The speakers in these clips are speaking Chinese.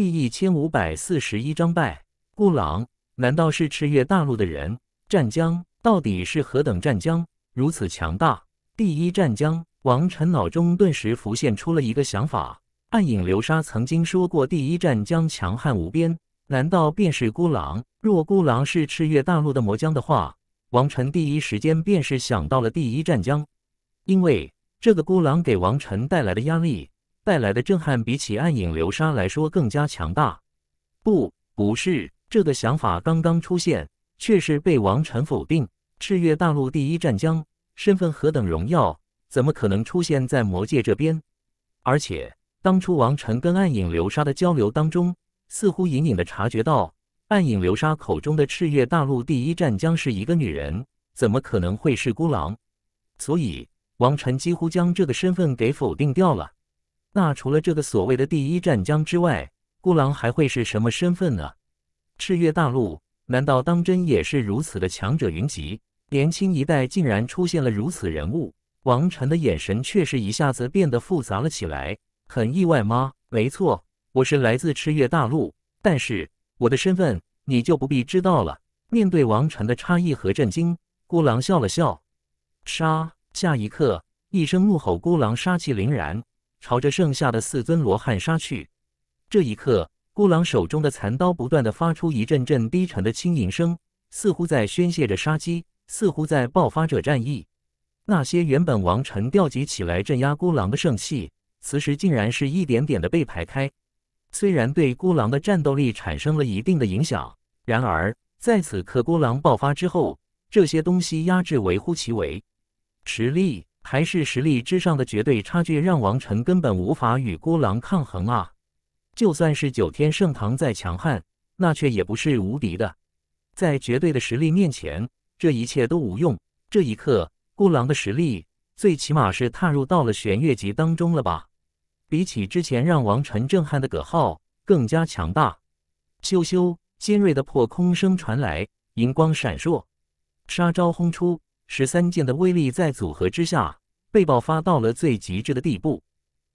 第一千五百四十一章败孤狼，难道是赤月大陆的人？战江到底是何等战江，如此强大？第一战江，王晨脑中顿时浮现出了一个想法：暗影流沙曾经说过，第一战江强悍无边，难道便是孤狼？若孤狼是赤月大陆的魔将的话，王晨第一时间便是想到了第一战江，因为这个孤狼给王晨带来的压力。带来的震撼比起暗影流沙来说更加强大，不，不是这个想法刚刚出现，却是被王晨否定。赤月大陆第一战将身份何等荣耀，怎么可能出现在魔界这边？而且当初王晨跟暗影流沙的交流当中，似乎隐隐的察觉到，暗影流沙口中的赤月大陆第一战将是一个女人，怎么可能会是孤狼？所以王晨几乎将这个身份给否定掉了。那除了这个所谓的第一战将之外，孤狼还会是什么身份呢？赤月大陆难道当真也是如此的强者云集？年轻一代竟然出现了如此人物？王晨的眼神确实一下子变得复杂了起来。很意外吗？没错，我是来自赤月大陆，但是我的身份你就不必知道了。面对王晨的诧异和震惊，孤狼笑了笑，杀！下一刻，一声怒吼，孤狼杀气凛然。朝着剩下的四尊罗汉杀去。这一刻，孤狼手中的残刀不断的发出一阵阵低沉的轻吟声，似乎在宣泄着杀机，似乎在爆发着战意。那些原本王臣调集起来镇压孤狼的圣器，此时竟然是一点点的被排开。虽然对孤狼的战斗力产生了一定的影响，然而在此刻孤狼爆发之后，这些东西压制为乎其微。实力。还是实力之上的绝对差距，让王晨根本无法与孤狼抗衡啊！就算是九天圣堂再强悍，那却也不是无敌的。在绝对的实力面前，这一切都无用。这一刻，孤狼的实力最起码是踏入到了玄月级当中了吧？比起之前让王晨震撼的葛浩，更加强大。咻咻，尖锐的破空声传来，银光闪烁，杀招轰出。十三剑的威力在组合之下被爆发到了最极致的地步。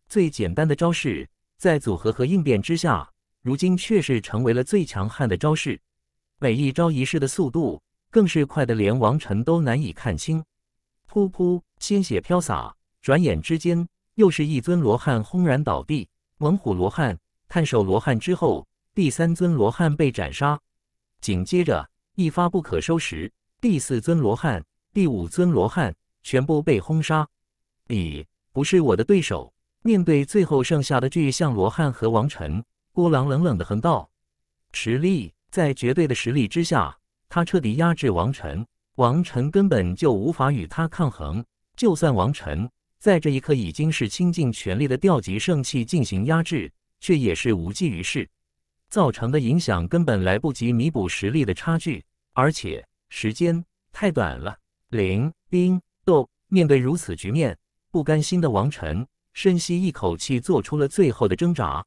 最简单的招式，在组合和应变之下，如今却是成为了最强悍的招式。每一招一式的速度，更是快得连王晨都难以看清。噗噗，鲜血飘洒，转眼之间，又是一尊罗汉轰然倒地。猛虎罗汉、探手罗汉之后，第三尊罗汉被斩杀。紧接着，一发不可收拾，第四尊罗汉。第五尊罗汉全部被轰杀，你不是我的对手。面对最后剩下的巨象罗汉和王臣，孤狼冷冷的哼道：“实力，在绝对的实力之下，他彻底压制王臣。王臣根本就无法与他抗衡。就算王臣在这一刻已经是倾尽全力的调集圣器进行压制，却也是无济于事。造成的影响根本来不及弥补实力的差距，而且时间太短了。”零兵斗面对如此局面，不甘心的王晨深吸一口气，做出了最后的挣扎。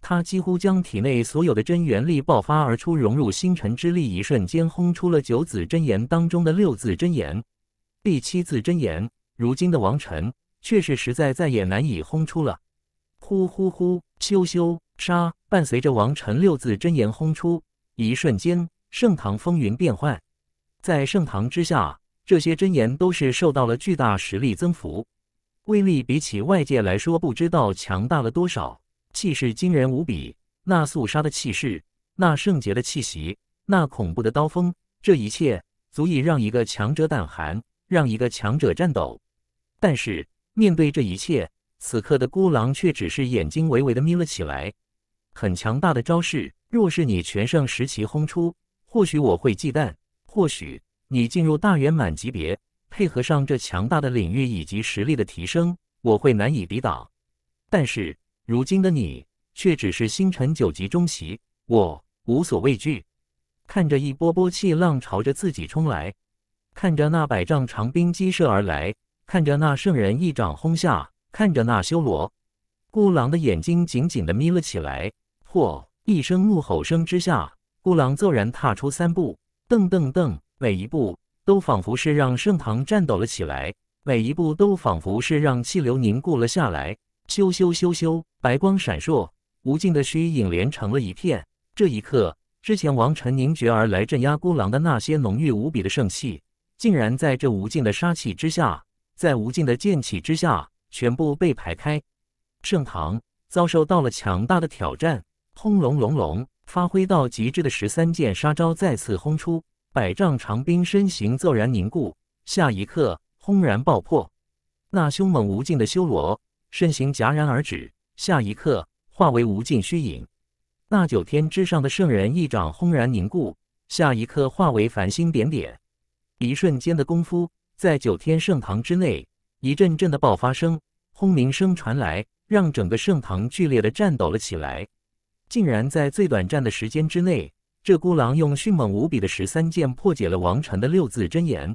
他几乎将体内所有的真元力爆发而出，融入星辰之力，一瞬间轰出了九子真言当中的六字真言。第七字真言，如今的王晨却是实在再也难以轰出了。呼呼呼，咻咻杀！伴随着王晨六字真言轰出，一瞬间，盛唐风云变幻，在盛唐之下。这些真言都是受到了巨大实力增幅，威力比起外界来说不知道强大了多少，气势惊人无比。那肃杀的气势，那圣洁的气息，那恐怖的刀锋，这一切足以让一个强者胆寒，让一个强者颤抖。但是面对这一切，此刻的孤狼却只是眼睛微微的眯了起来。很强大的招式，若是你全盛时期轰出，或许我会忌惮，或许。你进入大圆满级别，配合上这强大的领域以及实力的提升，我会难以抵挡。但是如今的你却只是星辰九级中席，我无所畏惧。看着一波波气浪朝着自己冲来，看着那百丈长兵激射而来，看着那圣人一掌轰下，看着那修罗，孤狼的眼睛紧紧的眯了起来。嚯！一声怒吼声之下，孤狼骤然踏出三步，噔噔噔。每一步都仿佛是让盛唐颤抖了起来，每一步都仿佛是让气流凝固了下来。咻咻咻咻，白光闪烁，无尽的虚影连成了一片。这一刻，之前王晨凝绝而来镇压孤狼的那些浓郁无比的圣气，竟然在这无尽的杀气之下，在无尽的剑气之下，全部被排开。盛唐遭受到了强大的挑战。轰隆隆隆，发挥到极致的十三剑杀招再次轰出。百丈长兵身形骤然凝固，下一刻轰然爆破。那凶猛无尽的修罗身形戛然而止，下一刻化为无尽虚影。那九天之上的圣人一掌轰然凝固，下一刻化为繁星点点。一瞬间的功夫，在九天圣堂之内，一阵阵的爆发声、轰鸣声传来，让整个圣堂剧烈的颤抖了起来。竟然在最短暂的时间之内。这孤狼用迅猛无比的十三剑破解了王晨的六字真言，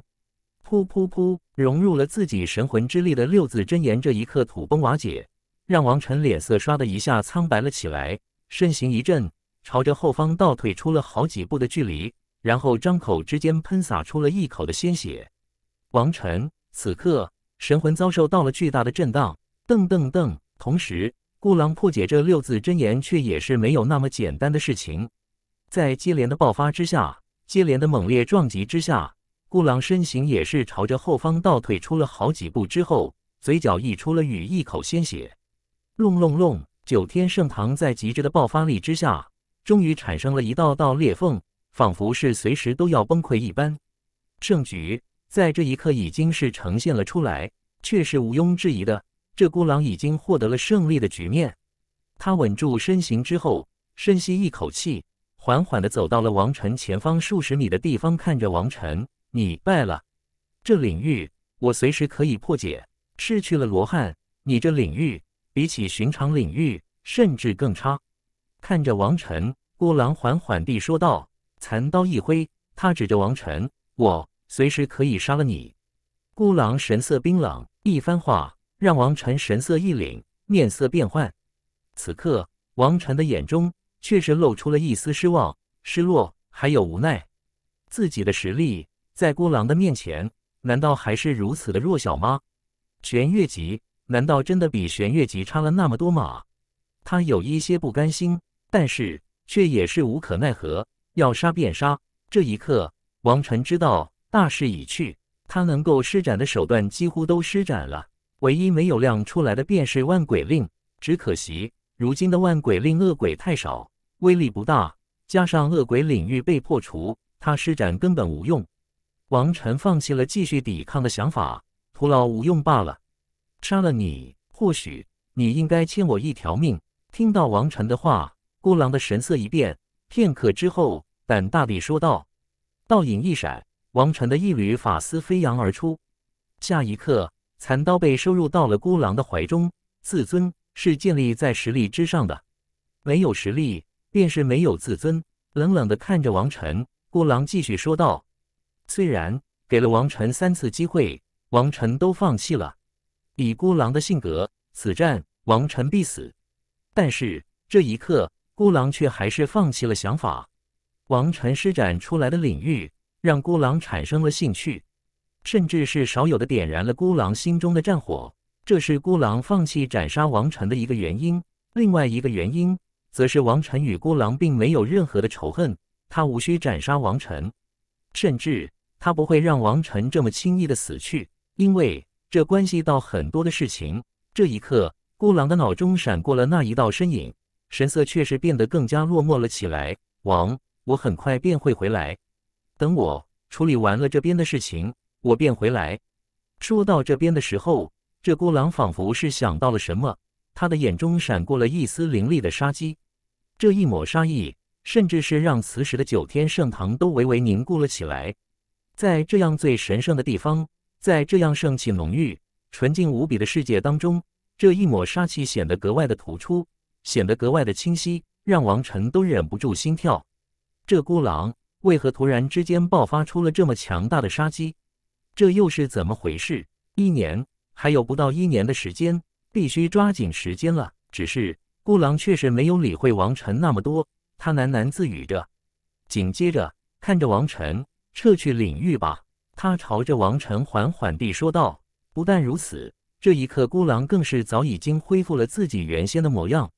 噗噗噗！融入了自己神魂之力的六字真言，这一刻土崩瓦解，让王晨脸色唰的一下苍白了起来，身形一震，朝着后方倒退出了好几步的距离，然后张口之间喷洒出了一口的鲜血。王晨此刻神魂遭受到了巨大的震荡，噔噔噔！同时，孤狼破解这六字真言，却也是没有那么简单的事情。在接连的爆发之下，接连的猛烈撞击之下，顾狼身形也是朝着后方倒退出了好几步之后，嘴角溢出了与一口鲜血。隆隆隆，九天圣堂在极致的爆发力之下，终于产生了一道道裂缝，仿佛是随时都要崩溃一般。胜局在这一刻已经是呈现了出来，却是毋庸置疑的，这孤狼已经获得了胜利的局面。他稳住身形之后，深吸一口气。缓缓地走到了王晨前方数十米的地方，看着王晨：“你败了，这领域我随时可以破解。失去了罗汉，你这领域比起寻常领域，甚至更差。”看着王晨，孤狼缓缓地说道：“残刀一挥，他指着王晨：‘我随时可以杀了你。’孤狼神色冰冷，一番话让王晨神色一凛，面色变幻。此刻，王晨的眼中。”确实露出了一丝失望、失落，还有无奈。自己的实力在孤狼的面前，难道还是如此的弱小吗？玄月级，难道真的比玄月级差了那么多吗？他有一些不甘心，但是却也是无可奈何。要杀便杀。这一刻，王晨知道大势已去，他能够施展的手段几乎都施展了，唯一没有亮出来的便是万鬼令。只可惜，如今的万鬼令恶鬼太少。威力不大，加上恶鬼领域被破除，他施展根本无用。王晨放弃了继续抵抗的想法，徒劳无用罢了。杀了你，或许你应该欠我一条命。听到王晨的话，孤狼的神色一变，片刻之后，胆大地说道：“倒影一闪，王晨的一缕法丝飞扬而出，下一刻，残刀被收入到了孤狼的怀中。自尊是建立在实力之上的，没有实力。”便是没有自尊，冷冷的看着王晨，孤狼继续说道：“虽然给了王晨三次机会，王晨都放弃了。以孤狼的性格，此战王晨必死。但是这一刻，孤狼却还是放弃了想法。王晨施展出来的领域，让孤狼产生了兴趣，甚至是少有的点燃了孤狼心中的战火。这是孤狼放弃斩杀王晨的一个原因。另外一个原因。”则是王晨与孤狼并没有任何的仇恨，他无需斩杀王晨，甚至他不会让王晨这么轻易的死去，因为这关系到很多的事情。这一刻，孤狼的脑中闪过了那一道身影，神色却是变得更加落寞了起来。王，我很快便会回来，等我处理完了这边的事情，我便回来。说到这边的时候，这孤狼仿佛是想到了什么，他的眼中闪过了一丝凌厉的杀机。这一抹杀意，甚至是让此时的九天圣堂都微微凝固了起来。在这样最神圣的地方，在这样圣气浓郁、纯净无比的世界当中，这一抹杀气显得格外的突出，显得格外的清晰，让王晨都忍不住心跳。这孤狼为何突然之间爆发出了这么强大的杀机？这又是怎么回事？一年还有不到一年的时间，必须抓紧时间了。只是。孤狼确实没有理会王晨那么多，他喃喃自语着，紧接着看着王晨撤去领域吧，他朝着王晨缓缓地说道。不但如此，这一刻孤狼更是早已经恢复了自己原先的模样，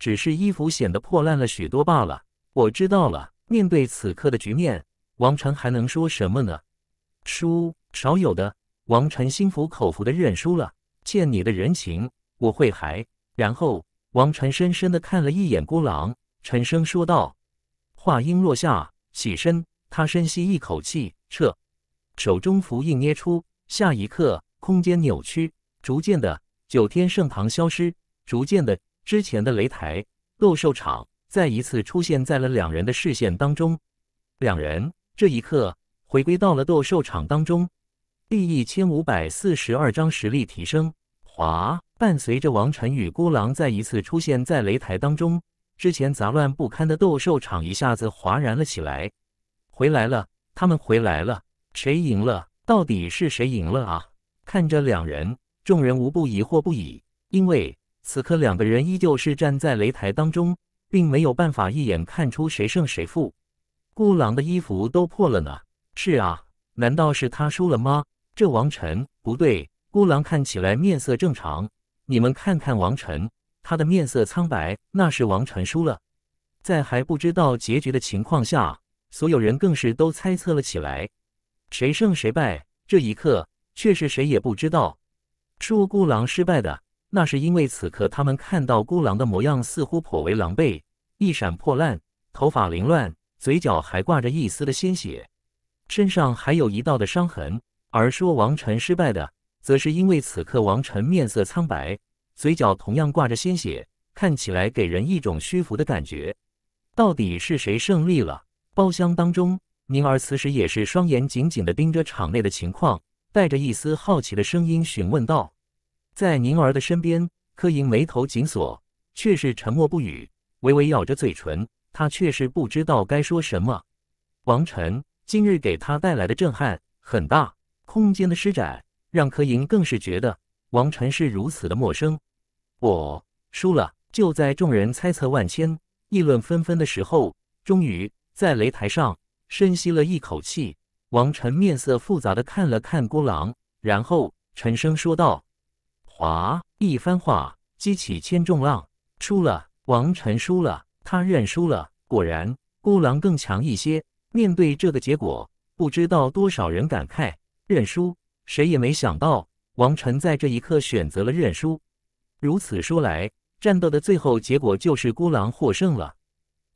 只是衣服显得破烂了许多罢了。我知道了，面对此刻的局面，王晨还能说什么呢？输少有的王晨心服口服的认输了，欠你的人情我会还，然后。王晨深深的看了一眼孤狼，沉声说道。话音落下，起身，他深吸一口气，撤。手中符印捏出，下一刻，空间扭曲，逐渐的，九天圣堂消失，逐渐的，之前的擂台斗兽场再一次出现在了两人的视线当中。两人这一刻回归到了斗兽场当中。第一千五百四十二章实力提升。华。伴随着王晨与孤狼再一次出现在擂台当中，之前杂乱不堪的斗兽场一下子哗然了起来。回来了，他们回来了，谁赢了？到底是谁赢了啊？看着两人，众人无不疑惑不已。因为此刻两个人依旧是站在擂台当中，并没有办法一眼看出谁胜谁负。孤狼的衣服都破了呢。是啊，难道是他输了吗？这王晨不对，孤狼看起来面色正常。你们看看王晨，他的面色苍白，那是王晨输了。在还不知道结局的情况下，所有人更是都猜测了起来，谁胜谁败，这一刻却是谁也不知道。说孤狼失败的，那是因为此刻他们看到孤狼的模样似乎颇为狼狈，一闪破烂，头发凌乱，嘴角还挂着一丝的鲜血，身上还有一道的伤痕。而说王晨失败的。则是因为此刻王晨面色苍白，嘴角同样挂着鲜血，看起来给人一种虚浮的感觉。到底是谁胜利了？包厢当中，宁儿此时也是双眼紧紧地盯着场内的情况，带着一丝好奇的声音询问道：“在宁儿的身边，柯莹眉头紧锁，却是沉默不语，微微咬着嘴唇，她却是不知道该说什么。王晨今日给他带来的震撼很大，空间的施展。”让柯莹更是觉得王晨是如此的陌生。我输了。就在众人猜测万千、议论纷纷的时候，终于在擂台上深吸了一口气。王晨面色复杂的看了看孤狼，然后沉声说道：“哗！”一番话激起千重浪。输了，王晨输了，他认输了。果然，孤狼更强一些。面对这个结果，不知道多少人感慨：认输。谁也没想到，王晨在这一刻选择了认输。如此说来，战斗的最后结果就是孤狼获胜了。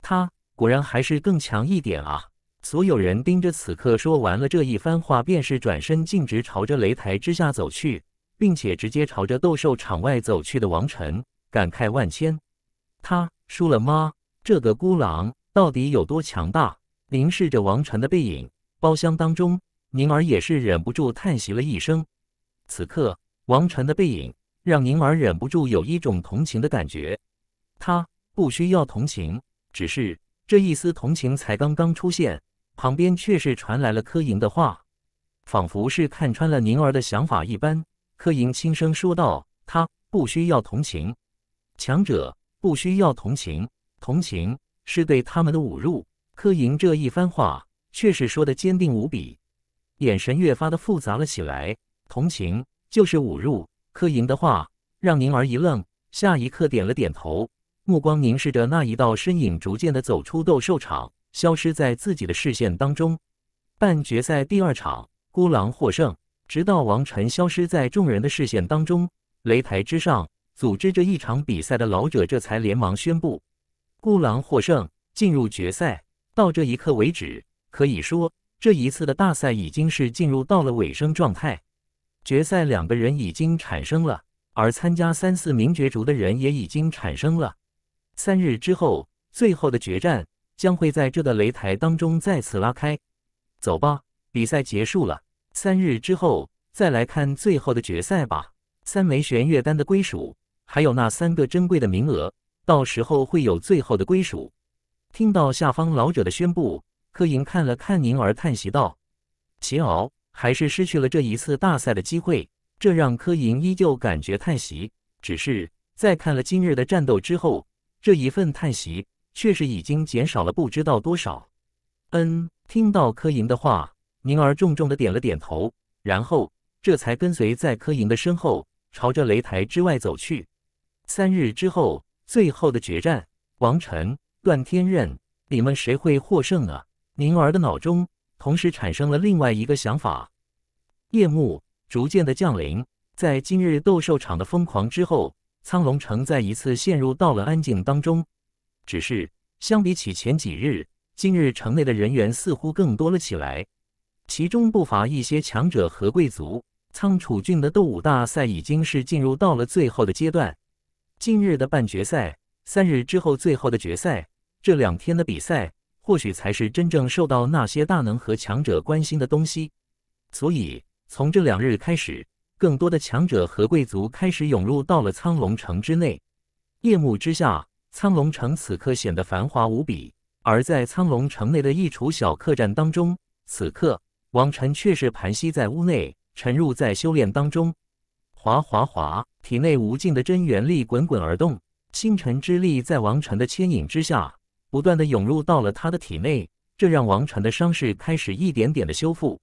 他果然还是更强一点啊！所有人盯着此刻，说完了这一番话，便是转身径直朝着擂台之下走去，并且直接朝着斗兽场外走去的王晨，感慨万千。他输了吗？这个孤狼到底有多强大？凝视着王晨的背影，包厢当中。宁儿也是忍不住叹息了一声。此刻，王晨的背影让宁儿忍不住有一种同情的感觉。他不需要同情，只是这一丝同情才刚刚出现。旁边却是传来了柯莹的话，仿佛是看穿了宁儿的想法一般。柯莹轻声说道：“他不需要同情，强者不需要同情，同情是对他们的侮辱。”柯莹这一番话却是说的坚定无比。眼神越发的复杂了起来，同情就是侮辱，柯莹的话让宁儿一愣，下一刻点了点头，目光凝视着那一道身影逐渐的走出斗兽场，消失在自己的视线当中。半决赛第二场，孤狼获胜，直到王晨消失在众人的视线当中，擂台之上组织着一场比赛的老者这才连忙宣布孤狼获胜，进入决赛。到这一刻为止，可以说。这一次的大赛已经是进入到了尾声状态，决赛两个人已经产生了，而参加三四名角逐的人也已经产生了。三日之后，最后的决战将会在这的擂台当中再次拉开。走吧，比赛结束了，三日之后再来看最后的决赛吧。三枚玄月丹的归属，还有那三个珍贵的名额，到时候会有最后的归属。听到下方老者的宣布。柯莹看了看宁儿，叹息道：“秦敖还是失去了这一次大赛的机会，这让柯莹依旧感觉叹息。只是在看了今日的战斗之后，这一份叹息却是已经减少了不知道多少。”嗯，听到柯莹的话，宁儿重重的点了点头，然后这才跟随在柯莹的身后，朝着擂台之外走去。三日之后，最后的决战，王晨、段天任。你们谁会获胜啊？宁儿的脑中同时产生了另外一个想法。夜幕逐渐的降临，在今日斗兽场的疯狂之后，苍龙城再一次陷入到了安静当中。只是相比起前几日，今日城内的人员似乎更多了起来，其中不乏一些强者和贵族。苍楚郡的斗武大赛已经是进入到了最后的阶段，今日的半决赛，三日之后最后的决赛，这两天的比赛。或许才是真正受到那些大能和强者关心的东西，所以从这两日开始，更多的强者和贵族开始涌入到了苍龙城之内。夜幕之下，苍龙城此刻显得繁华无比。而在苍龙城内的一处小客栈当中，此刻王晨却是盘膝在屋内，沉入在修炼当中。哗哗哗，体内无尽的真元力滚滚而动，星辰之力在王晨的牵引之下。不断的涌入到了他的体内，这让王晨的伤势开始一点点的修复。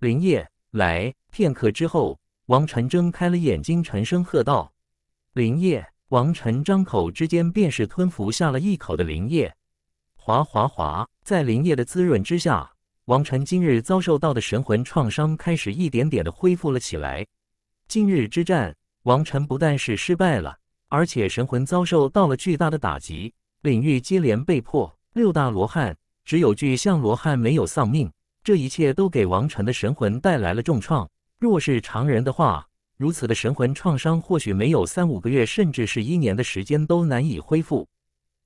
林业，来片刻之后，王晨睁开了眼睛，沉声喝道：“林业！”王晨张口之间便是吞服下了一口的林业。哗哗哗，在林业的滋润之下，王晨今日遭受到的神魂创伤开始一点点的恢复了起来。今日之战，王晨不但是失败了，而且神魂遭受到了巨大的打击。领域接连被破，六大罗汉只有巨象罗汉没有丧命。这一切都给王晨的神魂带来了重创。若是常人的话，如此的神魂创伤或许没有三五个月，甚至是一年的时间都难以恢复。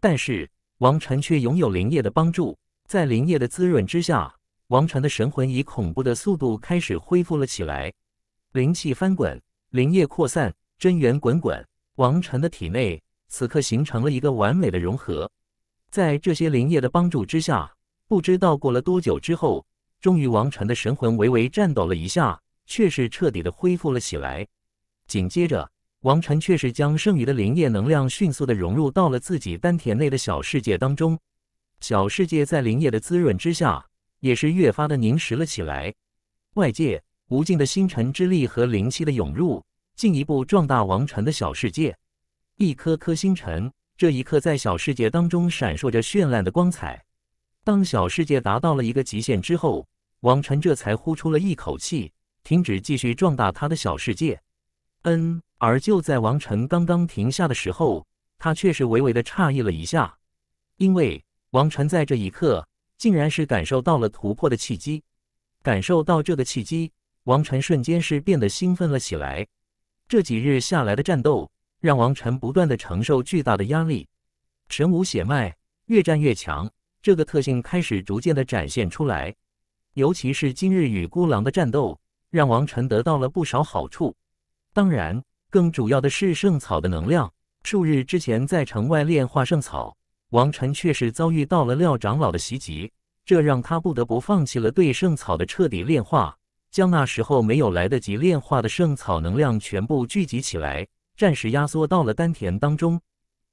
但是王晨却拥有灵液的帮助，在灵液的滋润之下，王晨的神魂以恐怖的速度开始恢复了起来。灵气翻滚，灵液扩散，真元滚滚，王晨的体内。此刻形成了一个完美的融合，在这些灵液的帮助之下，不知道过了多久之后，终于王晨的神魂微微颤抖了一下，却是彻底的恢复了起来。紧接着，王晨却是将剩余的灵液能量迅速的融入到了自己丹田内的小世界当中。小世界在灵液的滋润之下，也是越发的凝实了起来。外界无尽的星辰之力和灵气的涌入，进一步壮大王晨的小世界。一颗颗星辰，这一刻在小世界当中闪烁着绚烂的光彩。当小世界达到了一个极限之后，王晨这才呼出了一口气，停止继续壮大他的小世界。嗯，而就在王晨刚刚停下的时候，他却是微微的诧异了一下，因为王晨在这一刻竟然是感受到了突破的契机。感受到这个契机，王晨瞬间是变得兴奋了起来。这几日下来的战斗。让王晨不断的承受巨大的压力，晨武血脉越战越强，这个特性开始逐渐的展现出来。尤其是今日与孤狼的战斗，让王晨得到了不少好处。当然，更主要的是圣草的能量。数日之前在城外炼化圣草，王晨却是遭遇到了廖长老的袭击，这让他不得不放弃了对圣草的彻底炼化，将那时候没有来得及炼化的圣草能量全部聚集起来。暂时压缩到了丹田当中，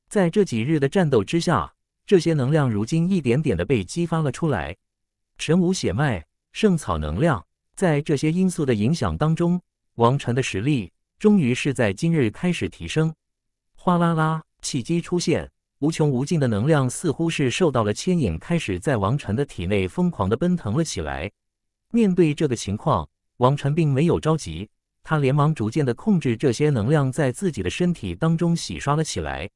在这几日的战斗之下，这些能量如今一点点的被激发了出来。神武血脉、圣草能量，在这些因素的影响当中，王禅的实力终于是在今日开始提升。哗啦啦，契机出现，无穷无尽的能量似乎是受到了牵引，开始在王禅的体内疯狂的奔腾了起来。面对这个情况，王禅并没有着急。他连忙逐渐的控制这些能量在自己的身体当中洗刷了起来，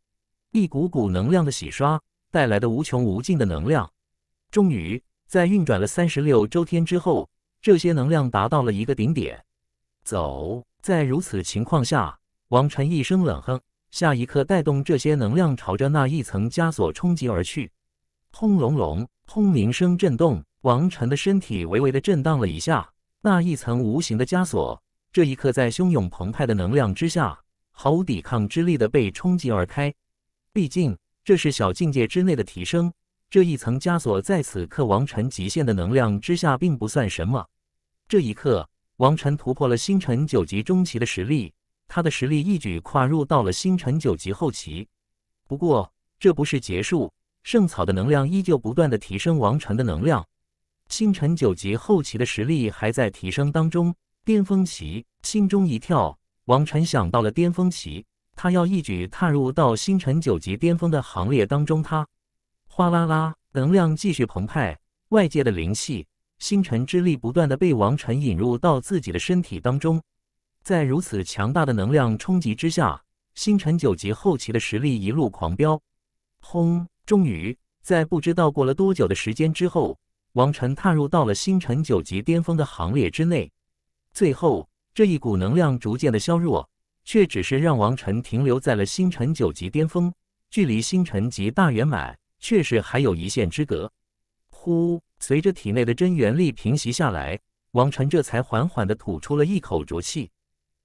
一股股能量的洗刷带来的无穷无尽的能量，终于在运转了三十六周天之后，这些能量达到了一个顶点。走在如此情况下，王晨一声冷哼，下一刻带动这些能量朝着那一层枷锁冲击而去。轰隆隆，轰鸣声震动，王晨的身体微微的震荡了一下，那一层无形的枷锁。这一刻，在汹涌澎湃的能量之下，毫无抵抗之力的被冲击而开。毕竟，这是小境界之内的提升，这一层枷锁在此刻王辰极限的能量之下，并不算什么。这一刻，王辰突破了星辰九级中期的实力，他的实力一举跨入到了星辰九级后期。不过，这不是结束，圣草的能量依旧不断的提升王辰的能量，星辰九级后期的实力还在提升当中。巅峰期，心中一跳，王晨想到了巅峰期，他要一举踏入到星辰九级巅峰的行列当中。他哗啦啦，能量继续澎湃，外界的灵气、星辰之力不断的被王晨引入到自己的身体当中。在如此强大的能量冲击之下，星辰九级后期的实力一路狂飙。轰！终于，在不知道过了多久的时间之后，王晨踏入到了星辰九级巅峰的行列之内。最后，这一股能量逐渐的削弱，却只是让王晨停留在了星辰九级巅峰，距离星辰级大圆满确实还有一线之隔。呼，随着体内的真元力平息下来，王晨这才缓缓的吐出了一口浊气。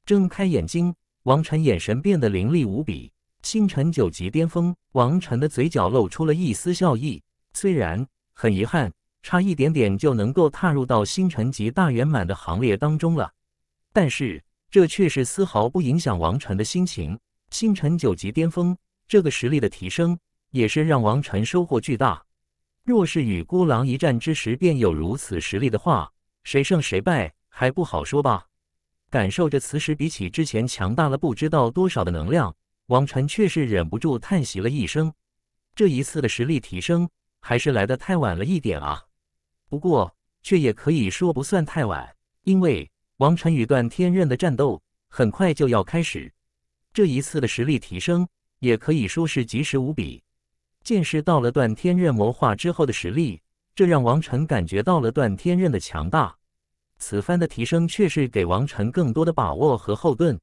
睁开眼睛，王晨眼神变得凌厉无比。星辰九级巅峰，王晨的嘴角露出了一丝笑意。虽然很遗憾。差一点点就能够踏入到星辰级大圆满的行列当中了，但是这却是丝毫不影响王晨的心情。星辰九级巅峰这个实力的提升，也是让王晨收获巨大。若是与孤狼一战之时便有如此实力的话，谁胜谁败还不好说吧？感受着此时比起之前强大了不知道多少的能量，王晨却是忍不住叹息了一声：这一次的实力提升，还是来得太晚了一点啊！不过，却也可以说不算太晚，因为王晨与段天任的战斗很快就要开始。这一次的实力提升，也可以说是及时无比。见识到了段天任魔化之后的实力，这让王晨感觉到了段天任的强大。此番的提升，却是给王晨更多的把握和后盾。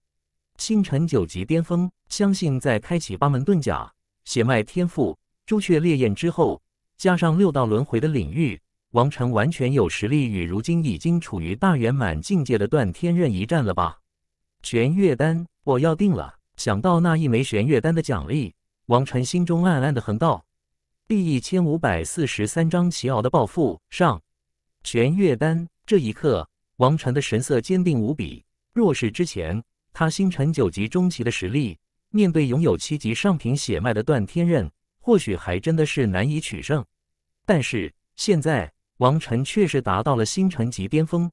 星辰九级巅峰，相信在开启八门遁甲、血脉天赋、朱雀烈焰之后，加上六道轮回的领域。王晨完全有实力与如今已经处于大圆满境界的段天任一战了吧？玄月丹，我要定了！想到那一枚玄月丹的奖励，王晨心中暗暗的哼道。第一千五百四十三章齐敖的暴富上，玄月丹。这一刻，王晨的神色坚定无比。若是之前，他星辰九级中期的实力，面对拥有七级上品血脉的段天任，或许还真的是难以取胜。但是现在，王晨确实达到了星辰级巅峰，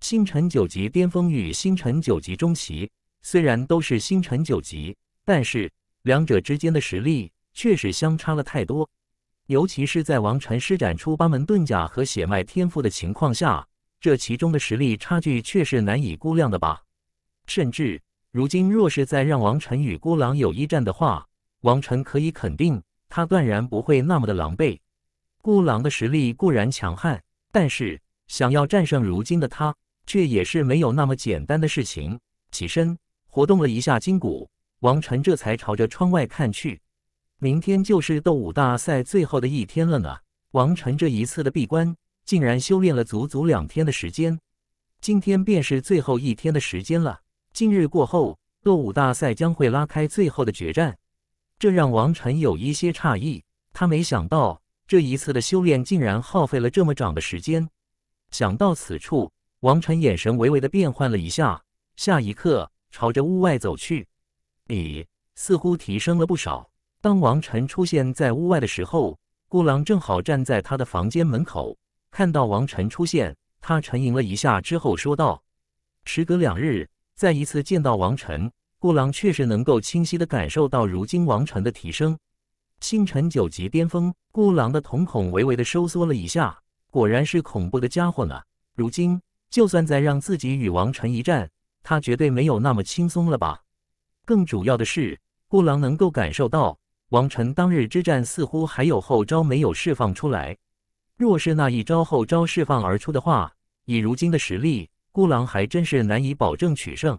星辰九级巅峰与星辰九级中期，虽然都是星辰九级，但是两者之间的实力确实相差了太多。尤其是在王晨施展出八门遁甲和血脉天赋的情况下，这其中的实力差距却是难以估量的吧？甚至如今若是在让王晨与孤狼有一战的话，王晨可以肯定，他断然不会那么的狼狈。孤狼的实力固然强悍，但是想要战胜如今的他，却也是没有那么简单的事情。起身活动了一下筋骨，王晨这才朝着窗外看去。明天就是斗武大赛最后的一天了呢。王晨这一次的闭关，竟然修炼了足足两天的时间。今天便是最后一天的时间了。今日过后，斗武大赛将会拉开最后的决战。这让王晨有一些诧异，他没想到。这一次的修炼竟然耗费了这么长的时间，想到此处，王晨眼神微微的变换了一下，下一刻朝着屋外走去。咦，似乎提升了不少。当王晨出现在屋外的时候，顾狼正好站在他的房间门口，看到王晨出现，他沉吟了一下之后说道：“时隔两日，再一次见到王晨，顾狼确实能够清晰的感受到如今王晨的提升。”星辰九级巅峰，孤狼的瞳孔微微的收缩了一下。果然是恐怖的家伙呢！如今就算再让自己与王晨一战，他绝对没有那么轻松了吧？更主要的是，孤狼能够感受到，王晨当日之战似乎还有后招没有释放出来。若是那一招后招释放而出的话，以如今的实力，孤狼还真是难以保证取胜。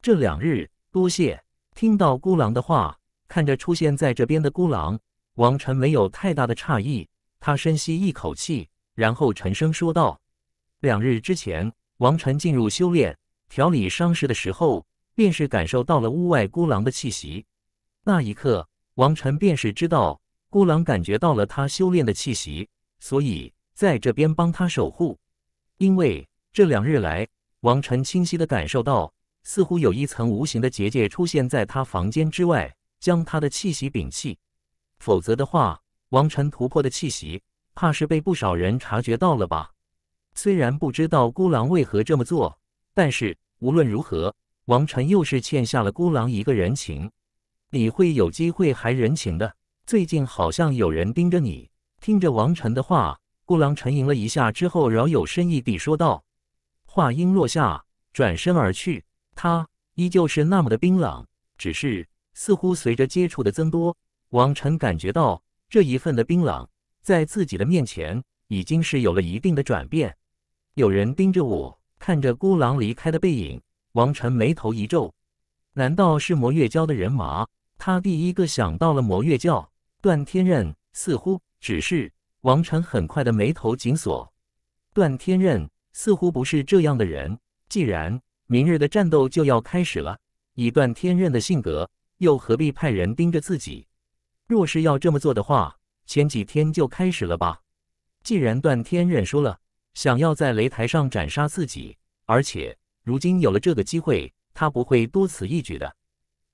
这两日多谢。听到孤狼的话。看着出现在这边的孤狼，王晨没有太大的诧异。他深吸一口气，然后沉声说道：“两日之前，王晨进入修炼调理伤势的时候，便是感受到了屋外孤狼的气息。那一刻，王晨便是知道孤狼感觉到了他修炼的气息，所以在这边帮他守护。因为这两日来，王晨清晰的感受到，似乎有一层无形的结界出现在他房间之外。”将他的气息摒弃，否则的话，王晨突破的气息，怕是被不少人察觉到了吧？虽然不知道孤狼为何这么做，但是无论如何，王晨又是欠下了孤狼一个人情，你会有机会还人情的。最近好像有人盯着你。听着王晨的话，孤狼沉吟了一下之后，饶有深意地说道。话音落下，转身而去，他依旧是那么的冰冷，只是。似乎随着接触的增多，王晨感觉到这一份的冰冷在自己的面前已经是有了一定的转变。有人盯着我，看着孤狼离开的背影，王晨眉头一皱，难道是魔月教的人马？他第一个想到了魔月教。段天任似乎只是……王晨很快的眉头紧锁，段天任似乎不是这样的人。既然明日的战斗就要开始了，以段天任的性格。又何必派人盯着自己？若是要这么做的话，前几天就开始了吧。既然段天认输了，想要在擂台上斩杀自己，而且如今有了这个机会，他不会多此一举的。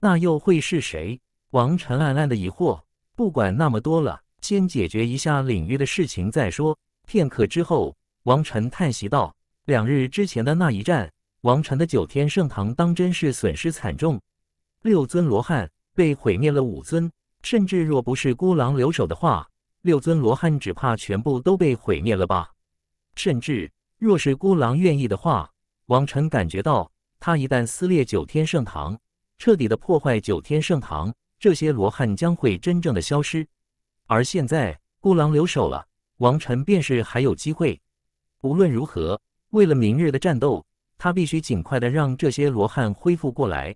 那又会是谁？王晨暗暗的疑惑。不管那么多了，先解决一下领域的事情再说。片刻之后，王晨叹息道：“两日之前的那一战，王晨的九天圣堂当真是损失惨重。”六尊罗汉被毁灭了五尊，甚至若不是孤狼留守的话，六尊罗汉只怕全部都被毁灭了吧。甚至若是孤狼愿意的话，王晨感觉到他一旦撕裂九天圣堂，彻底的破坏九天圣堂，这些罗汉将会真正的消失。而现在孤狼留守了，王晨便是还有机会。无论如何，为了明日的战斗，他必须尽快的让这些罗汉恢复过来。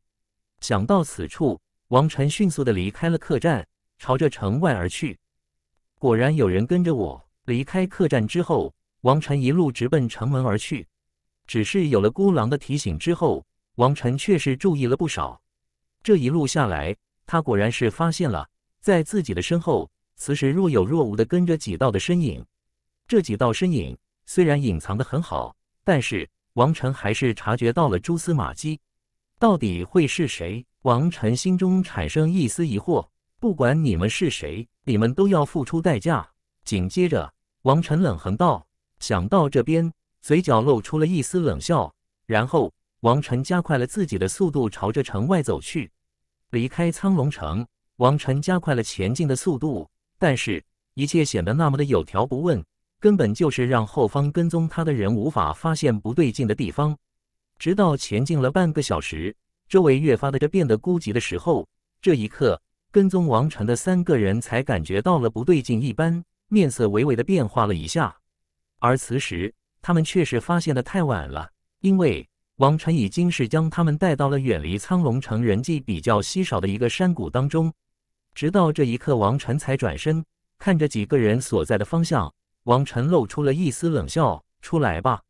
想到此处，王晨迅速的离开了客栈，朝着城外而去。果然有人跟着我。离开客栈之后，王晨一路直奔城门而去。只是有了孤狼的提醒之后，王晨确实注意了不少。这一路下来，他果然是发现了，在自己的身后，此时若有若无的跟着几道的身影。这几道身影虽然隐藏的很好，但是王晨还是察觉到了蛛丝马迹。到底会是谁？王晨心中产生一丝疑惑。不管你们是谁，你们都要付出代价。紧接着，王晨冷哼道，想到这边，嘴角露出了一丝冷笑。然后，王晨加快了自己的速度，朝着城外走去。离开苍龙城，王晨加快了前进的速度，但是一切显得那么的有条不紊，根本就是让后方跟踪他的人无法发现不对劲的地方。直到前进了半个小时，周围越发的这变得孤寂的时候，这一刻，跟踪王晨的三个人才感觉到了不对劲一般，面色微微的变化了一下。而此时，他们确实发现的太晚了，因为王晨已经是将他们带到了远离苍龙城、人迹比较稀少的一个山谷当中。直到这一刻，王晨才转身看着几个人所在的方向，王晨露出了一丝冷笑：“出来吧！”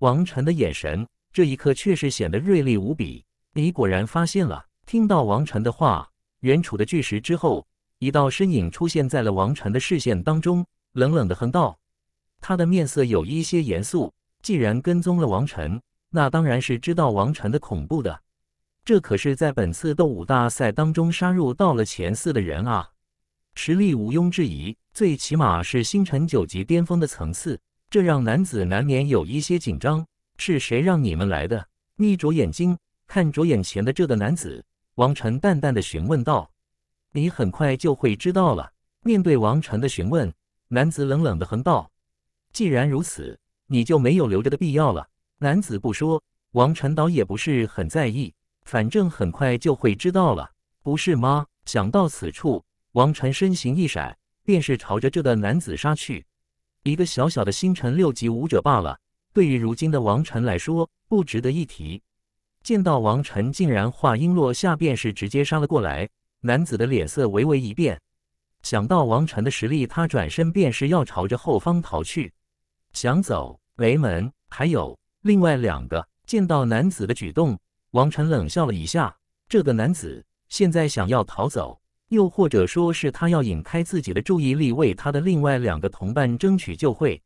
王晨的眼神。这一刻确实显得锐利无比。你果然发现了。听到王晨的话，原处的巨石之后，一道身影出现在了王晨的视线当中，冷冷的哼道：“他的面色有一些严肃。既然跟踪了王晨，那当然是知道王晨的恐怖的。这可是在本次斗武大赛当中杀入到了前四的人啊，实力毋庸置疑，最起码是星辰九级巅峰的层次。这让男子难免有一些紧张。”是谁让你们来的？眯着眼睛看着眼前的这个男子，王晨淡淡的询问道：“你很快就会知道了。”面对王晨的询问，男子冷冷的哼道：“既然如此，你就没有留着的必要了。”男子不说，王晨倒也不是很在意，反正很快就会知道了，不是吗？想到此处，王晨身形一闪，便是朝着这个男子杀去。一个小小的星辰六级武者罢了。对于如今的王晨来说，不值得一提。见到王晨，竟然话音落下，便是直接杀了过来。男子的脸色微微一变，想到王晨的实力，他转身便是要朝着后方逃去。想走？雷门还有另外两个。见到男子的举动，王晨冷笑了一下。这个男子现在想要逃走，又或者说是他要引开自己的注意力，为他的另外两个同伴争取救会。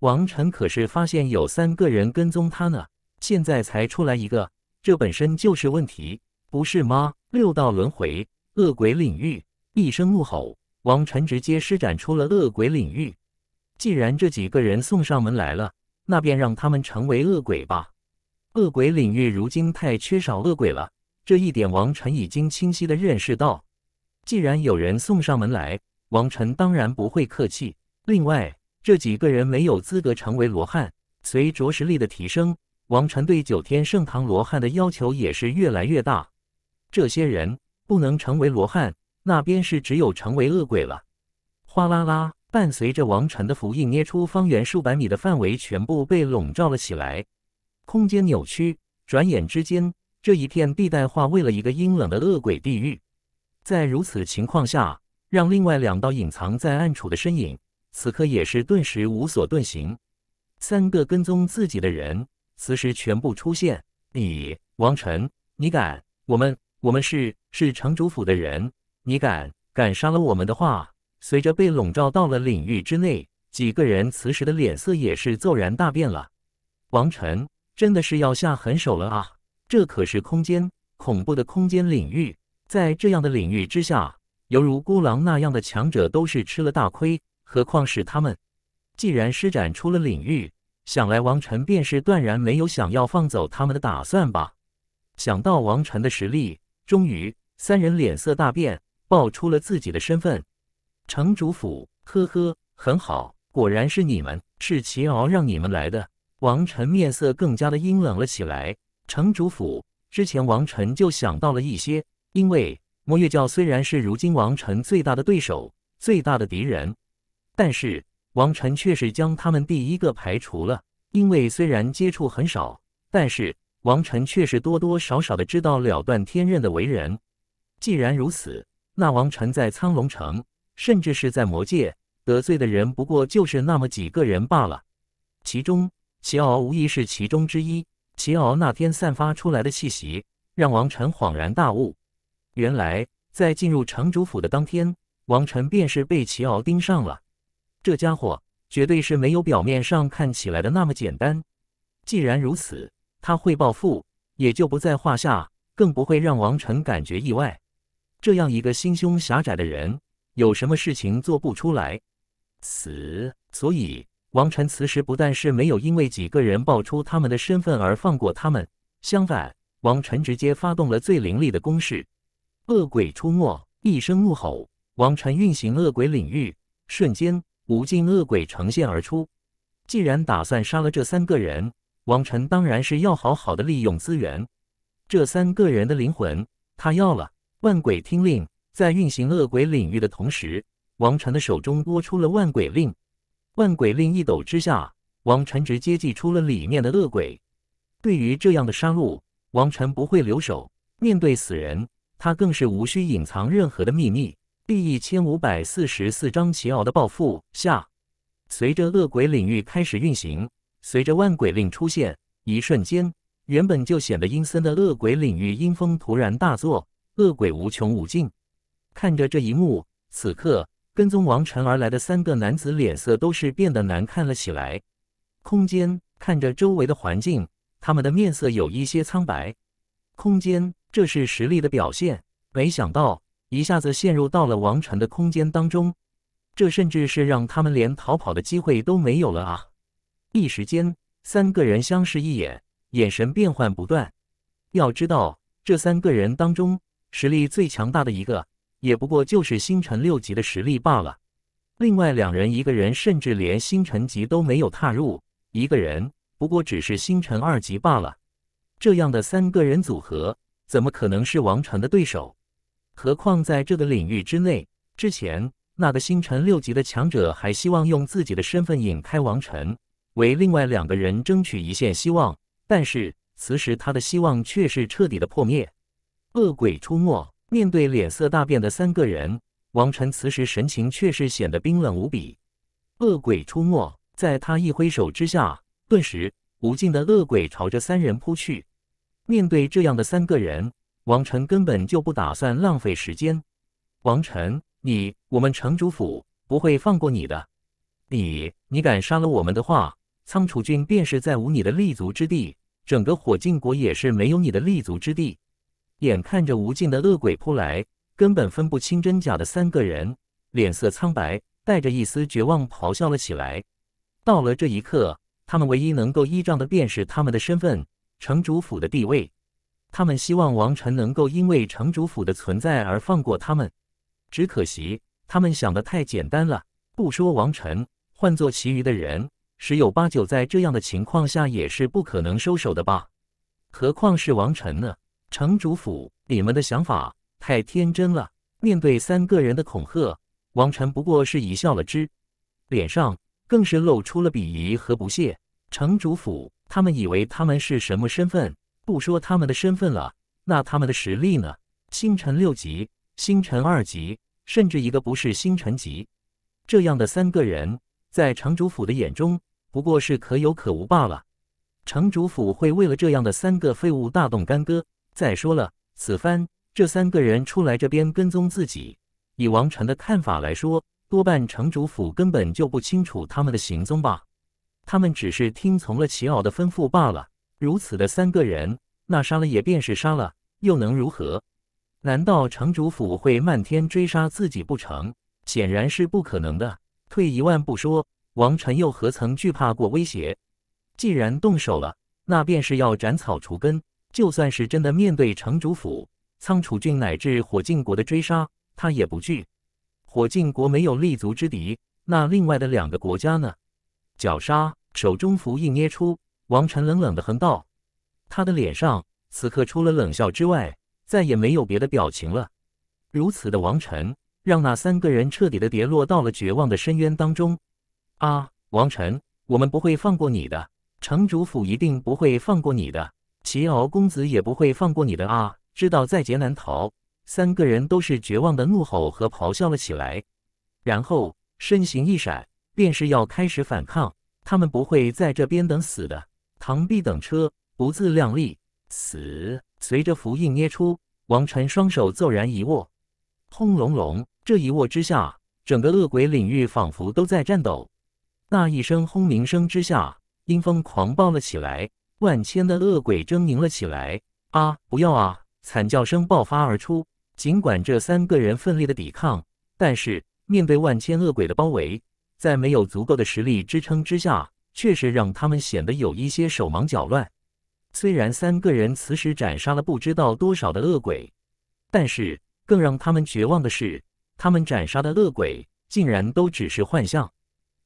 王晨可是发现有三个人跟踪他呢，现在才出来一个，这本身就是问题，不是吗？六道轮回，恶鬼领域，一声怒吼，王晨直接施展出了恶鬼领域。既然这几个人送上门来了，那便让他们成为恶鬼吧。恶鬼领域如今太缺少恶鬼了，这一点王晨已经清晰的认识到。既然有人送上门来，王晨当然不会客气。另外。这几个人没有资格成为罗汉。随着实力的提升，王禅对九天圣堂罗汉的要求也是越来越大。这些人不能成为罗汉，那便是只有成为恶鬼了。哗啦啦！伴随着王禅的符印，捏出方圆数百米的范围全部被笼罩了起来，空间扭曲。转眼之间，这一片地带化为了一个阴冷的恶鬼地狱。在如此情况下，让另外两道隐藏在暗处的身影。此刻也是顿时无所遁形，三个跟踪自己的人此时全部出现。你，王晨，你敢？我们，我们是是城主府的人，你敢？敢杀了我们的话，随着被笼罩到了领域之内，几个人此时的脸色也是骤然大变了。王晨真的是要下狠手了啊！这可是空间恐怖的空间领域，在这样的领域之下，犹如孤狼那样的强者都是吃了大亏。何况是他们，既然施展出了领域，想来王晨便是断然没有想要放走他们的打算吧。想到王晨的实力，终于三人脸色大变，爆出了自己的身份。城主府，呵呵，很好，果然是你们，是齐敖让你们来的。王晨面色更加的阴冷了起来。城主府之前，王晨就想到了一些，因为魔月教虽然是如今王晨最大的对手，最大的敌人。但是王晨却是将他们第一个排除了，因为虽然接触很少，但是王晨却是多多少少的知道了断天刃的为人。既然如此，那王晨在苍龙城，甚至是在魔界得罪的人，不过就是那么几个人罢了。其中齐敖无疑是其中之一。齐敖那天散发出来的气息，让王晨恍然大悟。原来在进入城主府的当天，王晨便是被齐敖盯上了。这家伙绝对是没有表面上看起来的那么简单。既然如此，他会暴富也就不在话下，更不会让王晨感觉意外。这样一个心胸狭窄的人，有什么事情做不出来？死！所以王晨此时不但是没有因为几个人爆出他们的身份而放过他们，相反，王晨直接发动了最凌厉的攻势。恶鬼出没，一声怒吼，王晨运行恶鬼领域，瞬间。无尽恶鬼呈现而出，既然打算杀了这三个人，王晨当然是要好好的利用资源。这三个人的灵魂，他要了。万鬼听令，在运行恶鬼领域的同时，王晨的手中多出了万鬼令。万鬼令一抖之下，王晨直接祭出了里面的恶鬼。对于这样的杀戮，王晨不会留手。面对死人，他更是无需隐藏任何的秘密。第一千五百四十四章奇敖的暴富下。随着恶鬼领域开始运行，随着万鬼令出现，一瞬间，原本就显得阴森的恶鬼领域阴风突然大作，恶鬼无穷无尽。看着这一幕，此刻跟踪王晨而来的三个男子脸色都是变得难看了起来。空间看着周围的环境，他们的面色有一些苍白。空间，这是实力的表现。没想到。一下子陷入到了王禅的空间当中，这甚至是让他们连逃跑的机会都没有了啊！一时间，三个人相视一眼，眼神变幻不断。要知道，这三个人当中，实力最强大的一个，也不过就是星辰六级的实力罢了。另外两人，一个人甚至连星辰级都没有踏入，一个人不过只是星辰二级罢了。这样的三个人组合，怎么可能是王禅的对手？何况在这个领域之内，之前那个星辰六级的强者还希望用自己的身份引开王晨，为另外两个人争取一线希望。但是此时他的希望却是彻底的破灭。恶鬼出没，面对脸色大变的三个人，王晨此时神情却是显得冰冷无比。恶鬼出没，在他一挥手之下，顿时无尽的恶鬼朝着三人扑去。面对这样的三个人。王晨根本就不打算浪费时间。王晨，你我们城主府不会放过你的。你你敢杀了我们的话，苍楚郡便是再无你的立足之地，整个火镜国也是没有你的立足之地。眼看着无尽的恶鬼扑来，根本分不清真假的三个人脸色苍白，带着一丝绝望咆哮了起来。到了这一刻，他们唯一能够依仗的便是他们的身份，城主府的地位。他们希望王臣能够因为城主府的存在而放过他们，只可惜他们想的太简单了。不说王臣，换做其余的人，十有八九在这样的情况下也是不可能收手的吧？何况是王臣呢？城主府，你们的想法太天真了。面对三个人的恐吓，王臣不过是一笑了之，脸上更是露出了鄙夷和不屑。城主府，他们以为他们是什么身份？不说他们的身份了，那他们的实力呢？星辰六级、星辰二级，甚至一个不是星辰级，这样的三个人，在城主府的眼中不过是可有可无罢了。城主府会为了这样的三个废物大动干戈？再说了，此番这三个人出来这边跟踪自己，以王晨的看法来说，多半城主府根本就不清楚他们的行踪吧？他们只是听从了齐敖的吩咐罢了。如此的三个人，那杀了也便是杀了，又能如何？难道城主府会漫天追杀自己不成？显然是不可能的。退一万步说，王臣又何曾惧怕过威胁？既然动手了，那便是要斩草除根。就算是真的面对城主府、苍楚郡乃至火镜国的追杀，他也不惧。火镜国没有立足之敌，那另外的两个国家呢？绞杀，手中符一捏出。王晨冷冷的哼道，他的脸上此刻除了冷笑之外，再也没有别的表情了。如此的王晨，让那三个人彻底的跌落到了绝望的深渊当中。啊！王晨，我们不会放过你的，城主府一定不会放过你的，齐敖公子也不会放过你的啊！知道在劫难逃，三个人都是绝望的怒吼和咆哮了起来，然后身形一闪，便是要开始反抗。他们不会在这边等死的。螳臂等车，不自量力，死！随着符印捏出，王晨双手骤然一握，轰隆隆！这一握之下，整个恶鬼领域仿佛都在颤抖。那一声轰鸣声之下，阴风狂暴了起来，万千的恶鬼狰狞了起来。啊！不要啊！惨叫声爆发而出。尽管这三个人奋力的抵抗，但是面对万千恶鬼的包围，在没有足够的实力支撑之下。确实让他们显得有一些手忙脚乱。虽然三个人此时斩杀了不知道多少的恶鬼，但是更让他们绝望的是，他们斩杀的恶鬼竟然都只是幻象。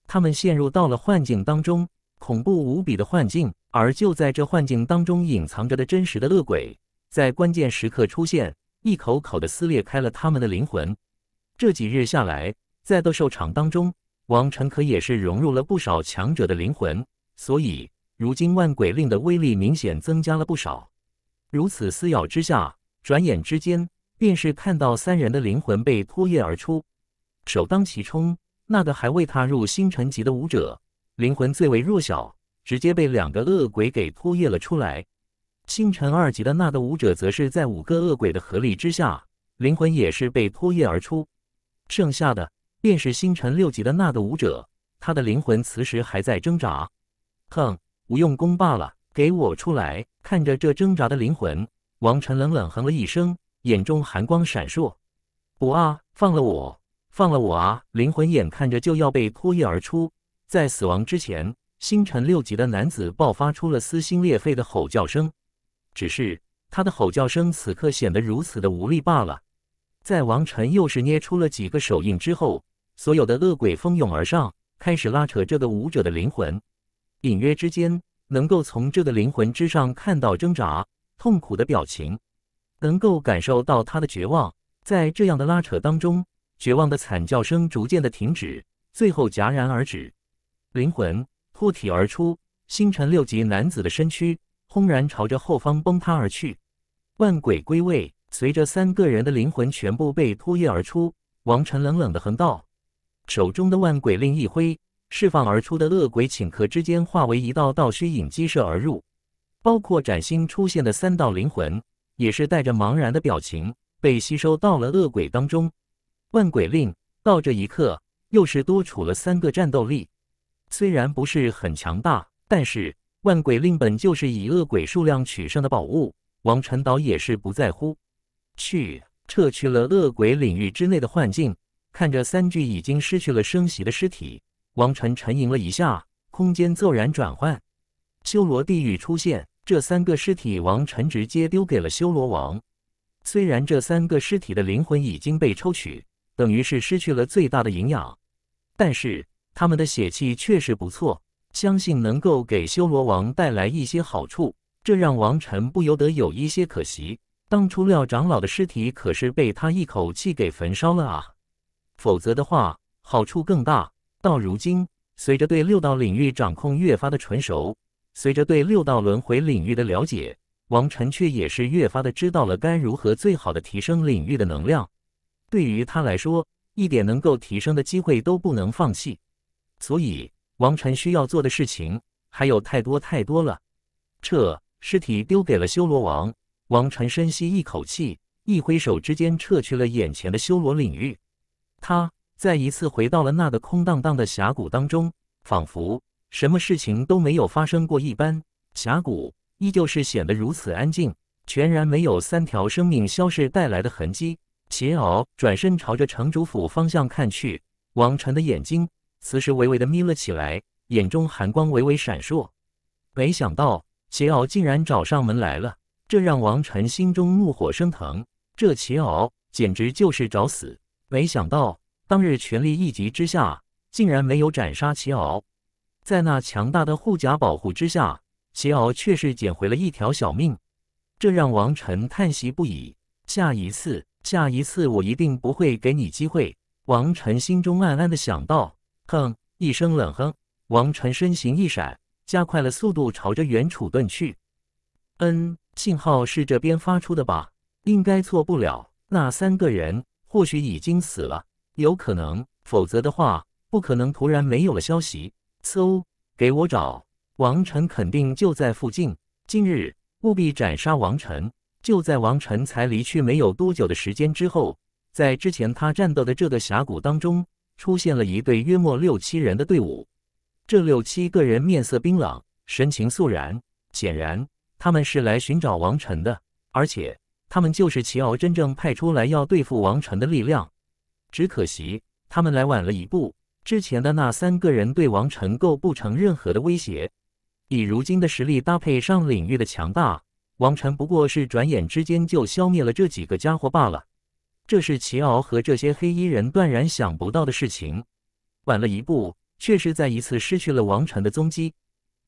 他们陷入到了幻境当中，恐怖无比的幻境。而就在这幻境当中，隐藏着的真实的恶鬼，在关键时刻出现，一口口的撕裂开了他们的灵魂。这几日下来，在斗兽场当中。王辰可也是融入了不少强者的灵魂，所以如今万鬼令的威力明显增加了不少。如此撕咬之下，转眼之间便是看到三人的灵魂被脱曳而出。首当其冲，那个还未踏入星辰级的武者灵魂最为弱小，直接被两个恶鬼给拖曳了出来。星辰二级的那个武者，则是在五个恶鬼的合力之下，灵魂也是被脱曳而出。剩下的。便是星辰六级的那个武者，他的灵魂此时还在挣扎。哼，无用功罢了，给我出来！看着这挣扎的灵魂，王晨冷冷哼了一声，眼中寒光闪烁。不啊，放了我，放了我啊！灵魂眼看着就要被脱逸而出，在死亡之前，星辰六级的男子爆发出了撕心裂肺的吼叫声。只是他的吼叫声此刻显得如此的无力罢了。在王晨又是捏出了几个手印之后。所有的恶鬼蜂拥而上，开始拉扯这个舞者的灵魂。隐约之间，能够从这个灵魂之上看到挣扎、痛苦的表情，能够感受到他的绝望。在这样的拉扯当中，绝望的惨叫声逐渐的停止，最后戛然而止。灵魂脱体而出，星辰六级男子的身躯轰然朝着后方崩塌而去。万鬼归位，随着三个人的灵魂全部被脱逸而出，王晨冷冷的哼道。手中的万鬼令一挥，释放而出的恶鬼顷刻之间化为一道道虚影激射而入，包括崭新出现的三道灵魂，也是带着茫然的表情被吸收到了恶鬼当中。万鬼令到这一刻又是多处了三个战斗力，虽然不是很强大，但是万鬼令本就是以恶鬼数量取胜的宝物，王辰岛也是不在乎，去撤去了恶鬼领域之内的幻境。看着三具已经失去了生息的尸体，王晨沉吟了一下，空间骤然转换，修罗地狱出现。这三个尸体，王晨直接丢给了修罗王。虽然这三个尸体的灵魂已经被抽取，等于是失去了最大的营养，但是他们的血气确实不错，相信能够给修罗王带来一些好处。这让王晨不由得有一些可惜。当初廖长老的尸体可是被他一口气给焚烧了啊！否则的话，好处更大。到如今，随着对六道领域掌控越发的纯熟，随着对六道轮回领域的了解，王晨却也是越发的知道了该如何最好的提升领域的能量。对于他来说，一点能够提升的机会都不能放弃。所以，王晨需要做的事情还有太多太多了。这尸体丢给了修罗王。王晨深吸一口气，一挥手之间撤去了眼前的修罗领域。他再一次回到了那个空荡荡的峡谷当中，仿佛什么事情都没有发生过一般。峡谷依旧是显得如此安静，全然没有三条生命消逝带来的痕迹。桀敖转身朝着城主府方向看去，王晨的眼睛此时微微的眯了起来，眼中寒光微微闪烁。没想到桀敖竟然找上门来了，这让王晨心中怒火升腾。这桀敖简直就是找死！没想到，当日全力一击之下，竟然没有斩杀齐敖。在那强大的护甲保护之下，齐敖却是捡回了一条小命。这让王晨叹息不已。下一次，下一次，我一定不会给你机会。王晨心中暗暗的想到。哼！一声冷哼，王晨身形一闪，加快了速度，朝着远处遁去。嗯，信号是这边发出的吧？应该错不了。那三个人。或许已经死了，有可能，否则的话，不可能突然没有了消息。搜，给我找王晨，肯定就在附近。今日务必斩杀王晨。就在王晨才离去没有多久的时间之后，在之前他战斗的这个峡谷当中，出现了一队约莫六七人的队伍。这六七个人面色冰冷，神情肃然，显然他们是来寻找王晨的，而且。他们就是齐敖真正派出来要对付王晨的力量，只可惜他们来晚了一步。之前的那三个人对王晨构不成任何的威胁，以如今的实力搭配上领域的强大，王晨不过是转眼之间就消灭了这几个家伙罢了。这是齐敖和这些黑衣人断然想不到的事情。晚了一步，却是在一次失去了王晨的踪迹。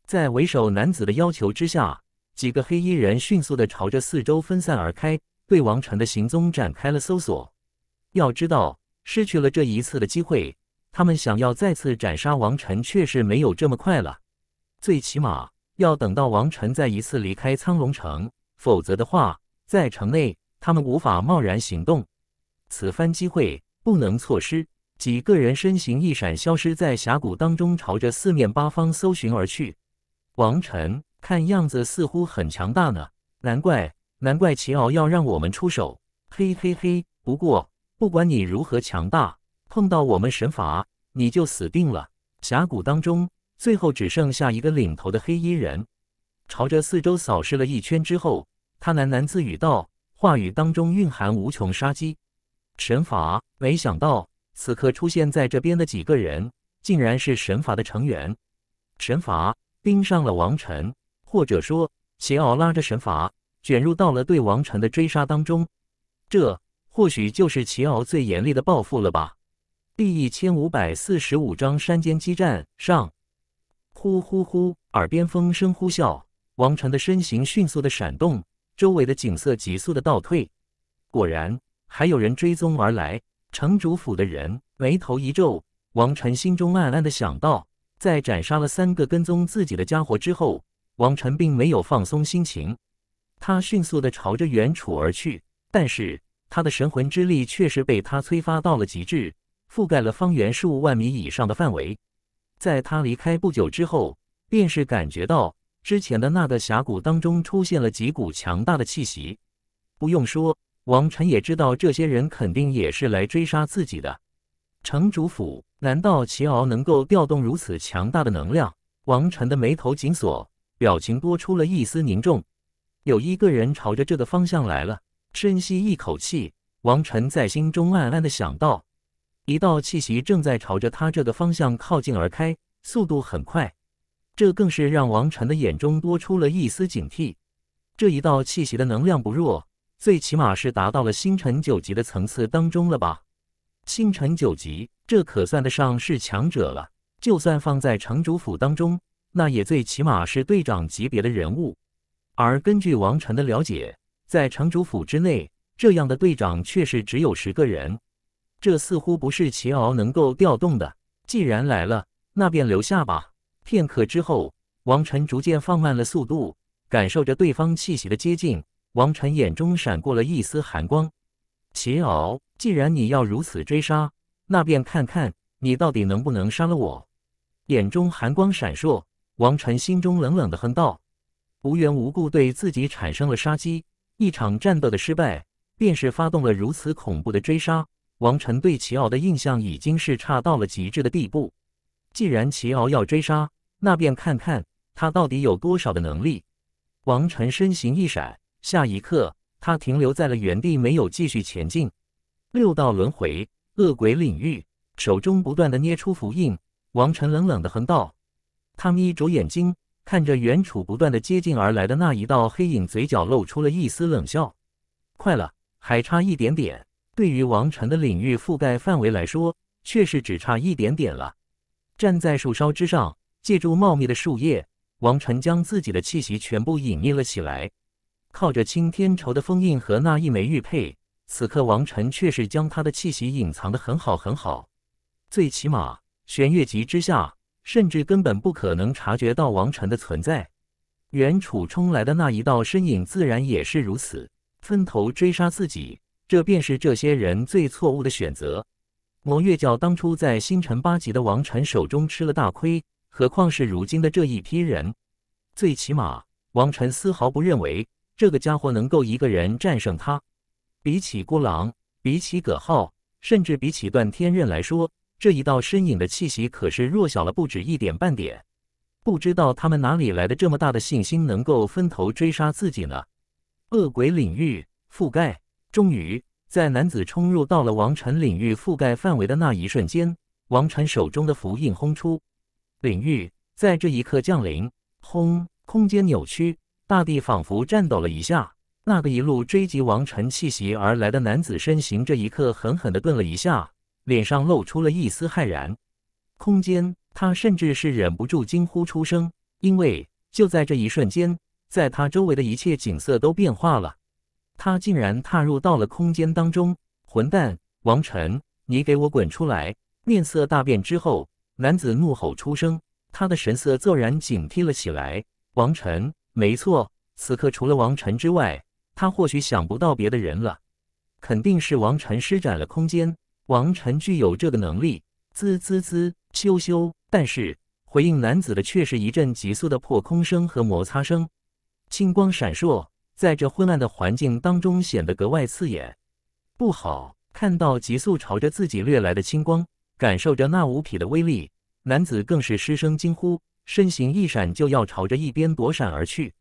在为首男子的要求之下。几个黑衣人迅速的朝着四周分散而开，对王晨的行踪展开了搜索。要知道，失去了这一次的机会，他们想要再次斩杀王晨确实没有这么快了。最起码要等到王晨再一次离开苍龙城，否则的话，在城内他们无法贸然行动。此番机会不能错失，几个人身形一闪，消失在峡谷当中，朝着四面八方搜寻而去。王晨。看样子似乎很强大呢，难怪难怪齐敖要让我们出手，嘿嘿嘿。不过不管你如何强大，碰到我们神罚，你就死定了。峡谷当中，最后只剩下一个领头的黑衣人，朝着四周扫视了一圈之后，他喃喃自语道，话语当中蕴含无穷杀机。神罚，没想到此刻出现在这边的几个人，竟然是神罚的成员。神罚盯上了王晨。或者说，齐奥拉着神罚卷入到了对王禅的追杀当中，这或许就是齐奥最严厉的报复了吧。第一千五百四十五章山间激战上。呼呼呼，耳边风声呼啸，王禅的身形迅速的闪动，周围的景色急速的倒退。果然，还有人追踪而来。城主府的人眉头一皱，王禅心中暗暗的想到，在斩杀了三个跟踪自己的家伙之后。王晨并没有放松心情，他迅速的朝着远处而去。但是他的神魂之力却是被他催发到了极致，覆盖了方圆数万米以上的范围。在他离开不久之后，便是感觉到之前的那个峡谷当中出现了几股强大的气息。不用说，王晨也知道这些人肯定也是来追杀自己的。城主府？难道齐敖能够调动如此强大的能量？王晨的眉头紧锁。表情多出了一丝凝重，有一个人朝着这个方向来了。深吸一口气，王晨在心中暗暗的想到，一道气息正在朝着他这个方向靠近而开，速度很快。这更是让王晨的眼中多出了一丝警惕。这一道气息的能量不弱，最起码是达到了星辰九级的层次当中了吧？星辰九级，这可算得上是强者了。就算放在城主府当中。那也最起码是队长级别的人物，而根据王晨的了解，在城主府之内，这样的队长却是只有十个人。这似乎不是齐敖能够调动的。既然来了，那便留下吧。片刻之后，王晨逐渐放慢了速度，感受着对方气息的接近。王晨眼中闪过了一丝寒光。齐敖，既然你要如此追杀，那便看看你到底能不能杀了我。眼中寒光闪烁。王晨心中冷冷的哼道：“无缘无故对自己产生了杀机，一场战斗的失败便是发动了如此恐怖的追杀。”王晨对齐敖的印象已经是差到了极致的地步。既然齐敖要追杀，那便看看他到底有多少的能力。王晨身形一闪，下一刻他停留在了原地，没有继续前进。六道轮回，恶鬼领域，手中不断的捏出符印。王晨冷冷的哼道。他眯着眼睛，看着远处不断的接近而来的那一道黑影，嘴角露出了一丝冷笑。快了，还差一点点。对于王晨的领域覆盖范围来说，却是只差一点点了。站在树梢之上，借助茂密的树叶，王晨将自己的气息全部隐匿了起来。靠着青天仇的封印和那一枚玉佩，此刻王晨却是将他的气息隐藏的很好很好。最起码，玄月级之下。甚至根本不可能察觉到王辰的存在。原楚冲来的那一道身影自然也是如此，分头追杀自己，这便是这些人最错误的选择。魔月教当初在星辰八级的王辰手中吃了大亏，何况是如今的这一批人？最起码，王辰丝毫不认为这个家伙能够一个人战胜他。比起孤狼，比起葛浩，甚至比起段天任来说。这一道身影的气息可是弱小了不止一点半点，不知道他们哪里来的这么大的信心，能够分头追杀自己呢？恶鬼领域覆盖，终于在男子冲入到了王晨领域覆盖范围的那一瞬间，王晨手中的符印轰出，领域在这一刻降临，轰，空间扭曲，大地仿佛颤抖了一下。那个一路追击王晨气息而来的男子身形，这一刻狠狠地顿了一下。脸上露出了一丝骇然，空间，他甚至是忍不住惊呼出声。因为就在这一瞬间，在他周围的一切景色都变化了，他竟然踏入到了空间当中。混蛋，王晨，你给我滚出来！面色大变之后，男子怒吼出声，他的神色骤然警惕了起来。王晨，没错，此刻除了王晨之外，他或许想不到别的人了，肯定是王晨施展了空间。王晨具有这个能力，滋滋滋，咻咻。但是回应男子的却是一阵急速的破空声和摩擦声，青光闪烁，在这昏暗的环境当中显得格外刺眼。不好！看到急速朝着自己掠来的青光，感受着那无匹的威力，男子更是失声惊呼，身形一闪就要朝着一边躲闪而去。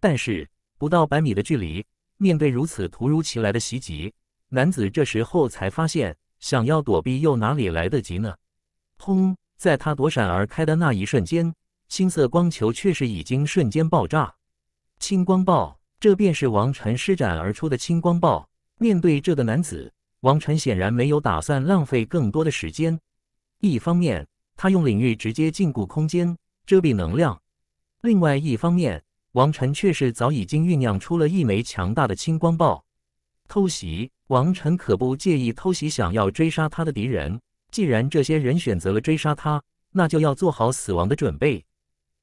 但是不到百米的距离，面对如此突如其来的袭击，男子这时候才发现。想要躲避，又哪里来得及呢？砰！在他躲闪而开的那一瞬间，青色光球却是已经瞬间爆炸。青光爆，这便是王晨施展而出的青光爆。面对这个男子，王晨显然没有打算浪费更多的时间。一方面，他用领域直接禁锢空间，遮蔽能量；另外一方面，王晨却是早已经酝酿出了一枚强大的青光爆。偷袭王晨可不介意偷袭想要追杀他的敌人。既然这些人选择了追杀他，那就要做好死亡的准备。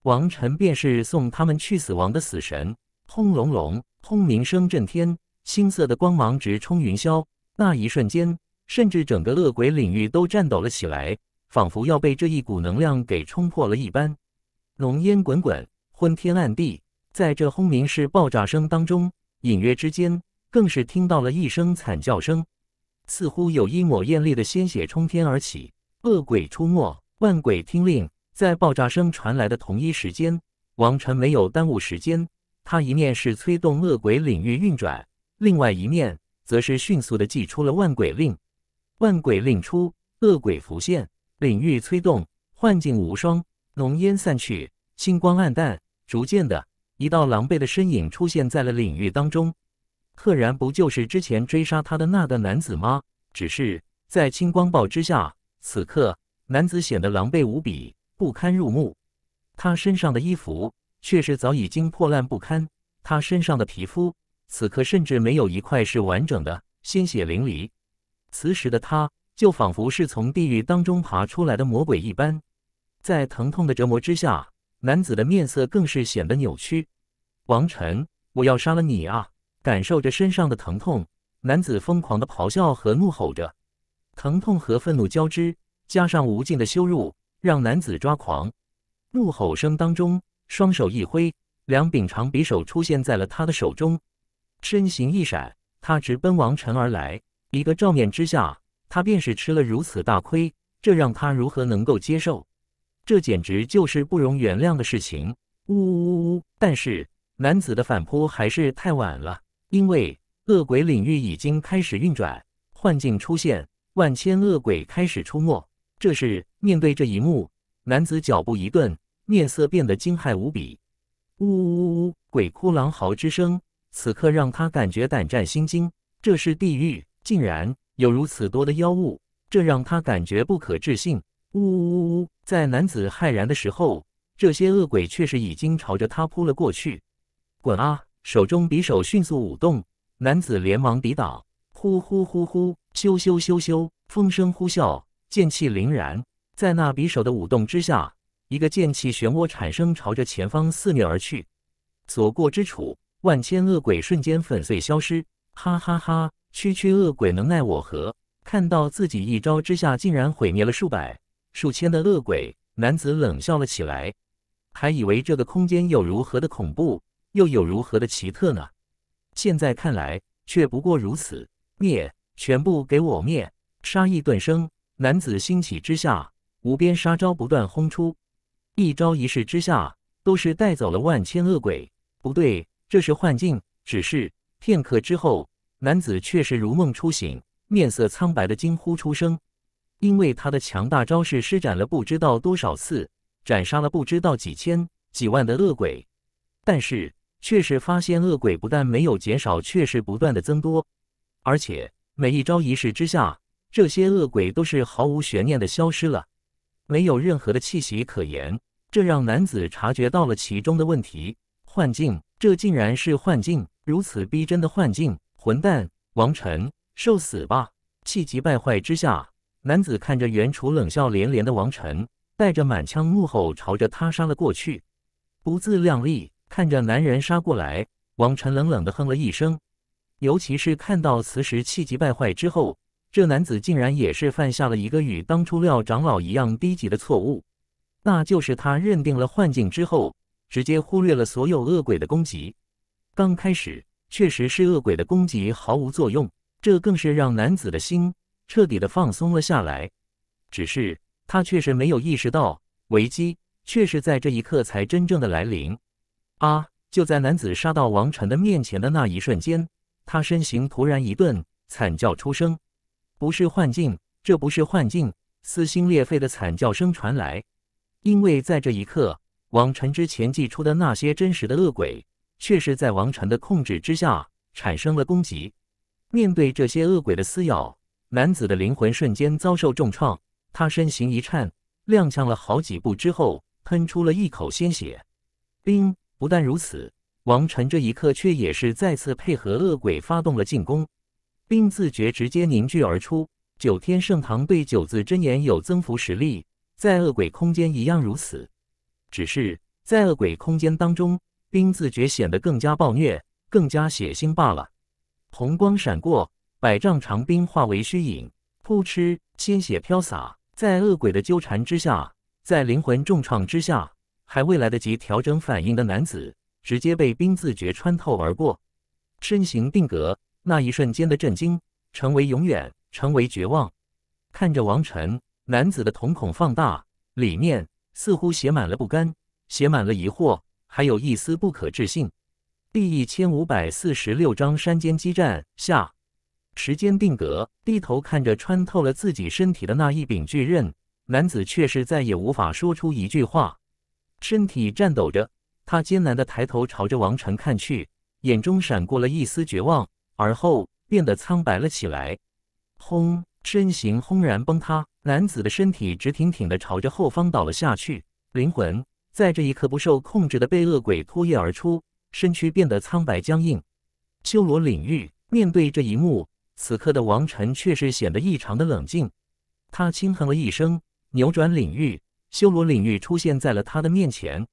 王晨便是送他们去死亡的死神。轰隆隆，轰鸣声震天，青色的光芒直冲云霄。那一瞬间，甚至整个恶鬼领域都颤抖了起来，仿佛要被这一股能量给冲破了一般。浓烟滚滚，昏天暗地，在这轰鸣式爆炸声当中，隐约之间。更是听到了一声惨叫声，似乎有一抹艳丽的鲜血冲天而起。恶鬼出没，万鬼听令。在爆炸声传来的同一时间，王晨没有耽误时间，他一面是催动恶鬼领域运转，另外一面则是迅速的祭出了万鬼令。万鬼令出，恶鬼浮现，领域催动，幻境无双。浓烟散去，星光暗淡，逐渐的，一道狼狈的身影出现在了领域当中。赫然不就是之前追杀他的那个男子吗？只是在青光暴之下，此刻男子显得狼狈无比，不堪入目。他身上的衣服却是早已经破烂不堪，他身上的皮肤此刻甚至没有一块是完整的，鲜血淋漓。此时的他，就仿佛是从地狱当中爬出来的魔鬼一般，在疼痛的折磨之下，男子的面色更是显得扭曲。王晨，我要杀了你啊！感受着身上的疼痛，男子疯狂的咆哮和怒吼着，疼痛和愤怒交织，加上无尽的羞辱，让男子抓狂。怒吼声当中，双手一挥，两柄长匕首出现在了他的手中。身形一闪，他直奔王晨而来。一个照面之下，他便是吃了如此大亏，这让他如何能够接受？这简直就是不容原谅的事情！呜呜呜！呜！但是男子的反扑还是太晚了。因为恶鬼领域已经开始运转，幻境出现，万千恶鬼开始出没。这是面对这一幕，男子脚步一顿，面色变得惊骇无比。呜呜呜！鬼哭狼嚎之声，此刻让他感觉胆战心惊。这是地狱，竟然有如此多的妖物，这让他感觉不可置信。呜呜呜！在男子骇然的时候，这些恶鬼却是已经朝着他扑了过去。滚啊！手中匕首迅速舞动，男子连忙抵挡。呼呼呼呼，咻咻咻咻，风声呼啸，剑气凌然。在那匕首的舞动之下，一个剑气漩涡产生，朝着前方肆虐而去。所过之处，万千恶鬼瞬间粉碎消失。哈哈哈，区区恶鬼能奈我何？看到自己一招之下竟然毁灭了数百、数千的恶鬼，男子冷笑了起来。还以为这个空间有如何的恐怖？又有如何的奇特呢？现在看来却不过如此。灭，全部给我灭！杀意顿生，男子兴起之下，无边杀招不断轰出，一招一式之下，都是带走了万千恶鬼。不对，这是幻境。只是片刻之后，男子却是如梦初醒，面色苍白的惊呼出声，因为他的强大招式施展了不知道多少次，斩杀了不知道几千、几万的恶鬼，但是。却是发现恶鬼不但没有减少，却是不断的增多，而且每一招一式之下，这些恶鬼都是毫无悬念的消失了，没有任何的气息可言。这让男子察觉到了其中的问题，幻境，这竟然是幻境，如此逼真的幻境！混蛋，王晨，受死吧！气急败坏之下，男子看着原处冷笑连连的王晨，带着满腔怒吼朝着他杀了过去。不自量力！看着男人杀过来，王晨冷冷的哼了一声。尤其是看到此时气急败坏之后，这男子竟然也是犯下了一个与当初廖长老一样低级的错误，那就是他认定了幻境之后，直接忽略了所有恶鬼的攻击。刚开始确实是恶鬼的攻击毫无作用，这更是让男子的心彻底的放松了下来。只是他确实没有意识到危机，确实在这一刻才真正的来临。啊！就在男子杀到王晨的面前的那一瞬间，他身形突然一顿，惨叫出声。不是幻境，这不是幻境！撕心裂肺的惨叫声传来，因为在这一刻，王晨之前祭出的那些真实的恶鬼，却是在王晨的控制之下产生了攻击。面对这些恶鬼的撕咬，男子的灵魂瞬间遭受重创，他身形一颤，踉跄了好几步之后，喷出了一口鲜血。冰。不但如此，王晨这一刻却也是再次配合恶鬼发动了进攻，并自觉直接凝聚而出。九天圣堂对“九字真言”有增幅实力，在恶鬼空间一样如此。只是在恶鬼空间当中，冰自觉显得更加暴虐，更加血腥罢了。红光闪过，百丈长冰化为虚影，噗嗤，鲜血飘洒。在恶鬼的纠缠之下，在灵魂重创之下。还未来得及调整反应的男子，直接被冰字诀穿透而过，身形定格。那一瞬间的震惊，成为永远，成为绝望。看着王晨，男子的瞳孔放大，里面似乎写满了不甘，写满了疑惑，还有一丝不可置信。第一千五百四十六章山间激战下，时间定格，低头看着穿透了自己身体的那一柄巨刃，男子却是再也无法说出一句话。身体颤抖着，他艰难地抬头朝着王晨看去，眼中闪过了一丝绝望，而后变得苍白了起来。轰，身形轰然崩塌，男子的身体直挺挺地朝着后方倒了下去，灵魂在这一刻不受控制地被恶鬼拖曳而出，身躯变得苍白僵硬。修罗领域面对这一幕，此刻的王晨却是显得异常的冷静，他轻哼了一声，扭转领域。修罗领域出现在了他的面前，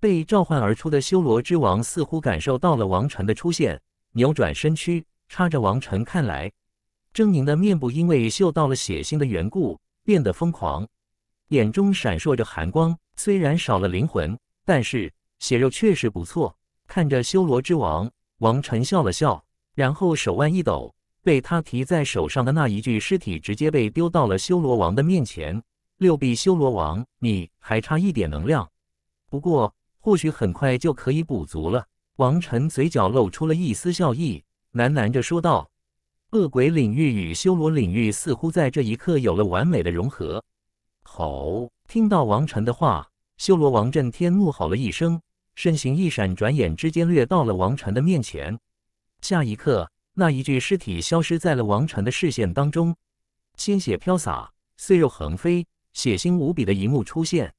被召唤而出的修罗之王似乎感受到了王晨的出现，扭转身躯，插着王晨看来。狰狞的面部因为嗅到了血腥的缘故变得疯狂，眼中闪烁着寒光。虽然少了灵魂，但是血肉确实不错。看着修罗之王，王晨笑了笑，然后手腕一抖，被他提在手上的那一具尸体直接被丢到了修罗王的面前。六臂修罗王，你还差一点能量，不过或许很快就可以补足了。王晨嘴角露出了一丝笑意，喃喃着说道：“恶鬼领域与修罗领域似乎在这一刻有了完美的融合。”吼！听到王晨的话，修罗王震天怒吼了一声，身形一闪，转眼之间掠到了王晨的面前。下一刻，那一具尸体消失在了王晨的视线当中，鲜血飘洒，碎肉横飞。血腥无比的一幕出现，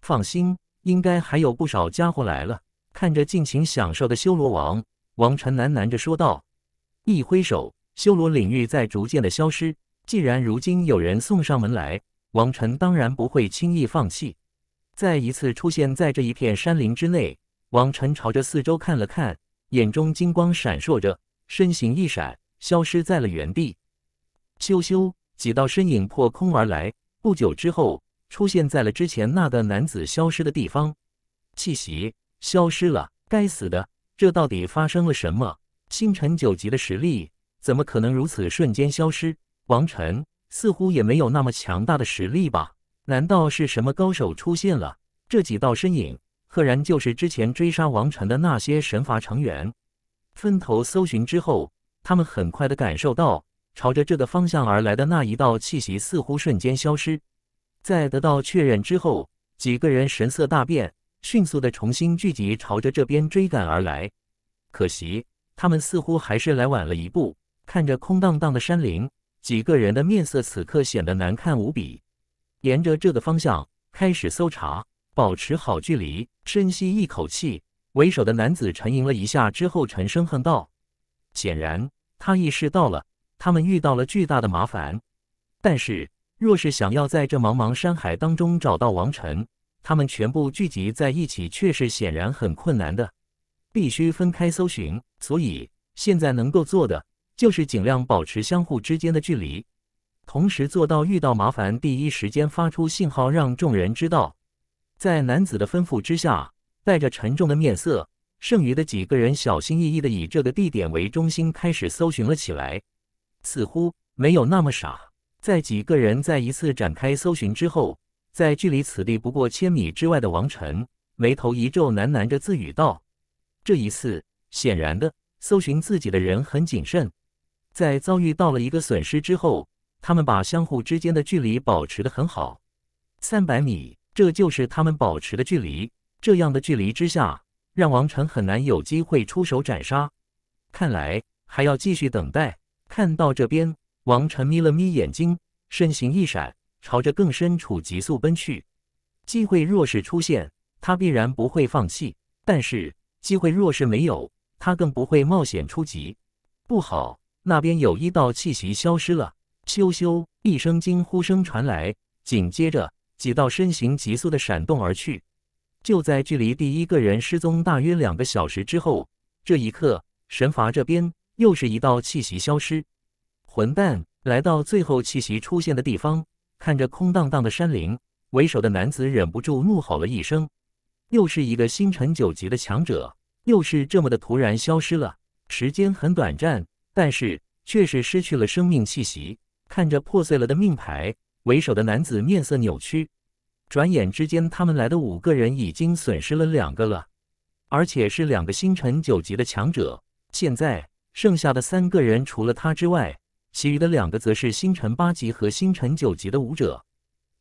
放心，应该还有不少家伙来了。看着尽情享受的修罗王，王晨喃喃着说道。一挥手，修罗领域在逐渐的消失。既然如今有人送上门来，王晨当然不会轻易放弃。再一次出现在这一片山林之内，王晨朝着四周看了看，眼中金光闪烁着，身形一闪，消失在了原地。咻咻，几道身影破空而来。不久之后，出现在了之前那个男子消失的地方，气息消失了。该死的，这到底发生了什么？星辰九级的实力，怎么可能如此瞬间消失？王晨似乎也没有那么强大的实力吧？难道是什么高手出现了？这几道身影，赫然就是之前追杀王晨的那些神罚成员。分头搜寻之后，他们很快的感受到。朝着这个方向而来的那一道气息似乎瞬间消失，在得到确认之后，几个人神色大变，迅速的重新聚集，朝着这边追赶而来。可惜他们似乎还是来晚了一步。看着空荡荡的山林，几个人的面色此刻显得难看无比。沿着这个方向开始搜查，保持好距离，深吸一口气。为首的男子沉吟了一下之后，沉声哼道：“显然，他意识到了。”他们遇到了巨大的麻烦，但是若是想要在这茫茫山海当中找到王晨，他们全部聚集在一起，却是显然很困难的，必须分开搜寻。所以现在能够做的，就是尽量保持相互之间的距离，同时做到遇到麻烦第一时间发出信号，让众人知道。在男子的吩咐之下，带着沉重的面色，剩余的几个人小心翼翼地以这个地点为中心开始搜寻了起来。似乎没有那么傻。在几个人再一次展开搜寻之后，在距离此地不过千米之外的王晨，眉头一皱，喃喃着自语道：“这一次，显然的搜寻自己的人很谨慎。在遭遇到了一个损失之后，他们把相互之间的距离保持的很好，三百米，这就是他们保持的距离。这样的距离之下，让王晨很难有机会出手斩杀。看来还要继续等待。”看到这边，王晨眯了眯眼睛，身形一闪，朝着更深处急速奔去。机会若是出现，他必然不会放弃；但是机会若是没有，他更不会冒险出击。不好，那边有一道气息消失了！咻咻，一声惊呼声传来，紧接着几道身形急速的闪动而去。就在距离第一个人失踪大约两个小时之后，这一刻，神罚这边。又是一道气息消失，混蛋！来到最后气息出现的地方，看着空荡荡的山林，为首的男子忍不住怒吼了一声。又是一个星辰九级的强者，又是这么的突然消失了。时间很短暂，但是却是失去了生命气息。看着破碎了的命牌，为首的男子面色扭曲。转眼之间，他们来的五个人已经损失了两个了，而且是两个星辰九级的强者。现在。剩下的三个人，除了他之外，其余的两个则是星辰八级和星辰九级的武者。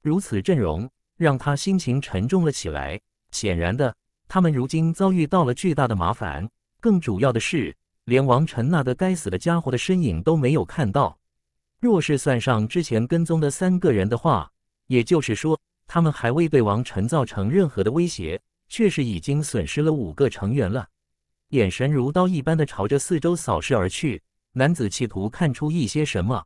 如此阵容，让他心情沉重了起来。显然的，他们如今遭遇到了巨大的麻烦。更主要的是，连王晨那个该死的家伙的身影都没有看到。若是算上之前跟踪的三个人的话，也就是说，他们还未对王晨造成任何的威胁，却是已经损失了五个成员了。眼神如刀一般的朝着四周扫视而去，男子企图看出一些什么。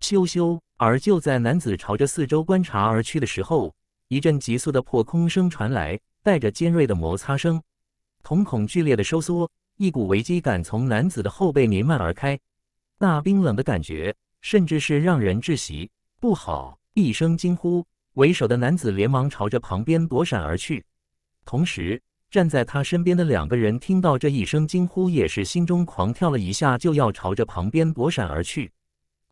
羞羞。而就在男子朝着四周观察而去的时候，一阵急速的破空声传来，带着尖锐的摩擦声，瞳孔剧烈的收缩，一股危机感从男子的后背弥漫而开，那冰冷的感觉，甚至是让人窒息。不好！一声惊呼，为首的男子连忙朝着旁边躲闪而去，同时。站在他身边的两个人听到这一声惊呼，也是心中狂跳了一下，就要朝着旁边躲闪而去。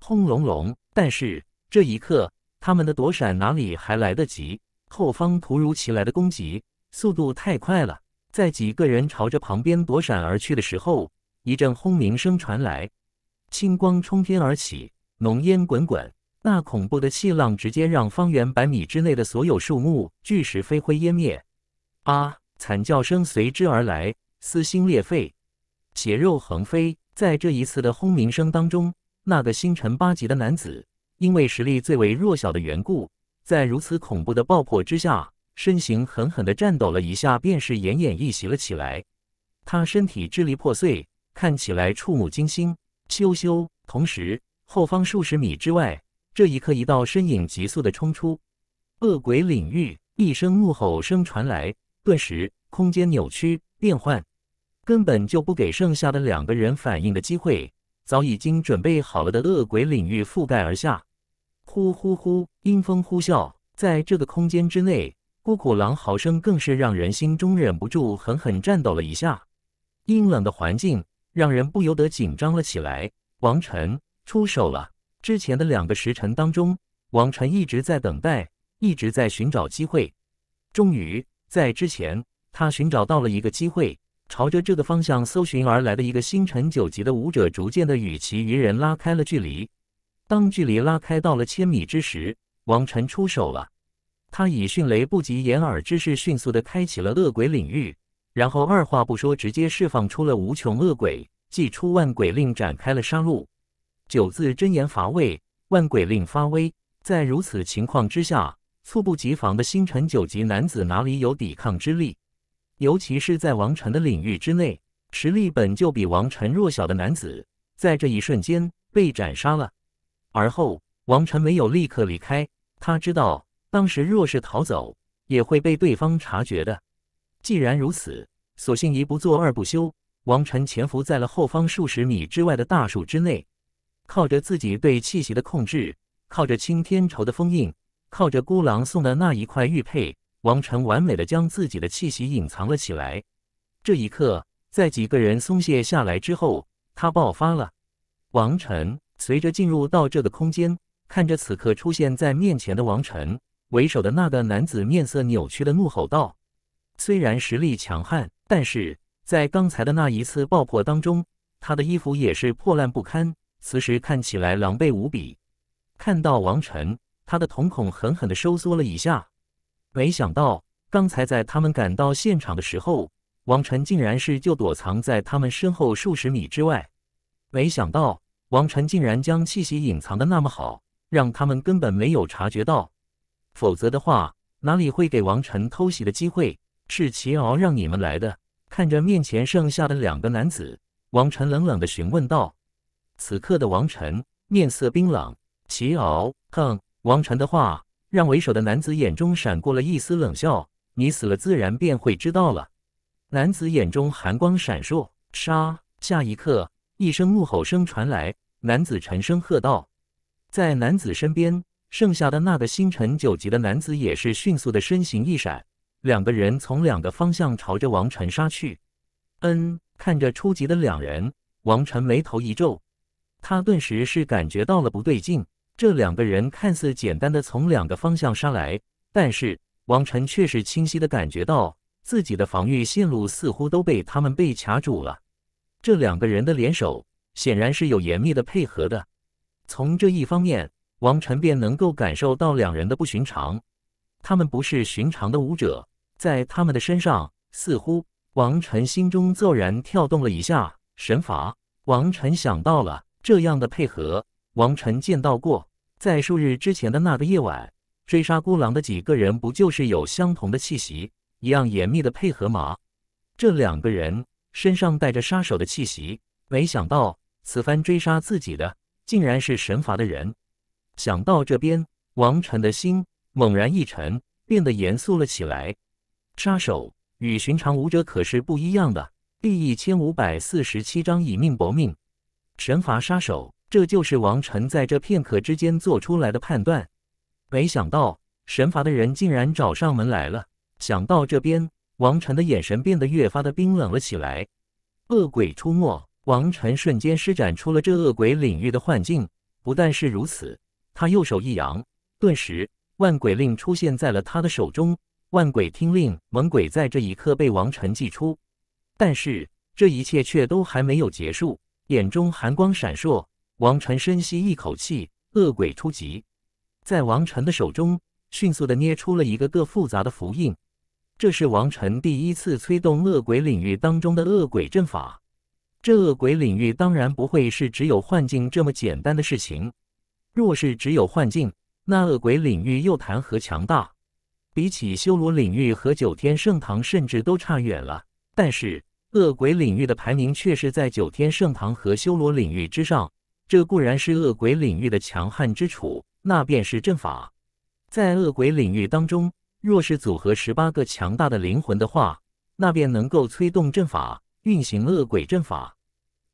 轰隆隆！但是这一刻，他们的躲闪哪里还来得及？后方突如其来的攻击速度太快了，在几个人朝着旁边躲闪而去的时候，一阵轰鸣声传来，青光冲天而起，浓烟滚滚，那恐怖的气浪直接让方圆百米之内的所有树木、巨石飞灰烟灭。啊！惨叫声随之而来，撕心裂肺，血肉横飞。在这一次的轰鸣声当中，那个星辰八级的男子，因为实力最为弱小的缘故，在如此恐怖的爆破之下，身形狠狠地颤抖了一下，便是奄奄一息了起来。他身体支离破碎，看起来触目惊心。咻咻！同时，后方数十米之外，这一刻，一道身影急速地冲出，恶鬼领域，一声怒吼声传来。顿时，空间扭曲变幻，根本就不给剩下的两个人反应的机会。早已经准备好了的恶鬼领域覆盖而下，呼呼呼，阴风呼啸，在这个空间之内，孤苦狼嚎声更是让人心中忍不住狠狠颤抖了一下。阴冷的环境让人不由得紧张了起来。王晨出手了，之前的两个时辰当中，王晨一直在等待，一直在寻找机会，终于。在之前，他寻找到了一个机会，朝着这个方向搜寻而来的一个星辰九级的武者，逐渐的与其余人拉开了距离。当距离拉开到了千米之时，王晨出手了。他以迅雷不及掩耳之势，迅速的开启了恶鬼领域，然后二话不说，直接释放出了无穷恶鬼，祭出万鬼令，展开了杀戮。九字真言乏味，万鬼令发威。在如此情况之下。猝不及防的星辰九级男子哪里有抵抗之力？尤其是在王晨的领域之内，实力本就比王晨弱小的男子，在这一瞬间被斩杀了。而后，王晨没有立刻离开，他知道当时若是逃走，也会被对方察觉的。既然如此，索性一不做二不休，王晨潜伏在了后方数十米之外的大树之内，靠着自己对气息的控制，靠着青天仇的封印。靠着孤狼送的那一块玉佩，王晨完美的将自己的气息隐藏了起来。这一刻，在几个人松懈下来之后，他爆发了。王晨随着进入到这个空间，看着此刻出现在面前的王晨，为首的那个男子面色扭曲的怒吼道：“虽然实力强悍，但是在刚才的那一次爆破当中，他的衣服也是破烂不堪，此时看起来狼狈无比。”看到王晨。他的瞳孔狠狠地收缩了一下，没想到刚才在他们赶到现场的时候，王晨竟然是就躲藏在他们身后数十米之外。没想到王晨竟然将气息隐藏的那么好，让他们根本没有察觉到。否则的话，哪里会给王晨偷袭的机会？是齐敖让你们来的？看着面前剩下的两个男子，王晨冷冷地询问道。此刻的王晨面色冰冷，齐敖，哼。王禅的话让为首的男子眼中闪过了一丝冷笑：“你死了，自然便会知道了。”男子眼中寒光闪烁，杀！下一刻，一声怒吼声传来，男子沉声喝道：“在男子身边，剩下的那个星辰九级的男子也是迅速的身形一闪，两个人从两个方向朝着王禅杀去。”嗯，看着初级的两人，王禅眉头一皱，他顿时是感觉到了不对劲。这两个人看似简单的从两个方向杀来，但是王晨却是清晰的感觉到自己的防御线路似乎都被他们被卡住了。这两个人的联手显然是有严密的配合的，从这一方面，王晨便能够感受到两人的不寻常。他们不是寻常的武者，在他们的身上，似乎王晨心中骤然跳动了一下。神罚，王晨想到了这样的配合。王晨见到过，在数日之前的那个夜晚，追杀孤狼的几个人不就是有相同的气息，一样严密的配合吗？这两个人身上带着杀手的气息，没想到此番追杀自己的，竟然是神罚的人。想到这边，王晨的心猛然一沉，变得严肃了起来。杀手与寻常武者可是不一样的。第一千五百四十七章以命搏命，神罚杀手。这就是王晨在这片刻之间做出来的判断，没想到神罚的人竟然找上门来了。想到这边，王晨的眼神变得越发的冰冷了起来。恶鬼出没，王晨瞬间施展出了这恶鬼领域的幻境。不但是如此，他右手一扬，顿时万鬼令出现在了他的手中。万鬼听令，猛鬼在这一刻被王晨祭出。但是这一切却都还没有结束，眼中寒光闪烁。王晨深吸一口气，恶鬼初级，在王晨的手中迅速的捏出了一个个复杂的符印。这是王晨第一次催动恶鬼领域当中的恶鬼阵法。这恶鬼领域当然不会是只有幻境这么简单的事情。若是只有幻境，那恶鬼领域又谈何强大？比起修罗领域和九天圣堂，甚至都差远了。但是恶鬼领域的排名却是在九天圣堂和修罗领域之上。这固然是恶鬼领域的强悍之处，那便是阵法。在恶鬼领域当中，若是组合十八个强大的灵魂的话，那便能够催动阵法，运行恶鬼阵法。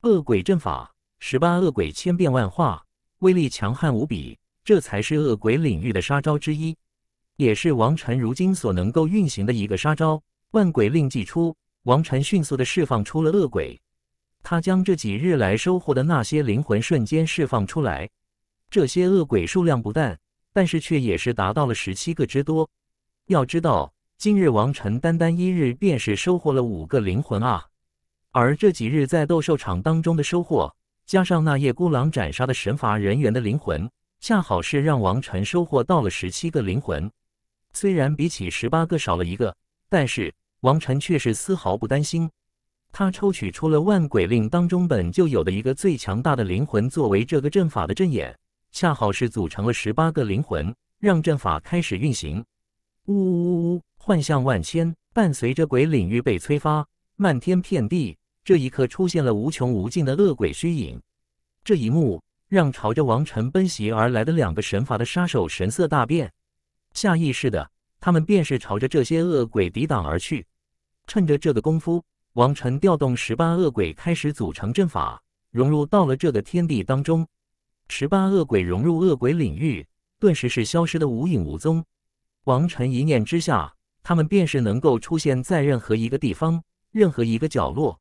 恶鬼阵法，十八恶鬼千变万化，威力强悍无比。这才是恶鬼领域的杀招之一，也是王禅如今所能够运行的一个杀招。万鬼令祭出，王禅迅速的释放出了恶鬼。他将这几日来收获的那些灵魂瞬间释放出来，这些恶鬼数量不淡，但是却也是达到了十七个之多。要知道，今日王晨单单一日便是收获了五个灵魂啊！而这几日在斗兽场当中的收获，加上那夜孤狼斩杀的神罚人员的灵魂，恰好是让王晨收获到了十七个灵魂。虽然比起十八个少了一个，但是王晨却是丝毫不担心。他抽取出了万鬼令当中本就有的一个最强大的灵魂，作为这个阵法的阵眼，恰好是组成了十八个灵魂，让阵法开始运行。呜呜呜！呜，幻象万千，伴随着鬼领域被催发，漫天遍地，这一刻出现了无穷无尽的恶鬼虚影。这一幕让朝着王晨奔袭而来的两个神罚的杀手神色大变，下意识的他们便是朝着这些恶鬼抵挡而去，趁着这个功夫。王晨调动十八恶鬼，开始组成阵法，融入到了这个天地当中。十八恶鬼融入恶鬼领域，顿时是消失的无影无踪。王晨一念之下，他们便是能够出现在任何一个地方、任何一个角落，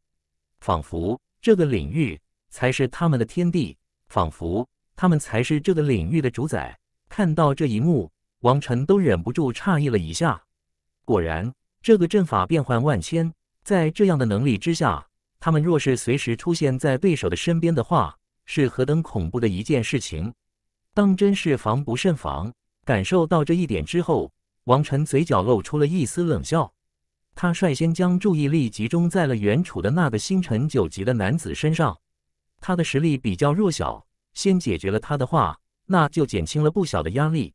仿佛这个领域才是他们的天地，仿佛他们才是这个领域的主宰。看到这一幕，王晨都忍不住诧异了一下。果然，这个阵法变幻万千。在这样的能力之下，他们若是随时出现在对手的身边的话，是何等恐怖的一件事情！当真是防不胜防。感受到这一点之后，王晨嘴角露出了一丝冷笑。他率先将注意力集中在了远处的那个星辰九级的男子身上。他的实力比较弱小，先解决了他的话，那就减轻了不小的压力。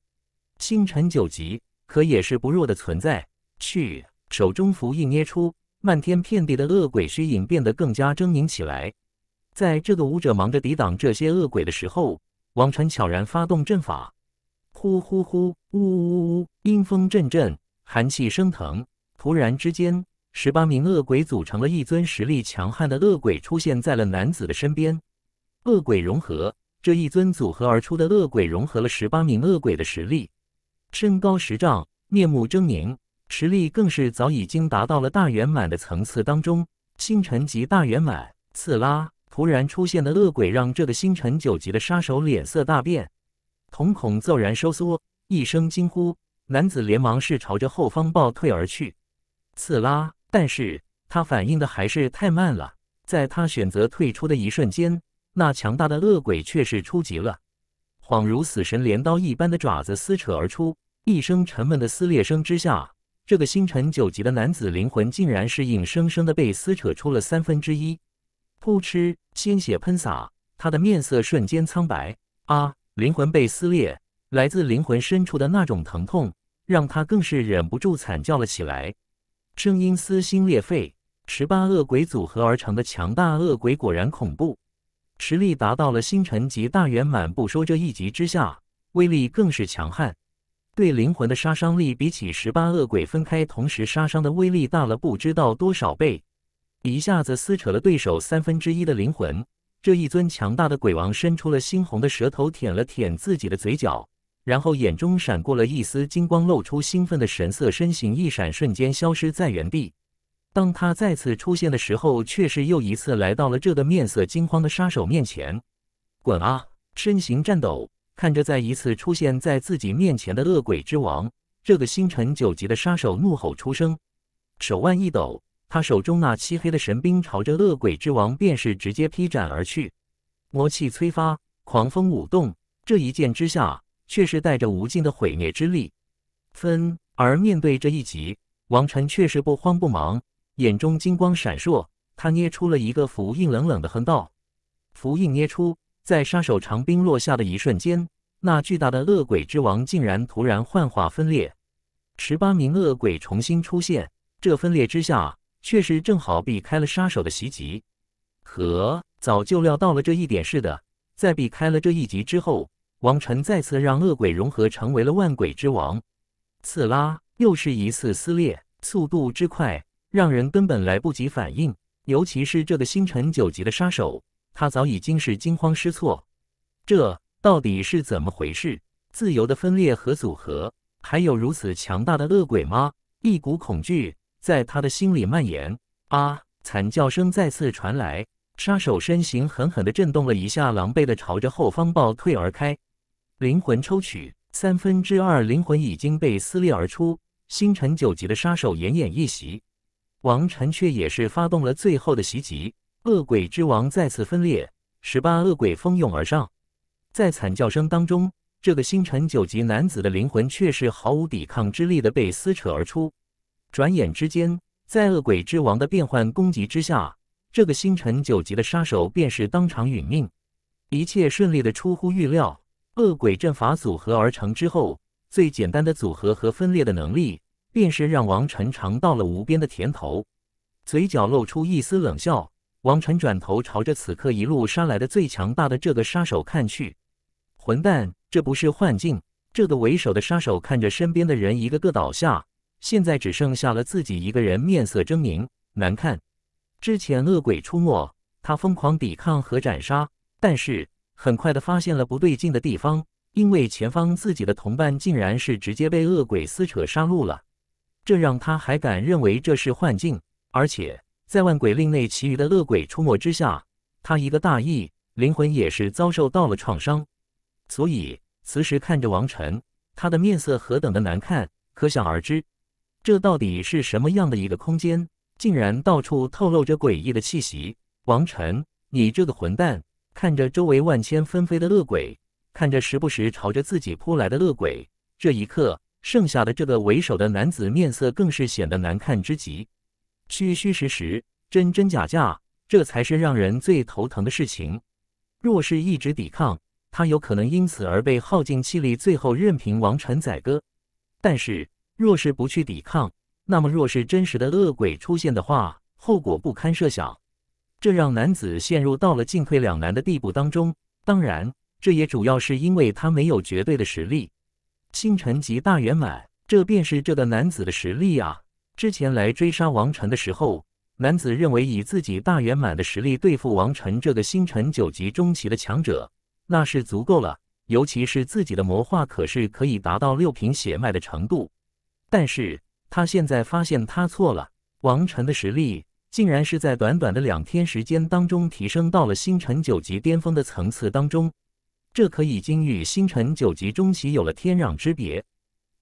星辰九级，可也是不弱的存在。去，手中符一捏出。漫天遍地的恶鬼虚影变得更加狰狞起来。在这个舞者忙着抵挡这些恶鬼的时候，王晨悄然发动阵法，呼呼呼，呜呜呜，阴风阵阵，寒气升腾。突然之间，十八名恶鬼组成了一尊实力强悍的恶鬼，出现在了男子的身边。恶鬼融合，这一尊组合而出的恶鬼融合了十八名恶鬼的实力，身高十丈，面目狰狞。实力更是早已经达到了大圆满的层次当中，星辰级大圆满。刺啦，突然出现的恶鬼让这个星辰九级的杀手脸色大变，瞳孔骤然收缩，一声惊呼，男子连忙是朝着后方暴退而去。刺啦，但是他反应的还是太慢了，在他选择退出的一瞬间，那强大的恶鬼却是出击了，恍如死神镰刀一般的爪子撕扯而出，一声沉闷的撕裂声之下。这个星辰九级的男子灵魂，竟然是硬生生的被撕扯出了三分之一，噗嗤，鲜血喷洒，他的面色瞬间苍白。啊！灵魂被撕裂，来自灵魂深处的那种疼痛，让他更是忍不住惨叫了起来，声音撕心裂肺。十八恶鬼组合而成的强大恶鬼，果然恐怖，实力达到了星辰级大圆满，不说这一级之下，威力更是强悍。对灵魂的杀伤力，比起十八恶鬼分开同时杀伤的威力大了不知道多少倍，一下子撕扯了对手三分之一的灵魂。这一尊强大的鬼王伸出了猩红的舌头，舔了舔自己的嘴角，然后眼中闪过了一丝金光，露出兴奋的神色，身形一闪，瞬间消失在原地。当他再次出现的时候，却是又一次来到了这个面色惊慌的杀手面前：“滚啊！”身形颤抖。看着再一次出现在自己面前的恶鬼之王，这个星辰九级的杀手怒吼出声，手腕一抖，他手中那漆黑的神兵朝着恶鬼之王便是直接劈斩而去，魔气催发，狂风舞动，这一剑之下却是带着无尽的毁灭之力。分而面对这一击，王晨却是不慌不忙，眼中金光闪烁，他捏出了一个符印，冷冷的哼道：“符印捏出。”在杀手长兵落下的一瞬间，那巨大的恶鬼之王竟然突然幻化分裂，十八名恶鬼重新出现。这分裂之下，确实正好避开了杀手的袭击。和早就料到了这一点似的，在避开了这一击之后，王晨再次让恶鬼融合成为了万鬼之王。刺拉，又是一次撕裂，速度之快，让人根本来不及反应。尤其是这个星辰九级的杀手。他早已经是惊慌失措，这到底是怎么回事？自由的分裂和组合，还有如此强大的恶鬼吗？一股恐惧在他的心里蔓延。啊！惨叫声再次传来，杀手身形狠狠地震动了一下，狼狈地朝着后方暴退而开。灵魂抽取，三分之二灵魂已经被撕裂而出。星辰九级的杀手奄奄一息，王晨却也是发动了最后的袭击。恶鬼之王再次分裂，十八恶鬼蜂拥而上，在惨叫声当中，这个星辰九级男子的灵魂却是毫无抵抗之力的被撕扯而出。转眼之间，在恶鬼之王的变幻攻击之下，这个星辰九级的杀手便是当场殒命。一切顺利的出乎预料，恶鬼阵法组合而成之后，最简单的组合和分裂的能力，便是让王晨尝到了无边的甜头，嘴角露出一丝冷笑。王晨转头朝着此刻一路杀来的最强大的这个杀手看去。混蛋，这不是幻境！这个为首的杀手看着身边的人一个个倒下，现在只剩下了自己一个人，面色狰狞难看。之前恶鬼出没，他疯狂抵抗和斩杀，但是很快的发现了不对劲的地方，因为前方自己的同伴竟然是直接被恶鬼撕扯杀戮了。这让他还敢认为这是幻境？而且。在万鬼令内，其余的恶鬼出没之下，他一个大意，灵魂也是遭受到了创伤。所以此时看着王晨，他的面色何等的难看，可想而知，这到底是什么样的一个空间，竟然到处透露着诡异的气息？王晨，你这个混蛋！看着周围万千纷飞的恶鬼，看着时不时朝着自己扑来的恶鬼，这一刻，剩下的这个为首的男子面色更是显得难看之极。虚虚实实，真真假假，这才是让人最头疼的事情。若是一直抵抗，他有可能因此而被耗尽气力，最后任凭王辰宰割；但是若是不去抵抗，那么若是真实的恶鬼出现的话，后果不堪设想。这让男子陷入到了进退两难的地步当中。当然，这也主要是因为他没有绝对的实力。星辰级大圆满，这便是这个男子的实力啊。之前来追杀王辰的时候，男子认为以自己大圆满的实力对付王辰这个星辰九级中期的强者，那是足够了。尤其是自己的魔化，可是可以达到六品血脉的程度。但是他现在发现他错了，王辰的实力竟然是在短短的两天时间当中提升到了星辰九级巅峰的层次当中，这可已经与星辰九级中期有了天壤之别。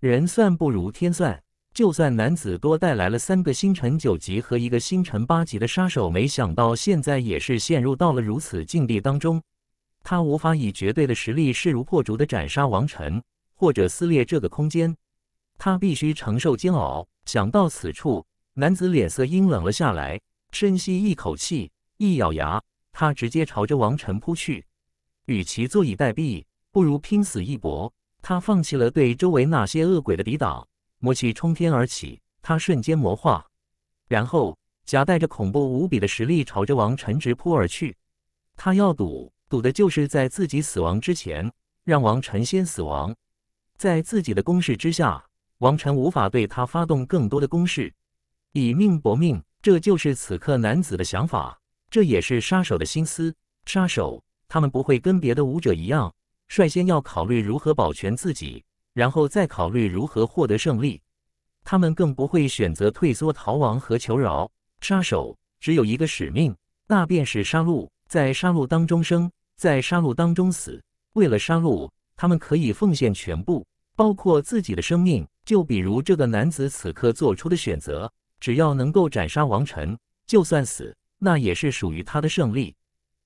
人算不如天算。就算男子多带来了三个星辰九级和一个星辰八级的杀手，没想到现在也是陷入到了如此境地当中。他无法以绝对的实力势如破竹的斩杀王晨，或者撕裂这个空间，他必须承受煎熬。想到此处，男子脸色阴冷了下来，深吸一口气，一咬牙，他直接朝着王晨扑去。与其坐以待毙，不如拼死一搏。他放弃了对周围那些恶鬼的抵挡。魔气冲天而起，他瞬间魔化，然后夹带着恐怖无比的实力朝着王晨直扑而去。他要赌，赌的就是在自己死亡之前，让王晨先死亡。在自己的攻势之下，王晨无法对他发动更多的攻势。以命搏命，这就是此刻男子的想法，这也是杀手的心思。杀手他们不会跟别的武者一样，率先要考虑如何保全自己。然后再考虑如何获得胜利，他们更不会选择退缩、逃亡和求饶。杀手只有一个使命，那便是杀戮，在杀戮当中生，在杀戮当中死。为了杀戮，他们可以奉献全部，包括自己的生命。就比如这个男子此刻做出的选择，只要能够斩杀王臣，就算死，那也是属于他的胜利。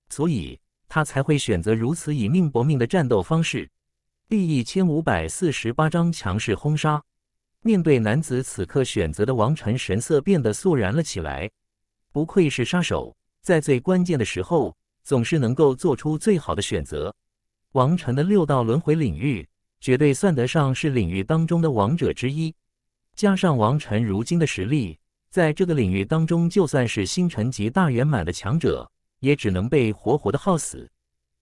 所以，他才会选择如此以命搏命的战斗方式。第一千五百四十八章强势轰杀。面对男子此刻选择的王晨，神色变得肃然了起来。不愧是杀手，在最关键的时候，总是能够做出最好的选择。王晨的六道轮回领域，绝对算得上是领域当中的王者之一。加上王晨如今的实力，在这个领域当中，就算是星辰级大圆满的强者，也只能被活活的耗死。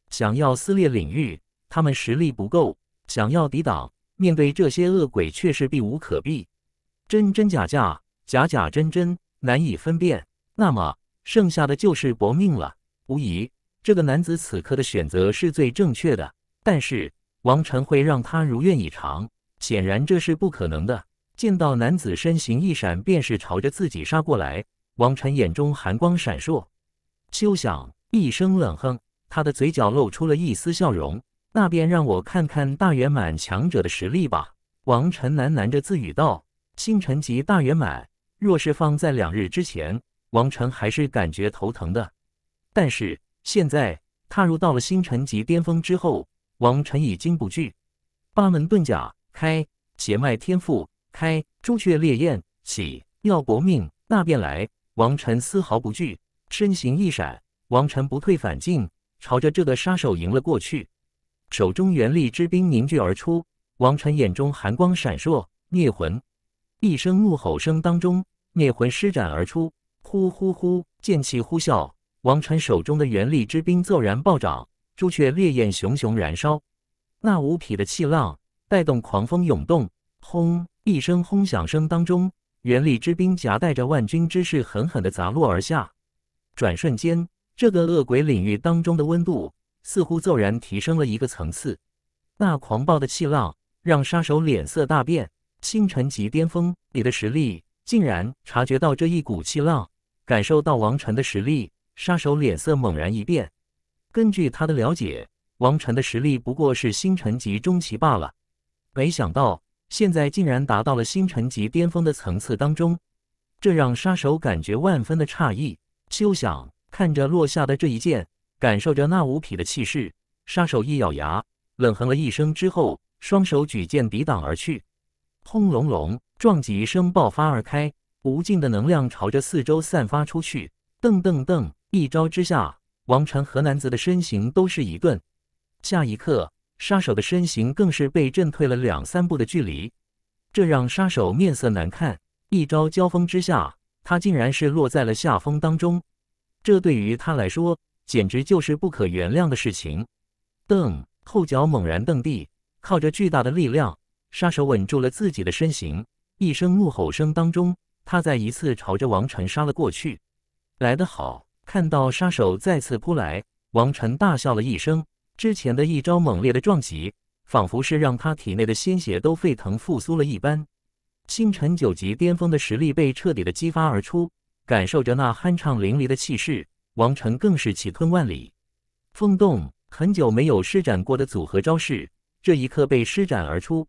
想要撕裂领域。他们实力不够，想要抵挡面对这些恶鬼，却是避无可避。真真假假，假假真真，难以分辨。那么剩下的就是搏命了。无疑，这个男子此刻的选择是最正确的。但是王晨会让他如愿以偿？显然这是不可能的。见到男子身形一闪，便是朝着自己杀过来。王晨眼中寒光闪烁，休想！一声冷哼，他的嘴角露出了一丝笑容。那便让我看看大圆满强者的实力吧。”王晨喃喃着自语道。“星辰级大圆满，若是放在两日之前，王晨还是感觉头疼的。但是现在踏入到了星辰级巅峰之后，王晨已经不惧。八门遁甲开，血脉天赋开，朱雀烈焰起，要搏命，那便来！”王晨丝毫不惧，身形一闪，王晨不退反进，朝着这个杀手迎了过去。手中元力之冰凝聚而出，王禅眼中寒光闪烁，灭魂！一声怒吼声当中，灭魂施展而出，呼呼呼，剑气呼啸，王禅手中的元力之冰骤然暴涨，朱雀烈焰熊熊燃烧，那无匹的气浪带动狂风涌动，轰！一声轰响声当中，元力之冰夹带着万钧之势狠狠地砸落而下，转瞬间，这个恶鬼领域当中的温度。似乎骤然提升了一个层次，那狂暴的气浪让杀手脸色大变。星辰级巅峰，你的实力竟然察觉到这一股气浪，感受到王晨的实力，杀手脸色猛然一变。根据他的了解，王晨的实力不过是星辰级中期罢了，没想到现在竟然达到了星辰级巅峰的层次当中，这让杀手感觉万分的诧异。休想看着落下的这一剑。感受着那无匹的气势，杀手一咬牙，冷哼了一声之后，双手举剑抵挡而去。轰隆隆，撞击声爆发而开，无尽的能量朝着四周散发出去。噔噔噔，一招之下，王晨和男子的身形都是一顿。下一刻，杀手的身形更是被震退了两三步的距离，这让杀手面色难看。一招交锋之下，他竟然是落在了下风当中。这对于他来说。简直就是不可原谅的事情！瞪，后脚猛然蹬地，靠着巨大的力量，杀手稳住了自己的身形。一声怒吼声当中，他再一次朝着王晨杀了过去。来得好！看到杀手再次扑来，王晨大笑了一声。之前的一招猛烈的撞击，仿佛是让他体内的鲜血都沸腾复苏了一般。星辰九级巅峰的实力被彻底的激发而出，感受着那酣畅淋漓的气势。王晨更是气吞万里，风动很久没有施展过的组合招式，这一刻被施展而出。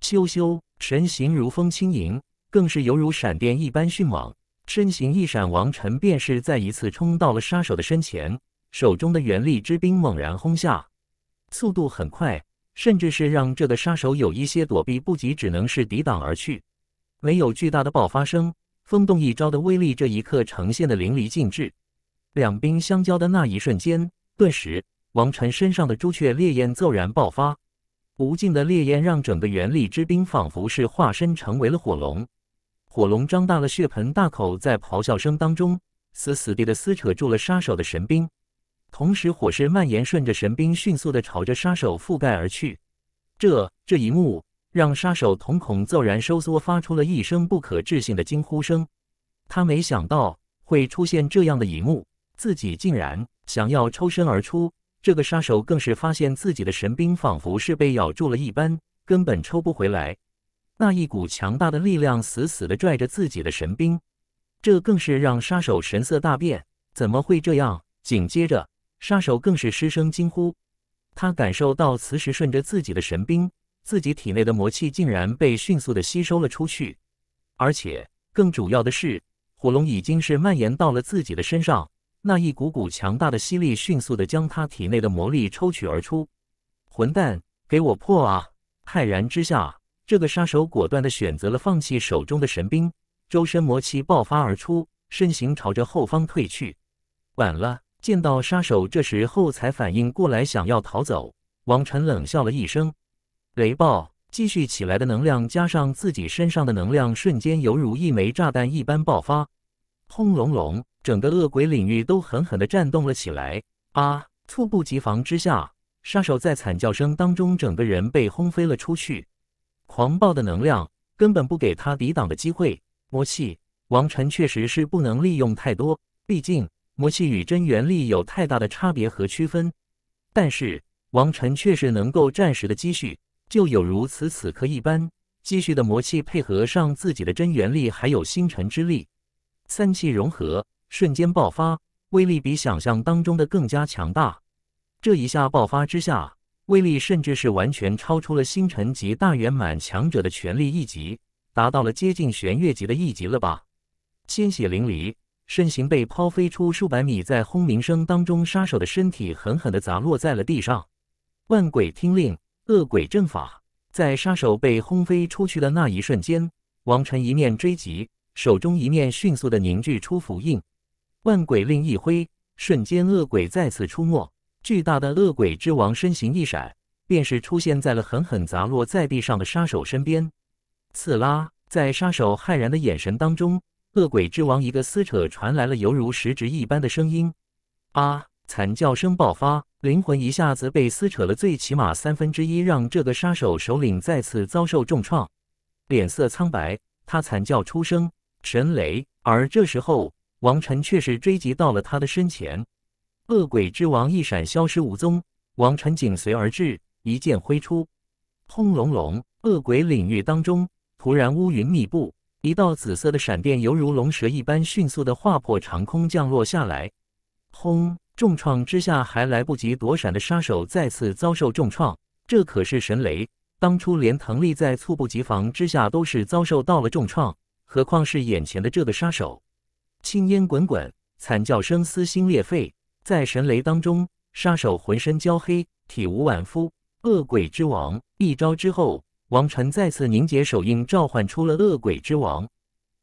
咻咻，神形如风轻盈，更是犹如闪电一般迅猛。身形一闪，王晨便是再一次冲到了杀手的身前，手中的元力之兵猛然轰下，速度很快，甚至是让这个杀手有一些躲避不及，只能是抵挡而去。没有巨大的爆发声，风动一招的威力这一刻呈现的淋漓尽致。两兵相交的那一瞬间，顿时王晨身上的朱雀烈焰骤然爆发，无尽的烈焰让整个元力之兵仿佛是化身成为了火龙。火龙张大了血盆大口，在咆哮声当中，死死地的撕扯住了杀手的神兵。同时，火势蔓延，顺着神兵迅速地朝着杀手覆盖而去。这这一幕让杀手瞳孔骤然收缩，发出了一声不可置信的惊呼声。他没想到会出现这样的一幕。自己竟然想要抽身而出，这个杀手更是发现自己的神兵仿佛是被咬住了一般，根本抽不回来。那一股强大的力量死死的拽着自己的神兵，这更是让杀手神色大变。怎么会这样？紧接着，杀手更是失声惊呼。他感受到此时顺着自己的神兵，自己体内的魔气竟然被迅速的吸收了出去，而且更主要的是，火龙已经是蔓延到了自己的身上。那一股股强大的吸力迅速地将他体内的魔力抽取而出。混蛋，给我破啊！骇然之下，这个杀手果断地选择了放弃手中的神兵，周身魔气爆发而出，身形朝着后方退去。晚了！见到杀手这时候才反应过来，想要逃走，王晨冷笑了一声。雷暴继续起来的能量加上自己身上的能量，瞬间犹如一枚炸弹一般爆发。轰隆隆！整个恶鬼领域都狠狠地颤动了起来。啊！猝不及防之下，杀手在惨叫声当中，整个人被轰飞了出去。狂暴的能量根本不给他抵挡的机会。魔气，王晨确实是不能利用太多，毕竟魔气与真元力有太大的差别和区分。但是王晨确实能够暂时的积蓄，就有如此此刻一般，积蓄的魔气配合上自己的真元力，还有星辰之力。三气融合，瞬间爆发，威力比想象当中的更加强大。这一下爆发之下，威力甚至是完全超出了星辰级大圆满强者的全力一级，达到了接近玄月级的一级了吧？鲜血淋漓，身形被抛飞出数百米，在轰鸣声当中，杀手的身体狠狠地砸落在了地上。万鬼听令，恶鬼阵法，在杀手被轰飞出去的那一瞬间，王晨一面追击。手中一念迅速的凝聚出符印，万鬼令一挥，瞬间恶鬼再次出没。巨大的恶鬼之王身形一闪，便是出现在了狠狠砸落在地上的杀手身边。刺啦！在杀手骇然的眼神当中，恶鬼之王一个撕扯，传来了犹如食指一般的声音。啊！惨叫声爆发，灵魂一下子被撕扯了最起码三分之一，让这个杀手首领再次遭受重创，脸色苍白，他惨叫出声。神雷！而这时候，王晨却是追及到了他的身前。恶鬼之王一闪消失无踪，王晨紧随而至，一剑挥出，轰隆隆！恶鬼领域当中突然乌云密布，一道紫色的闪电犹如龙蛇一般迅速的划破长空降落下来，轰！重创之下还来不及躲闪的杀手再次遭受重创。这可是神雷，当初连藤莉在猝不及防之下都是遭受到了重创。何况是眼前的这个杀手，青烟滚滚，惨叫声撕心裂肺，在神雷当中，杀手浑身焦黑，体无完肤。恶鬼之王一招之后，王晨再次凝结手印，召唤出了恶鬼之王。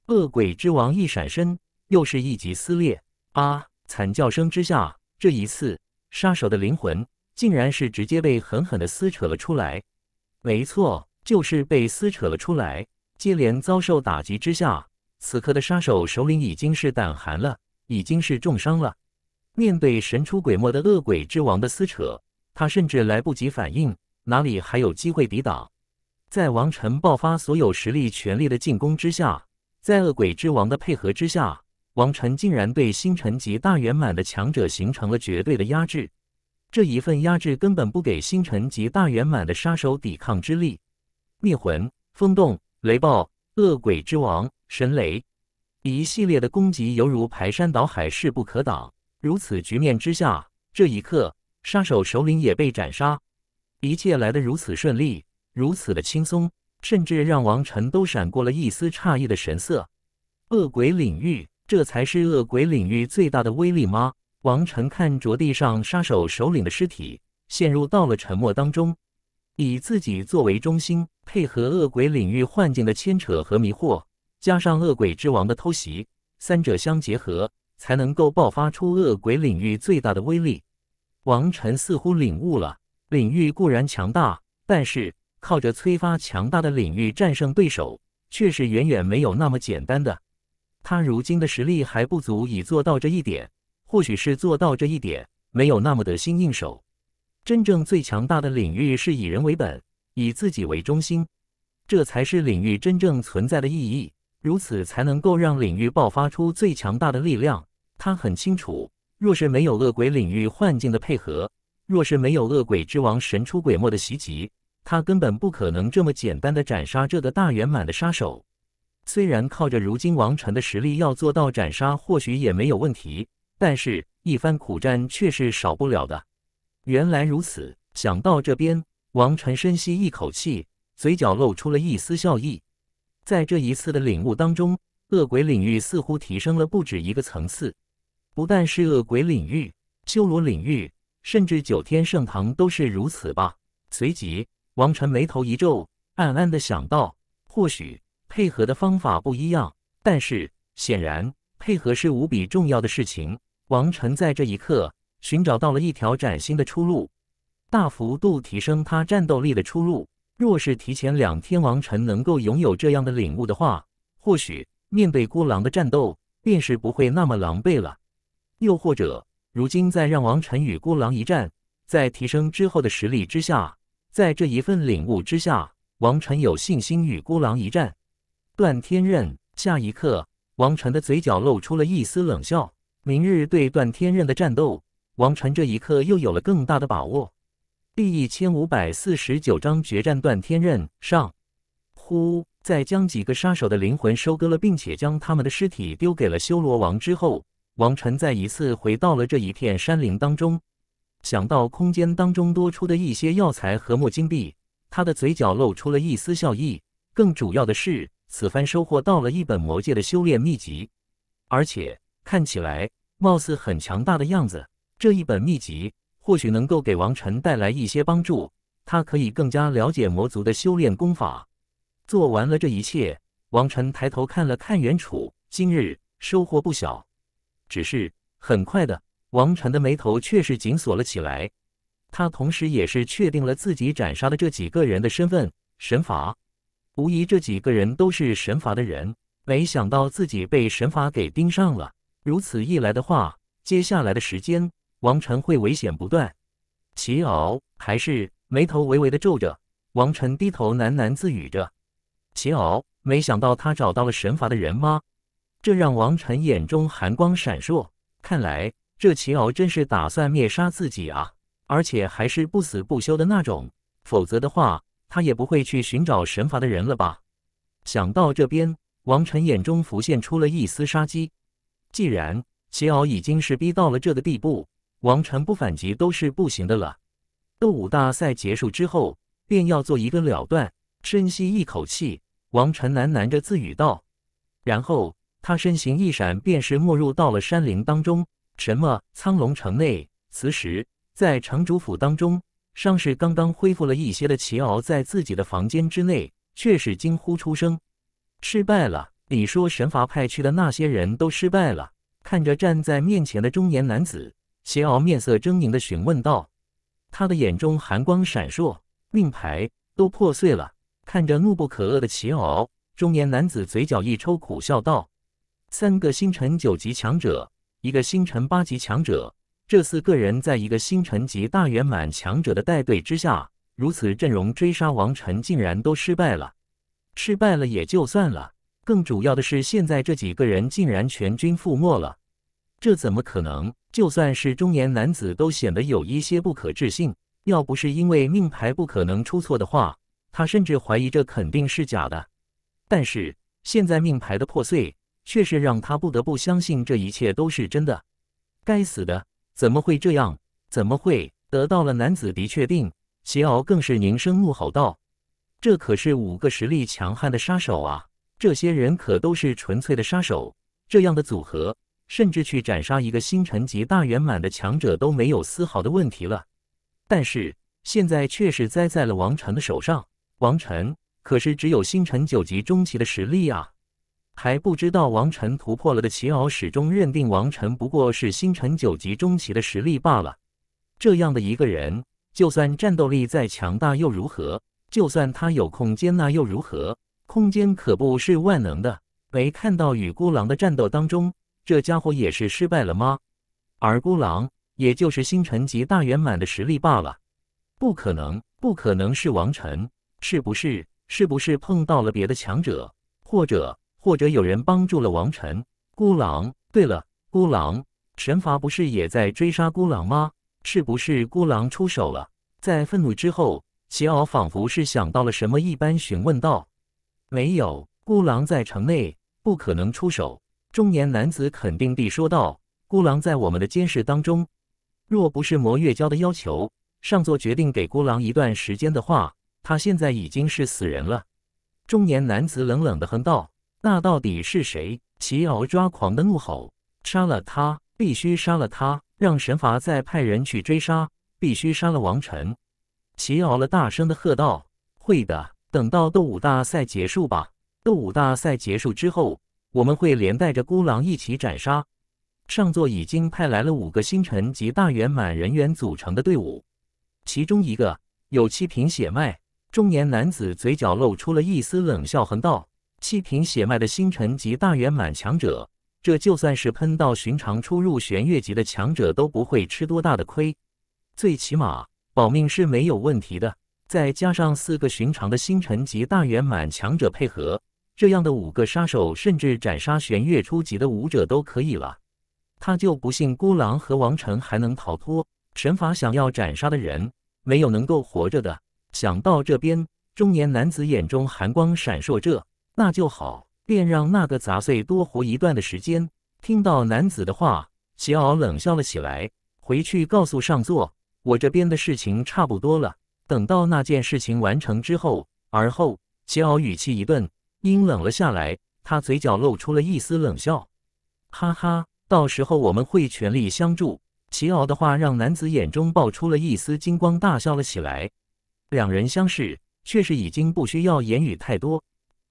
恶鬼之王一闪身，又是一击撕裂。啊！惨叫声之下，这一次杀手的灵魂，竟然是直接被狠狠的撕扯了出来。没错，就是被撕扯了出来。接连遭受打击之下，此刻的杀手首领已经是胆寒了，已经是重伤了。面对神出鬼没的恶鬼之王的撕扯，他甚至来不及反应，哪里还有机会抵挡？在王晨爆发所有实力、全力的进攻之下，在恶鬼之王的配合之下，王晨竟然对星辰级大圆满的强者形成了绝对的压制。这一份压制根本不给星辰级大圆满的杀手抵抗之力。灭魂风洞。雷暴、恶鬼之王、神雷，一系列的攻击犹如排山倒海，势不可挡。如此局面之下，这一刻，杀手首领也被斩杀。一切来得如此顺利，如此的轻松，甚至让王晨都闪过了一丝诧异的神色。恶鬼领域，这才是恶鬼领域最大的威力吗？王晨看着地上杀手首领的尸体，陷入到了沉默当中。以自己作为中心。配合恶鬼领域幻境的牵扯和迷惑，加上恶鬼之王的偷袭，三者相结合，才能够爆发出恶鬼领域最大的威力。王臣似乎领悟了，领域固然强大，但是靠着催发强大的领域战胜对手，却是远远没有那么简单的。他如今的实力还不足以做到这一点，或许是做到这一点没有那么得心应手。真正最强大的领域是以人为本。以自己为中心，这才是领域真正存在的意义。如此才能够让领域爆发出最强大的力量。他很清楚，若是没有恶鬼领域幻境的配合，若是没有恶鬼之王神出鬼没的袭击，他根本不可能这么简单的斩杀这个大圆满的杀手。虽然靠着如今王辰的实力要做到斩杀或许也没有问题，但是一番苦战却是少不了的。原来如此，想到这边。王晨深吸一口气，嘴角露出了一丝笑意。在这一次的领悟当中，恶鬼领域似乎提升了不止一个层次。不但是恶鬼领域、修罗领域，甚至九天圣堂都是如此吧。随即，王晨眉头一皱，暗暗的想到：或许配合的方法不一样，但是显然配合是无比重要的事情。王晨在这一刻寻找到了一条崭新的出路。大幅度提升他战斗力的出路，若是提前两，天王晨能够拥有这样的领悟的话，或许面对孤狼的战斗便是不会那么狼狈了。又或者，如今在让王晨与孤狼一战，在提升之后的实力之下，在这一份领悟之下，王晨有信心与孤狼一战。段天任，下一刻，王晨的嘴角露出了一丝冷笑。明日对段天任的战斗，王晨这一刻又有了更大的把握。第一千五百四十九章决战断天刃上。呼，在将几个杀手的灵魂收割了，并且将他们的尸体丢给了修罗王之后，王晨再一次回到了这一片山林当中。想到空间当中多出的一些药材和木金币，他的嘴角露出了一丝笑意。更主要的是，此番收获到了一本魔界的修炼秘籍，而且看起来貌似很强大的样子。这一本秘籍。或许能够给王晨带来一些帮助，他可以更加了解魔族的修炼功法。做完了这一切，王晨抬头看了看远处，今日收获不小。只是很快的，王晨的眉头却是紧锁了起来。他同时也是确定了自己斩杀的这几个人的身份，神罚。无疑，这几个人都是神罚的人。没想到自己被神罚给盯上了。如此一来的话，接下来的时间。王晨会危险不断，齐敖还是眉头微微的皱着。王晨低头喃喃自语着：“齐敖，没想到他找到了神罚的人吗？”这让王晨眼中寒光闪烁。看来这齐敖真是打算灭杀自己啊，而且还是不死不休的那种。否则的话，他也不会去寻找神罚的人了吧？想到这边，王晨眼中浮现出了一丝杀机。既然齐敖已经是逼到了这个地步，王晨不反击都是不行的了。斗武大赛结束之后，便要做一个了断。深吸一口气，王晨喃喃着自语道。然后他身形一闪，便是没入到了山林当中。什么？苍龙城内？此时在城主府当中，伤势刚刚恢复了一些的齐敖，在自己的房间之内，却是惊呼出声：“失败了！你说神罚派去的那些人都失败了？”看着站在面前的中年男子。齐敖面色狰狞地询问道，他的眼中寒光闪烁，令牌都破碎了。看着怒不可遏的齐敖，中年男子嘴角一抽，苦笑道：“三个星辰九级强者，一个星辰八级强者，这四个人在一个星辰级大圆满强者的带队之下，如此阵容追杀王晨，竟然都失败了。失败了也就算了，更主要的是现在这几个人竟然全军覆没了。”这怎么可能？就算是中年男子，都显得有一些不可置信。要不是因为命牌不可能出错的话，他甚至怀疑这肯定是假的。但是现在命牌的破碎，却是让他不得不相信这一切都是真的。该死的，怎么会这样？怎么会得到了男子的确定？邪敖更是凝声怒吼道：“这可是五个实力强悍的杀手啊！这些人可都是纯粹的杀手，这样的组合。”甚至去斩杀一个星辰级大圆满的强者都没有丝毫的问题了，但是现在却是栽在了王晨的手上。王晨可是只有星辰九级中期的实力啊，还不知道王晨突破了的奇敖始终认定王晨不过是星辰九级中期的实力罢了。这样的一个人，就算战斗力再强大又如何？就算他有空间那又如何？空间可不是万能的。没看到与孤狼的战斗当中？这家伙也是失败了吗？而孤狼，也就是星辰级大圆满的实力罢了，不可能，不可能是王晨，是不是？是不是碰到了别的强者，或者，或者有人帮助了王晨？孤狼，对了，孤狼，神罚不是也在追杀孤狼吗？是不是孤狼出手了？在愤怒之后，齐敖仿佛是想到了什么一般询问道：“没有，孤狼在城内，不可能出手。”中年男子肯定地说道：“孤狼在我们的监视当中，若不是魔月娇的要求，上座决定给孤狼一段时间的话，他现在已经是死人了。”中年男子冷冷地哼道：“那到底是谁？”齐敖抓狂地怒吼：“杀了他！必须杀了他！让神罚再派人去追杀！必须杀了王晨！”齐敖了大声地喝道：“会的，等到斗武大赛结束吧。斗武大赛结束之后。”我们会连带着孤狼一起斩杀。上座已经派来了五个星辰及大圆满人员组成的队伍，其中一个有七品血脉中年男子，嘴角露出了一丝冷笑，横道：“七品血脉的星辰及大圆满强者，这就算是喷到寻常初入玄月级的强者，都不会吃多大的亏。最起码保命是没有问题的。再加上四个寻常的星辰及大圆满强者配合。”这样的五个杀手，甚至斩杀玄月初级的武者都可以了。他就不信孤狼和王城还能逃脱。神罚想要斩杀的人，没有能够活着的。想到这边，中年男子眼中寒光闪烁着。那就好，便让那个杂碎多活一段的时间。听到男子的话，齐敖冷笑了起来。回去告诉上座，我这边的事情差不多了。等到那件事情完成之后，而后齐敖语气一顿。阴冷了下来，他嘴角露出了一丝冷笑，哈哈，到时候我们会全力相助。齐敖的话让男子眼中爆出了一丝金光，大笑了起来。两人相视，却是已经不需要言语太多。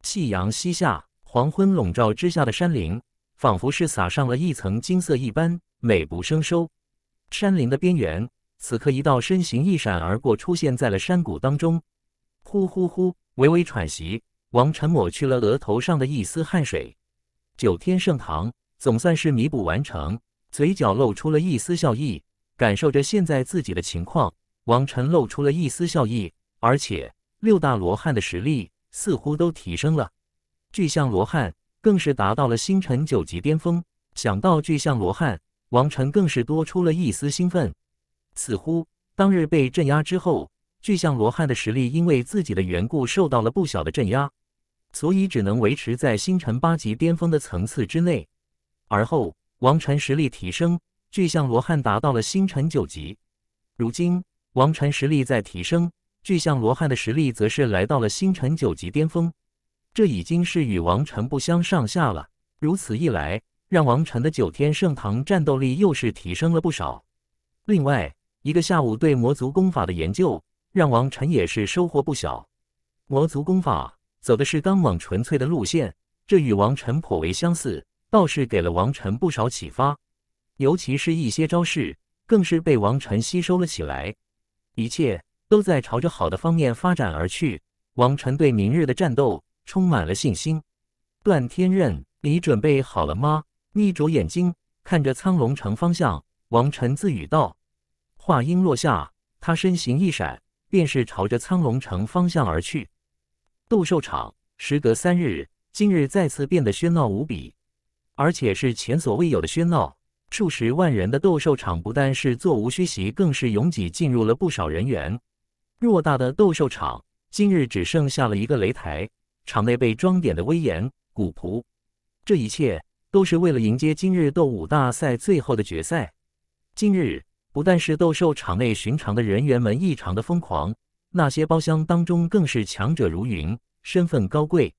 夕阳西下，黄昏笼罩之下的山林，仿佛是撒上了一层金色一般，美不胜收。山林的边缘，此刻一道身形一闪而过，出现在了山谷当中。呼呼呼，微微喘息。王晨抹去了额头上的一丝汗水，九天圣堂总算是弥补完成，嘴角露出了一丝笑意。感受着现在自己的情况，王晨露出了一丝笑意。而且六大罗汉的实力似乎都提升了，巨象罗汉更是达到了星辰九级巅峰。想到巨象罗汉，王晨更是多出了一丝兴奋。似乎当日被镇压之后，巨象罗汉的实力因为自己的缘故受到了不小的镇压。所以只能维持在星辰八级巅峰的层次之内。而后王禅实力提升，巨象罗汉达到了星辰九级。如今王禅实力在提升，巨象罗汉的实力则是来到了星辰九级巅峰，这已经是与王禅不相上下了。如此一来，让王禅的九天圣堂战斗力又是提升了不少。另外，一个下午对魔族功法的研究，让王禅也是收获不小。魔族功法。走的是刚猛纯粹的路线，这与王晨颇为相似，倒是给了王晨不少启发，尤其是一些招式，更是被王晨吸收了起来。一切都在朝着好的方面发展而去，王晨对明日的战斗充满了信心。段天任，你准备好了吗？眯着眼睛看着苍龙城方向，王晨自语道。话音落下，他身形一闪，便是朝着苍龙城方向而去。斗兽场时隔三日，今日再次变得喧闹无比，而且是前所未有的喧闹。数十万人的斗兽场不但是座无虚席，更是拥挤进入了不少人员。偌大的斗兽场今日只剩下了一个擂台，场内被装点的威严古朴，这一切都是为了迎接今日斗武大赛最后的决赛。今日不但是斗兽场内寻常的人员们异常的疯狂。那些包厢当中更是强者如云，身份高贵，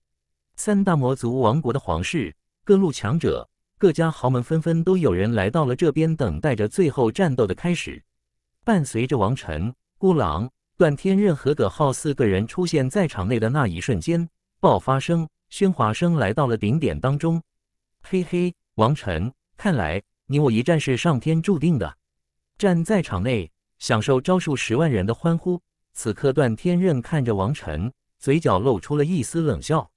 三大魔族王国的皇室、各路强者、各家豪门纷纷都有人来到了这边，等待着最后战斗的开始。伴随着王晨、孤狼、段天任和葛浩四个人出现在场内的那一瞬间，爆发声、喧哗声来到了顶点当中。嘿嘿，王晨，看来你我一战是上天注定的。站在场内，享受招数十万人的欢呼。此刻，段天任看着王晨，嘴角露出了一丝冷笑。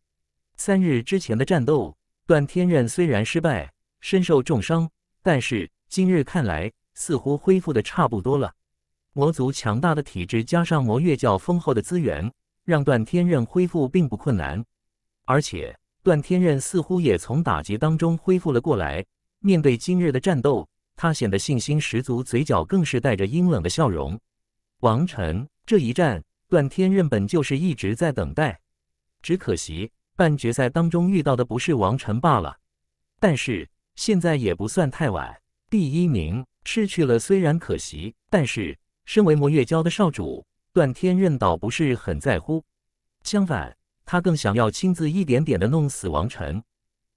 三日之前的战斗，段天任虽然失败，身受重伤，但是今日看来，似乎恢复的差不多了。魔族强大的体质加上魔月教丰厚的资源，让段天任恢复并不困难。而且，段天任似乎也从打击当中恢复了过来。面对今日的战斗，他显得信心十足，嘴角更是带着阴冷的笑容。王晨。这一战，段天任本就是一直在等待，只可惜半决赛当中遇到的不是王晨罢了。但是现在也不算太晚。第一名失去了虽然可惜，但是身为魔月教的少主，段天任倒不是很在乎。相反，他更想要亲自一点点的弄死王晨，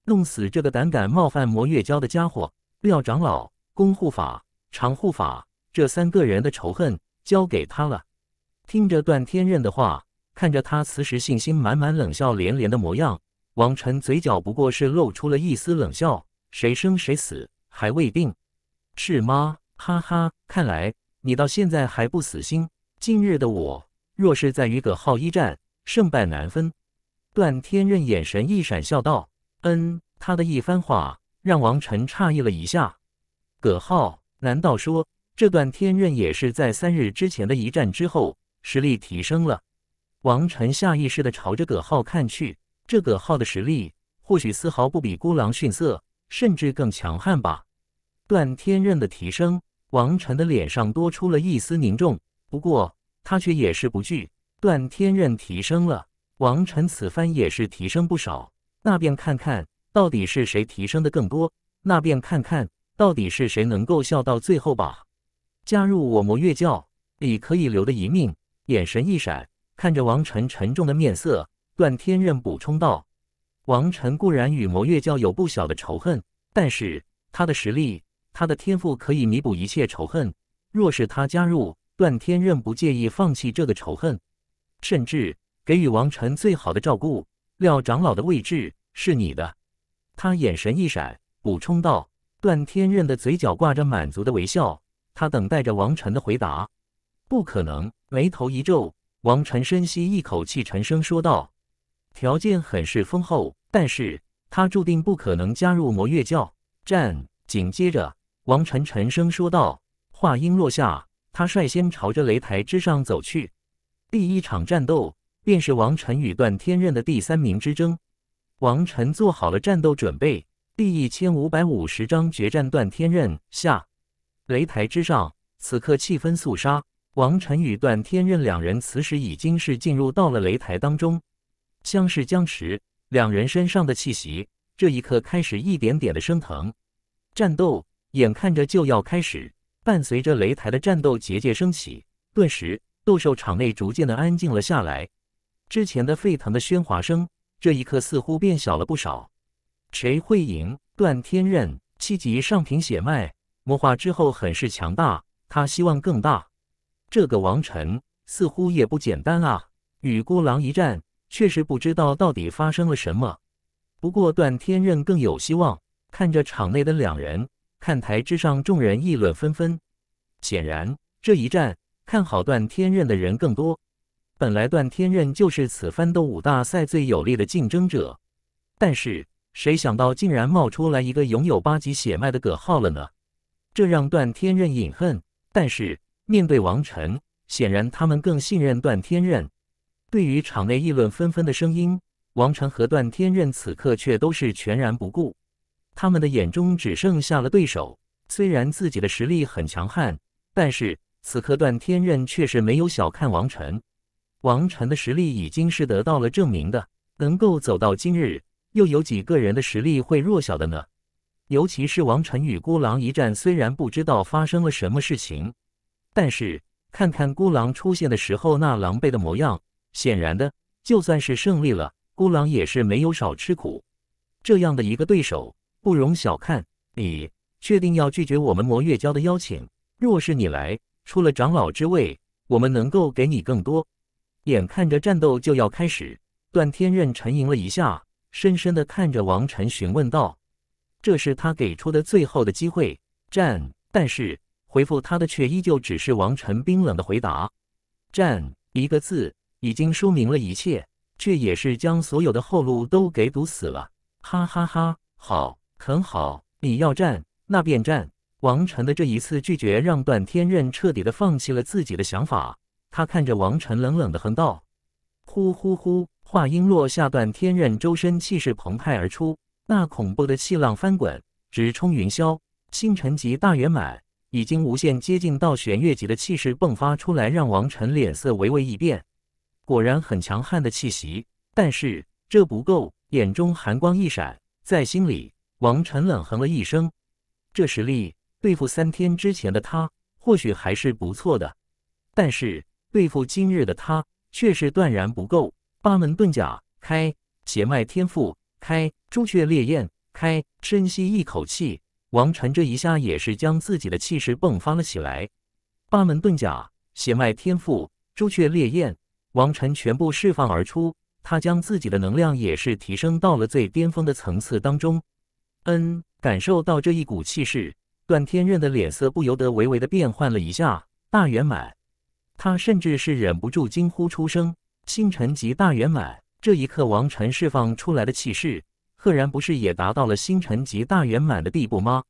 弄死这个胆敢冒犯魔月教的家伙。廖长老、公护法、常护法这三个人的仇恨交给他了。听着段天任的话，看着他此时信心满满、冷笑连连的模样，王晨嘴角不过是露出了一丝冷笑。谁生谁死还未定，是吗？哈哈，看来你到现在还不死心。今日的我，若是再与葛浩一战，胜败难分。段天任眼神一闪，笑道：“嗯。”他的一番话让王晨诧异了一下。葛浩，难道说这段天任也是在三日之前的一战之后？实力提升了，王晨下意识的朝着葛浩看去。这葛浩的实力或许丝毫不比孤狼逊色，甚至更强悍吧。段天刃的提升，王晨的脸上多出了一丝凝重。不过他却也是不惧。段天刃提升了，王晨此番也是提升不少。那便看看到底是谁提升的更多。那便看看到底是谁能够笑到最后吧。加入我魔月教，你可以留的一命。眼神一闪，看着王晨沉重的面色，段天任补充道：“王晨固然与魔月教有不小的仇恨，但是他的实力，他的天赋可以弥补一切仇恨。若是他加入，段天任不介意放弃这个仇恨，甚至给予王晨最好的照顾。廖长老的位置是你的。”他眼神一闪，补充道：“段天任的嘴角挂着满足的微笑，他等待着王晨的回答。”不可能！眉头一皱，王晨深吸一口气，沉声说道：“条件很是丰厚，但是他注定不可能加入魔月教战。”紧接着，王晨沉声说道。话音落下，他率先朝着擂台之上走去。第一场战斗，便是王晨与段天任的第三名之争。王晨做好了战斗准备。第一千五百五十章决战段天任下。擂台之上，此刻气氛肃杀。王晨与段天任两人此时已经是进入到了擂台当中，相视僵持。两人身上的气息，这一刻开始一点点的升腾。战斗眼看着就要开始，伴随着擂台的战斗结界升起，顿时斗兽场内逐渐的安静了下来。之前的沸腾的喧哗声，这一刻似乎变小了不少。谁会赢？段天任七级上品血脉魔化之后很是强大，他希望更大。这个王晨似乎也不简单啊！与孤狼一战，确实不知道到底发生了什么。不过段天任更有希望。看着场内的两人，看台之上众人议论纷纷。显然，这一战看好段天任的人更多。本来段天任就是此番的武大赛最有力的竞争者，但是谁想到竟然冒出来一个拥有八级血脉的葛浩了呢？这让段天任饮恨。但是。面对王晨，显然他们更信任段天任。对于场内议论纷纷的声音，王晨和段天任此刻却都是全然不顾。他们的眼中只剩下了对手。虽然自己的实力很强悍，但是此刻段天任却是没有小看王晨。王晨的实力已经是得到了证明的，能够走到今日，又有几个人的实力会弱小的呢？尤其是王晨与孤狼一战，虽然不知道发生了什么事情。但是，看看孤狼出现的时候那狼狈的模样，显然的，就算是胜利了，孤狼也是没有少吃苦。这样的一个对手，不容小看。你确定要拒绝我们魔月教的邀请？若是你来，除了长老之位，我们能够给你更多。眼看着战斗就要开始，段天任沉吟了一下，深深的看着王晨询问道：“这是他给出的最后的机会，战，但是。”回复他的却依旧只是王晨冰冷的回答：“战，一个字已经说明了一切，却也是将所有的后路都给堵死了。”哈哈哈，好，很好，你要战，那便战。王晨的这一次拒绝让段天任彻底的放弃了自己的想法。他看着王晨冷冷的哼道：“呼呼呼！”话音落下，段天任周身气势澎湃而出，那恐怖的气浪翻滚，直冲云霄，星辰级大圆满。已经无限接近到玄月级的气势迸发出来，让王晨脸色微微一变。果然很强悍的气息，但是这不够。眼中寒光一闪，在心里，王晨冷哼了一声。这实力对付三天之前的他或许还是不错的，但是对付今日的他却是断然不够。八门遁甲开，血脉天赋开，朱雀烈焰开，深吸一口气。王晨这一下也是将自己的气势迸发了起来，八门遁甲、血脉天赋、朱雀烈焰，王晨全部释放而出。他将自己的能量也是提升到了最巅峰的层次当中。嗯，感受到这一股气势，段天任的脸色不由得微微的变换了一下。大圆满，他甚至是忍不住惊呼出声：“星辰级大圆满！”这一刻，王晨释放出来的气势。赫然不是也达到了星辰级大圆满的地步吗？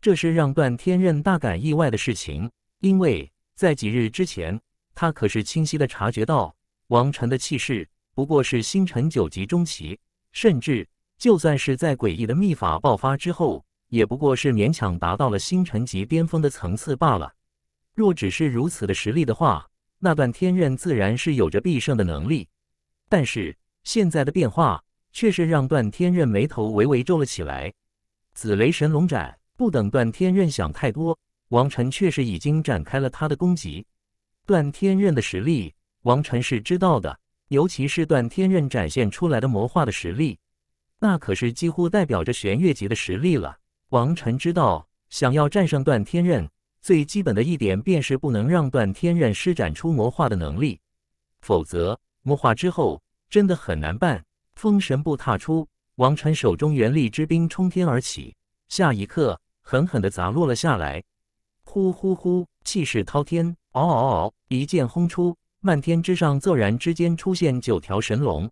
这是让段天任大感意外的事情，因为在几日之前，他可是清晰的察觉到王晨的气势不过是星辰九级中期，甚至就算是在诡异的秘法爆发之后，也不过是勉强达到了星辰级巅峰的层次罢了。若只是如此的实力的话，那段天刃自然是有着必胜的能力，但是现在的变化。却是让段天任眉头微微皱了起来。紫雷神龙斩，不等段天任想太多，王晨却是已经展开了他的攻击。段天任的实力，王晨是知道的，尤其是段天任展现出来的魔化的实力，那可是几乎代表着玄月级的实力了。王晨知道，想要战胜段天任，最基本的一点便是不能让段天任施展出魔化的能力，否则魔化之后真的很难办。风神步踏出，王禅手中元力之冰冲天而起，下一刻狠狠地砸落了下来。呼呼呼，气势滔天！嗷嗷嗷，一剑轰出，漫天之上骤然之间出现九条神龙，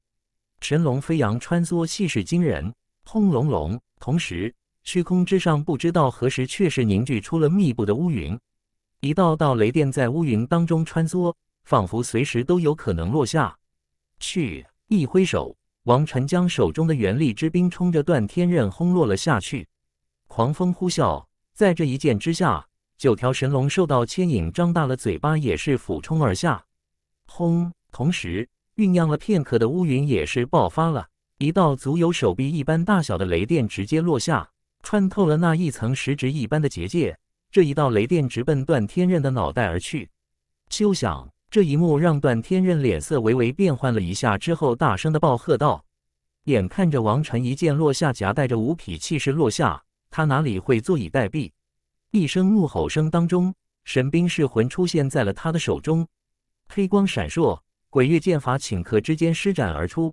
神龙飞扬穿梭，气势惊人。轰隆隆，同时虚空之上不知道何时确实凝聚出了密布的乌云，一道道雷电在乌云当中穿梭，仿佛随时都有可能落下。去，一挥手。王晨将手中的元力之冰冲着段天刃轰落了下去，狂风呼啸，在这一剑之下，九条神龙受到牵引，张大了嘴巴，也是俯冲而下。轰！同时酝酿了片刻的乌云也是爆发了，一道足有手臂一般大小的雷电直接落下，穿透了那一层石质一般的结界，这一道雷电直奔段天刃的脑袋而去，休想！这一幕让段天任脸色微微变换了一下，之后大声的暴喝道：“眼看着王臣一剑落下，夹带着五匹气势落下，他哪里会坐以待毙？一声怒吼声当中，神兵噬魂出现在了他的手中，黑光闪烁，鬼月剑法顷刻之间施展而出，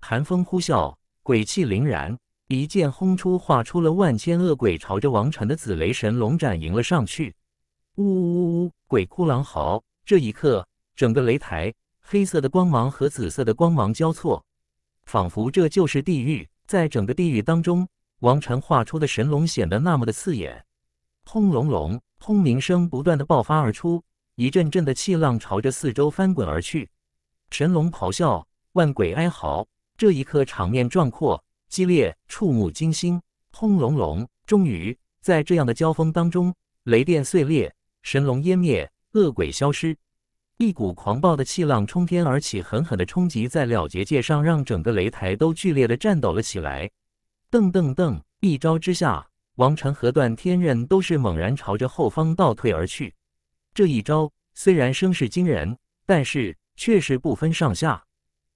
寒风呼啸，鬼气凛然，一剑轰出，化出了万千恶鬼，朝着王臣的紫雷神龙斩迎了上去。呜呜呜！鬼哭狼嚎。”这一刻，整个擂台黑色的光芒和紫色的光芒交错，仿佛这就是地狱。在整个地狱当中，王禅画出的神龙显得那么的刺眼。轰隆隆，轰鸣声不断的爆发而出，一阵阵的气浪朝着四周翻滚而去。神龙咆哮，万鬼哀嚎。这一刻，场面壮阔、激烈、触目惊心。轰隆隆，终于在这样的交锋当中，雷电碎裂，神龙湮灭。恶鬼消失，一股狂暴的气浪冲天而起，狠狠的冲击在了结界上，让整个擂台都剧烈的颤抖了起来。噔噔噔！一招之下，王晨和段天刃都是猛然朝着后方倒退而去。这一招虽然声势惊人，但是却是不分上下。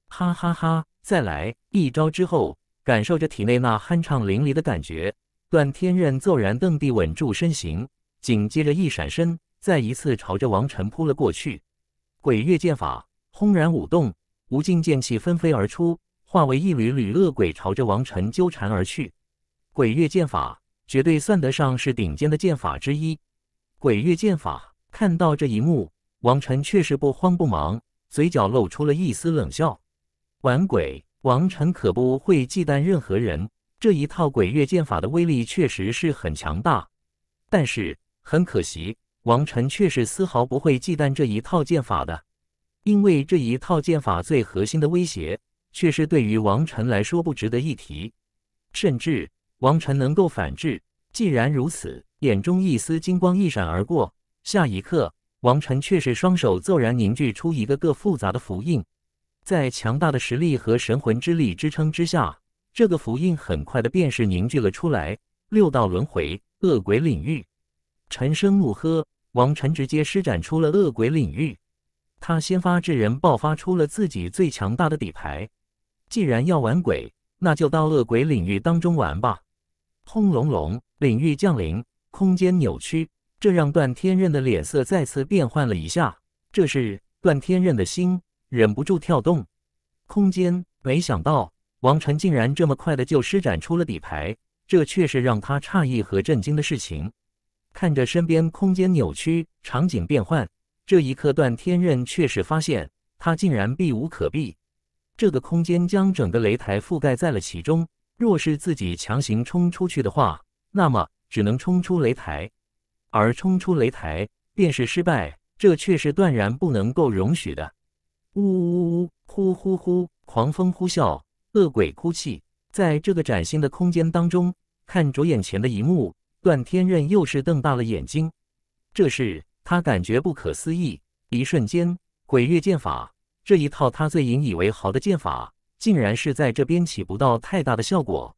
哈哈哈！再来一招之后，感受着体内那酣畅淋漓的感觉，段天刃骤然蹬地稳住身形，紧接着一闪身。再一次朝着王晨扑了过去，鬼月剑法轰然舞动，无尽剑气纷飞而出，化为一缕缕恶鬼朝着王晨纠缠而去。鬼月剑法绝对算得上是顶尖的剑法之一。鬼月剑法，看到这一幕，王晨却是不慌不忙，嘴角露出了一丝冷笑。玩鬼，王晨可不会忌惮任何人。这一套鬼月剑法的威力确实是很强大，但是很可惜。王晨却是丝毫不会忌惮这一套剑法的，因为这一套剑法最核心的威胁，却是对于王晨来说不值得一提。甚至王晨能够反制。既然如此，眼中一丝金光一闪而过，下一刻，王晨却是双手骤然凝聚出一个个复杂的符印，在强大的实力和神魂之力支撑之下，这个符印很快的便是凝聚了出来。六道轮回，恶鬼领域，陈生怒喝。王晨直接施展出了恶鬼领域，他先发制人，爆发出了自己最强大的底牌。既然要玩鬼，那就到恶鬼领域当中玩吧。轰隆隆，领域降临，空间扭曲，这让段天任的脸色再次变换了一下。这是段天任的心忍不住跳动。空间，没想到王晨竟然这么快的就施展出了底牌，这确实让他诧异和震惊的事情。看着身边空间扭曲，场景变幻，这一刻段天刃却是发现他竟然避无可避。这个空间将整个擂台覆盖在了其中，若是自己强行冲出去的话，那么只能冲出擂台，而冲出擂台便是失败，这却是断然不能够容许的。呜呜呜，呼呼呼，狂风呼啸，恶鬼哭泣，在这个崭新的空间当中，看着眼前的一幕。段天刃又是瞪大了眼睛，这是他感觉不可思议。一瞬间，鬼月剑法这一套他最引以为豪的剑法，竟然是在这边起不到太大的效果。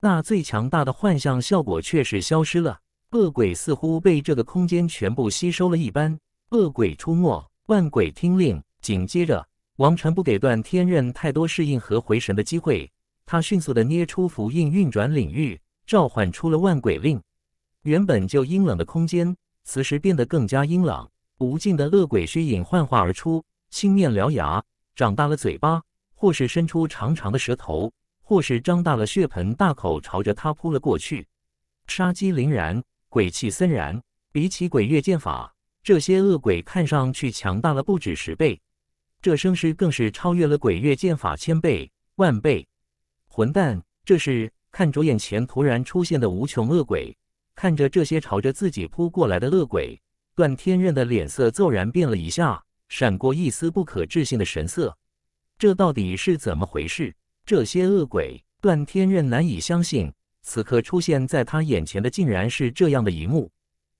那最强大的幻象效果却是消失了，恶鬼似乎被这个空间全部吸收了一般。恶鬼出没，万鬼听令。紧接着，王禅不给段天刃太多适应和回神的机会，他迅速的捏出符印，运转领域，召唤出了万鬼令。原本就阴冷的空间，此时变得更加阴冷。无尽的恶鬼虚影幻化而出，青面獠牙，长大了嘴巴，或是伸出长长的舌头，或是张大了血盆大口，朝着他扑了过去，杀机凛然，鬼气森然。比起鬼月剑法，这些恶鬼看上去强大了不止十倍，这声势更是超越了鬼月剑法千倍、万倍。混蛋！这是看着眼前突然出现的无穷恶鬼。看着这些朝着自己扑过来的恶鬼，段天任的脸色骤然变了一下，闪过一丝不可置信的神色。这到底是怎么回事？这些恶鬼，段天任难以相信，此刻出现在他眼前的竟然是这样的一幕：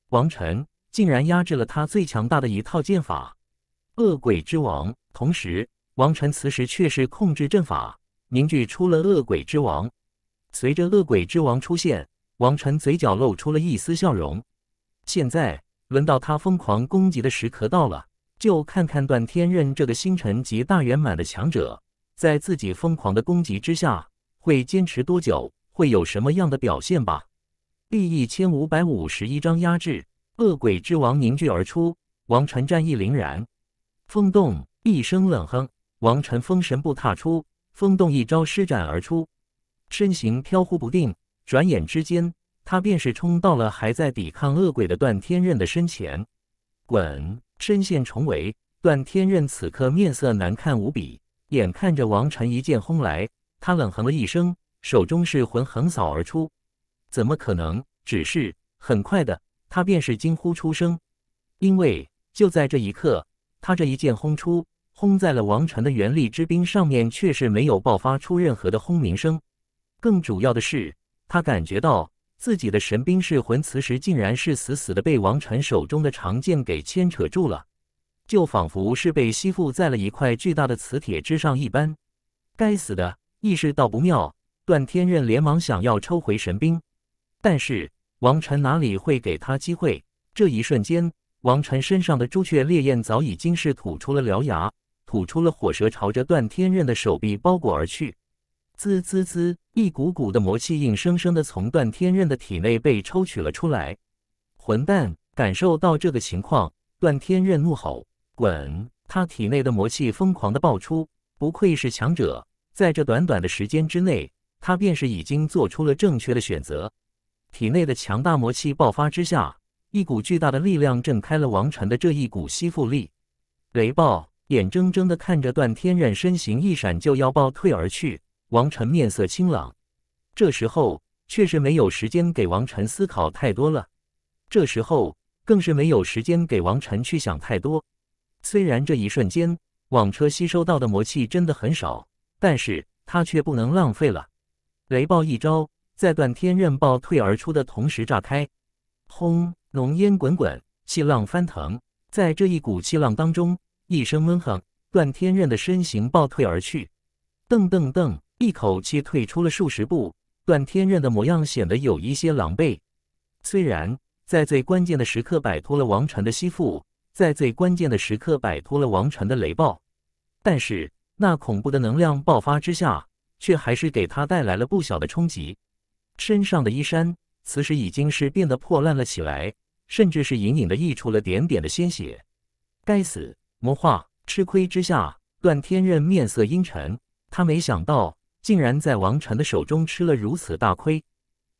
王晨竟然压制了他最强大的一套剑法——恶鬼之王。同时，王晨此时却是控制阵法，凝聚出了恶鬼之王。随着恶鬼之王出现。王晨嘴角露出了一丝笑容。现在轮到他疯狂攻击的时刻到了，就看看段天刃这个星辰级大圆满的强者，在自己疯狂的攻击之下会坚持多久，会有什么样的表现吧。第一千五百五十一章压制，恶鬼之王凝聚而出。王晨战意凛然。风动一声冷哼，王晨风神步踏出，风动一招施展而出，身形飘忽不定。转眼之间，他便是冲到了还在抵抗恶鬼的段天任的身前，滚，身陷重围。段天任此刻面色难看无比，眼看着王晨一剑轰来，他冷哼了一声，手中是魂横扫而出。怎么可能？只是很快的，他便是惊呼出声，因为就在这一刻，他这一剑轰出，轰在了王晨的元力之冰上面，却是没有爆发出任何的轰鸣声。更主要的是。他感觉到自己的神兵噬魂磁石竟然是死死的被王晨手中的长剑给牵扯住了，就仿佛是被吸附在了一块巨大的磁铁之上一般。该死的！意识到不妙，段天任连忙想要抽回神兵，但是王晨哪里会给他机会？这一瞬间，王晨身上的朱雀烈焰早已经是吐出了獠牙，吐出了火舌，朝着段天任的手臂包裹而去。滋滋滋。一股股的魔气硬生生的从段天任的体内被抽取了出来。混蛋！感受到这个情况，段天任怒吼：“滚！”他体内的魔气疯狂的爆出。不愧是强者，在这短短的时间之内，他便是已经做出了正确的选择。体内的强大魔气爆发之下，一股巨大的力量震开了王晨的这一股吸附力。雷暴眼睁睁的看着段天任身形一闪就要暴退而去。王晨面色清朗，这时候确实没有时间给王晨思考太多了，这时候更是没有时间给王晨去想太多。虽然这一瞬间网车吸收到的魔气真的很少，但是他却不能浪费了。雷暴一招在段天刃暴退而出的同时炸开，轰，浓烟滚滚，气浪翻腾。在这一股气浪当中，一声闷哼，段天刃的身形暴退而去，噔噔噔。一口气退出了数十步，段天任的模样显得有一些狼狈。虽然在最关键的时刻摆脱了王禅的吸附，在最关键的时刻摆脱了王禅的雷暴，但是那恐怖的能量爆发之下，却还是给他带来了不小的冲击。身上的衣衫此时已经是变得破烂了起来，甚至是隐隐的溢出了点点的鲜血。该死，魔化吃亏之下，段天任面色阴沉，他没想到。竟然在王晨的手中吃了如此大亏，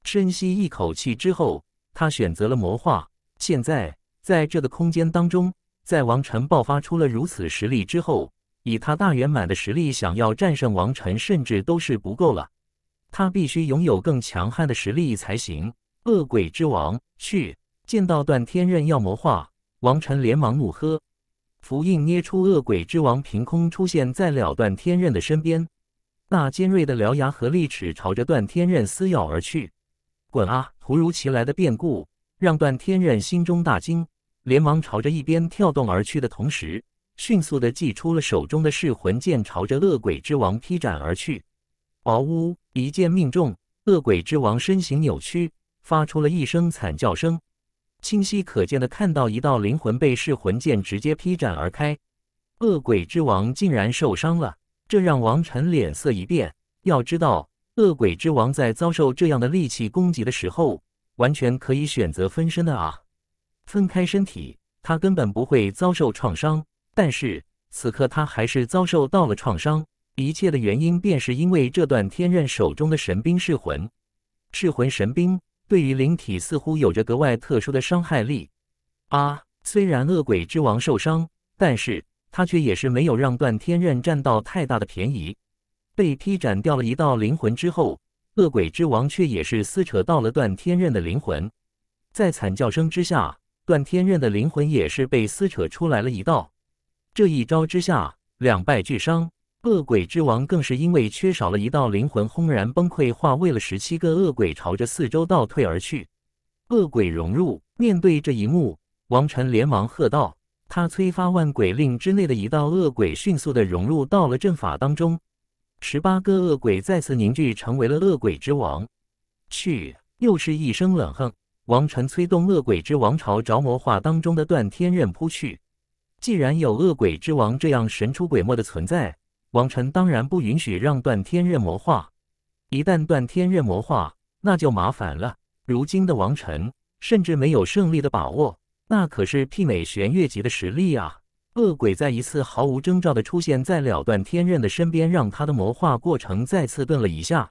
深吸一口气之后，他选择了魔化。现在在这个空间当中，在王晨爆发出了如此实力之后，以他大圆满的实力想要战胜王晨，甚至都是不够了。他必须拥有更强悍的实力才行。恶鬼之王去见到段天刃要魔化，王晨连忙怒喝，符印捏出，恶鬼之王凭空出现在了段天刃的身边。那尖锐的獠牙和利齿朝着段天任撕咬而去，滚啊！突如其来的变故让段天任心中大惊，连忙朝着一边跳动而去的同时，迅速的祭出了手中的噬魂剑，朝着恶鬼之王劈斩而去。嗷呜！一剑命中，恶鬼之王身形扭曲，发出了一声惨叫声。清晰可见的看到一道灵魂被噬魂剑直接劈斩而开，恶鬼之王竟然受伤了。这让王晨脸色一变。要知道，恶鬼之王在遭受这样的利器攻击的时候，完全可以选择分身的啊！分开身体，他根本不会遭受创伤。但是此刻他还是遭受到了创伤，一切的原因便是因为这段天刃手中的神兵噬魂。噬魂神兵对于灵体似乎有着格外特殊的伤害力。啊，虽然恶鬼之王受伤，但是……他却也是没有让段天任占到太大的便宜，被劈斩掉了一道灵魂之后，恶鬼之王却也是撕扯到了段天任的灵魂，在惨叫声之下，段天任的灵魂也是被撕扯出来了一道。这一招之下，两败俱伤，恶鬼之王更是因为缺少了一道灵魂，轰然崩溃，化为了十七个恶鬼，朝着四周倒退而去。恶鬼融入，面对这一幕，王晨连忙喝道。他催发万鬼令之内的一道恶鬼，迅速的融入到了阵法当中。十八个恶鬼再次凝聚，成为了恶鬼之王。去，又是一声冷哼。王晨催动恶鬼之王朝着魔化当中的断天刃扑去。既然有恶鬼之王这样神出鬼没的存在，王晨当然不允许让断天刃魔化。一旦断天刃魔化，那就麻烦了。如今的王晨甚至没有胜利的把握。那可是媲美玄月级的实力啊！恶鬼再一次毫无征兆的出现在了断天刃的身边，让他的魔化过程再次顿了一下。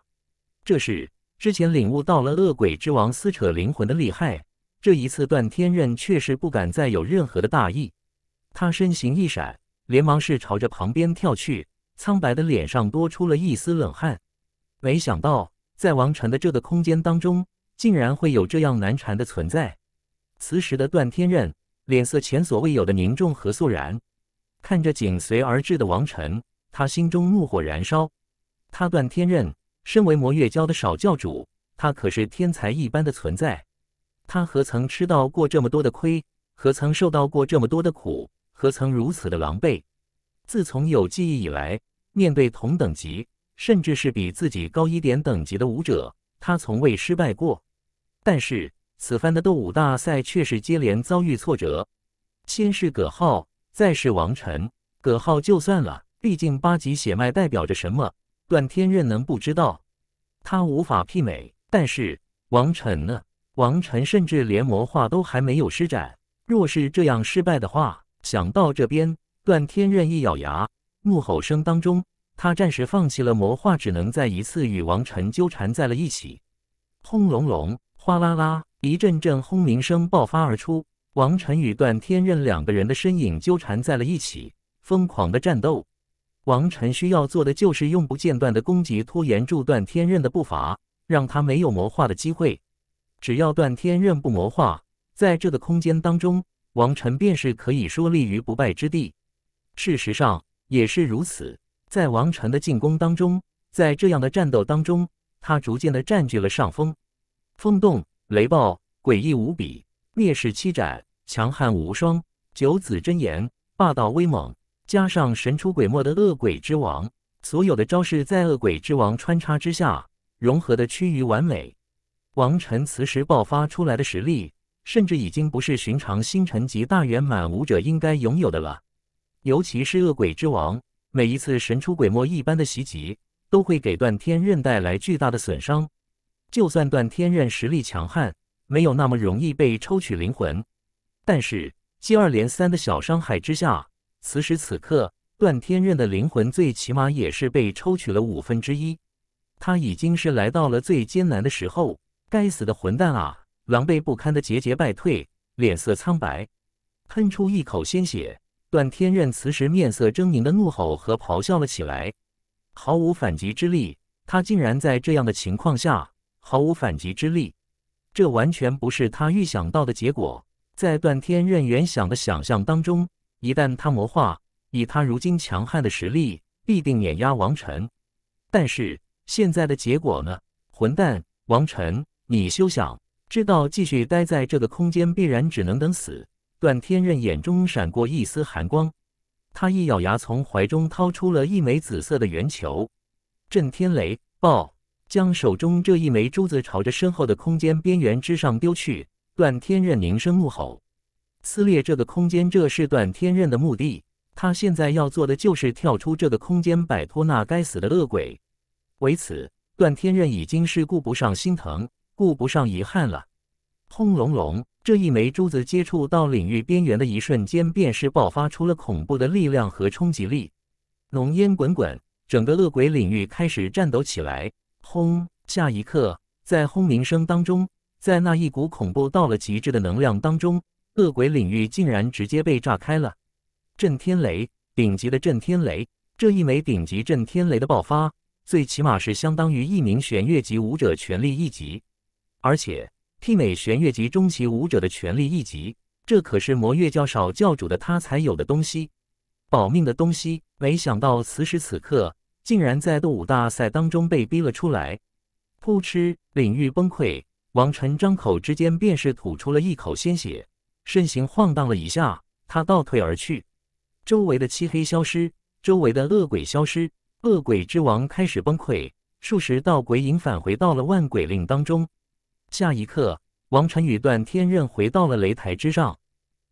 这是之前领悟到了恶鬼之王撕扯灵魂的厉害，这一次断天刃却是不敢再有任何的大意。他身形一闪，连忙是朝着旁边跳去，苍白的脸上多出了一丝冷汗。没想到，在王晨的这个空间当中，竟然会有这样难缠的存在。此时的段天任脸色前所未有的凝重和肃然，看着紧随而至的王晨，他心中怒火燃烧。他段天任身为魔月教的少教主，他可是天才一般的存在。他何曾吃到过这么多的亏？何曾受到过这么多的苦？何曾如此的狼狈？自从有记忆以来，面对同等级，甚至是比自己高一点等级的武者，他从未失败过。但是。此番的斗武大赛却是接连遭遇挫折，先是葛浩，再是王晨。葛浩就算了，毕竟八级血脉代表着什么，段天任能不知道？他无法媲美。但是王晨呢？王晨甚至连魔化都还没有施展。若是这样失败的话，想到这边，段天任一咬牙，怒吼声当中，他暂时放弃了魔化，只能再一次与王晨纠缠在了一起。轰隆隆，哗啦啦。一阵阵轰鸣声爆发而出，王晨与段天任两个人的身影纠缠在了一起，疯狂的战斗。王晨需要做的就是用不间断的攻击拖延住段天任的步伐，让他没有魔化的机会。只要段天任不魔化，在这个空间当中，王晨便是可以说立于不败之地。事实上也是如此，在王晨的进攻当中，在这样的战斗当中，他逐渐的占据了上风。风动。雷暴诡异无比，灭世七斩强悍无双，九子真言霸道威猛，加上神出鬼没的恶鬼之王，所有的招式在恶鬼之王穿插之下，融合的趋于完美。王晨此时爆发出来的实力，甚至已经不是寻常星辰级大圆满武者应该拥有的了。尤其是恶鬼之王，每一次神出鬼没一般的袭击，都会给段天刃带来巨大的损伤。就算段天任实力强悍，没有那么容易被抽取灵魂，但是接二连三的小伤害之下，此时此刻段天任的灵魂最起码也是被抽取了五分之一。他已经是来到了最艰难的时候。该死的混蛋啊！狼狈不堪的节节败退，脸色苍白，喷出一口鲜血。段天任此时面色狰狞的怒吼和咆哮了起来，毫无反击之力。他竟然在这样的情况下。毫无反击之力，这完全不是他预想到的结果。在段天任原想的想象当中，一旦他魔化，以他如今强悍的实力，必定碾压王晨。但是现在的结果呢？混蛋，王晨，你休想！知道继续待在这个空间，必然只能等死。段天任眼中闪过一丝寒光，他一咬牙，从怀中掏出了一枚紫色的圆球，震天雷爆。将手中这一枚珠子朝着身后的空间边缘之上丢去，段天任凝声怒吼：“撕裂这个空间，这是段天任的目的。他现在要做的就是跳出这个空间，摆脱那该死的恶鬼。为此，段天任已经是顾不上心疼，顾不上遗憾了。”轰隆隆，这一枚珠子接触到领域边缘的一瞬间，便是爆发出了恐怖的力量和冲击力，浓烟滚滚，整个恶鬼领域开始颤抖起来。轰！下一刻，在轰鸣声当中，在那一股恐怖到了极致的能量当中，恶鬼领域竟然直接被炸开了。震天雷，顶级的震天雷，这一枚顶级震天雷的爆发，最起码是相当于一名玄月级武者权力一级，而且媲美玄月级中级武者的权力一级。这可是魔月教少教主的他才有的东西，保命的东西。没想到此时此刻。竟然在斗武大赛当中被逼了出来，扑哧，领域崩溃，王晨张口之间便是吐出了一口鲜血，身形晃荡了一下，他倒退而去，周围的漆黑消失，周围的恶鬼消失，恶鬼之王开始崩溃，数十道鬼影返回到了万鬼令当中。下一刻，王晨与段天刃回到了擂台之上，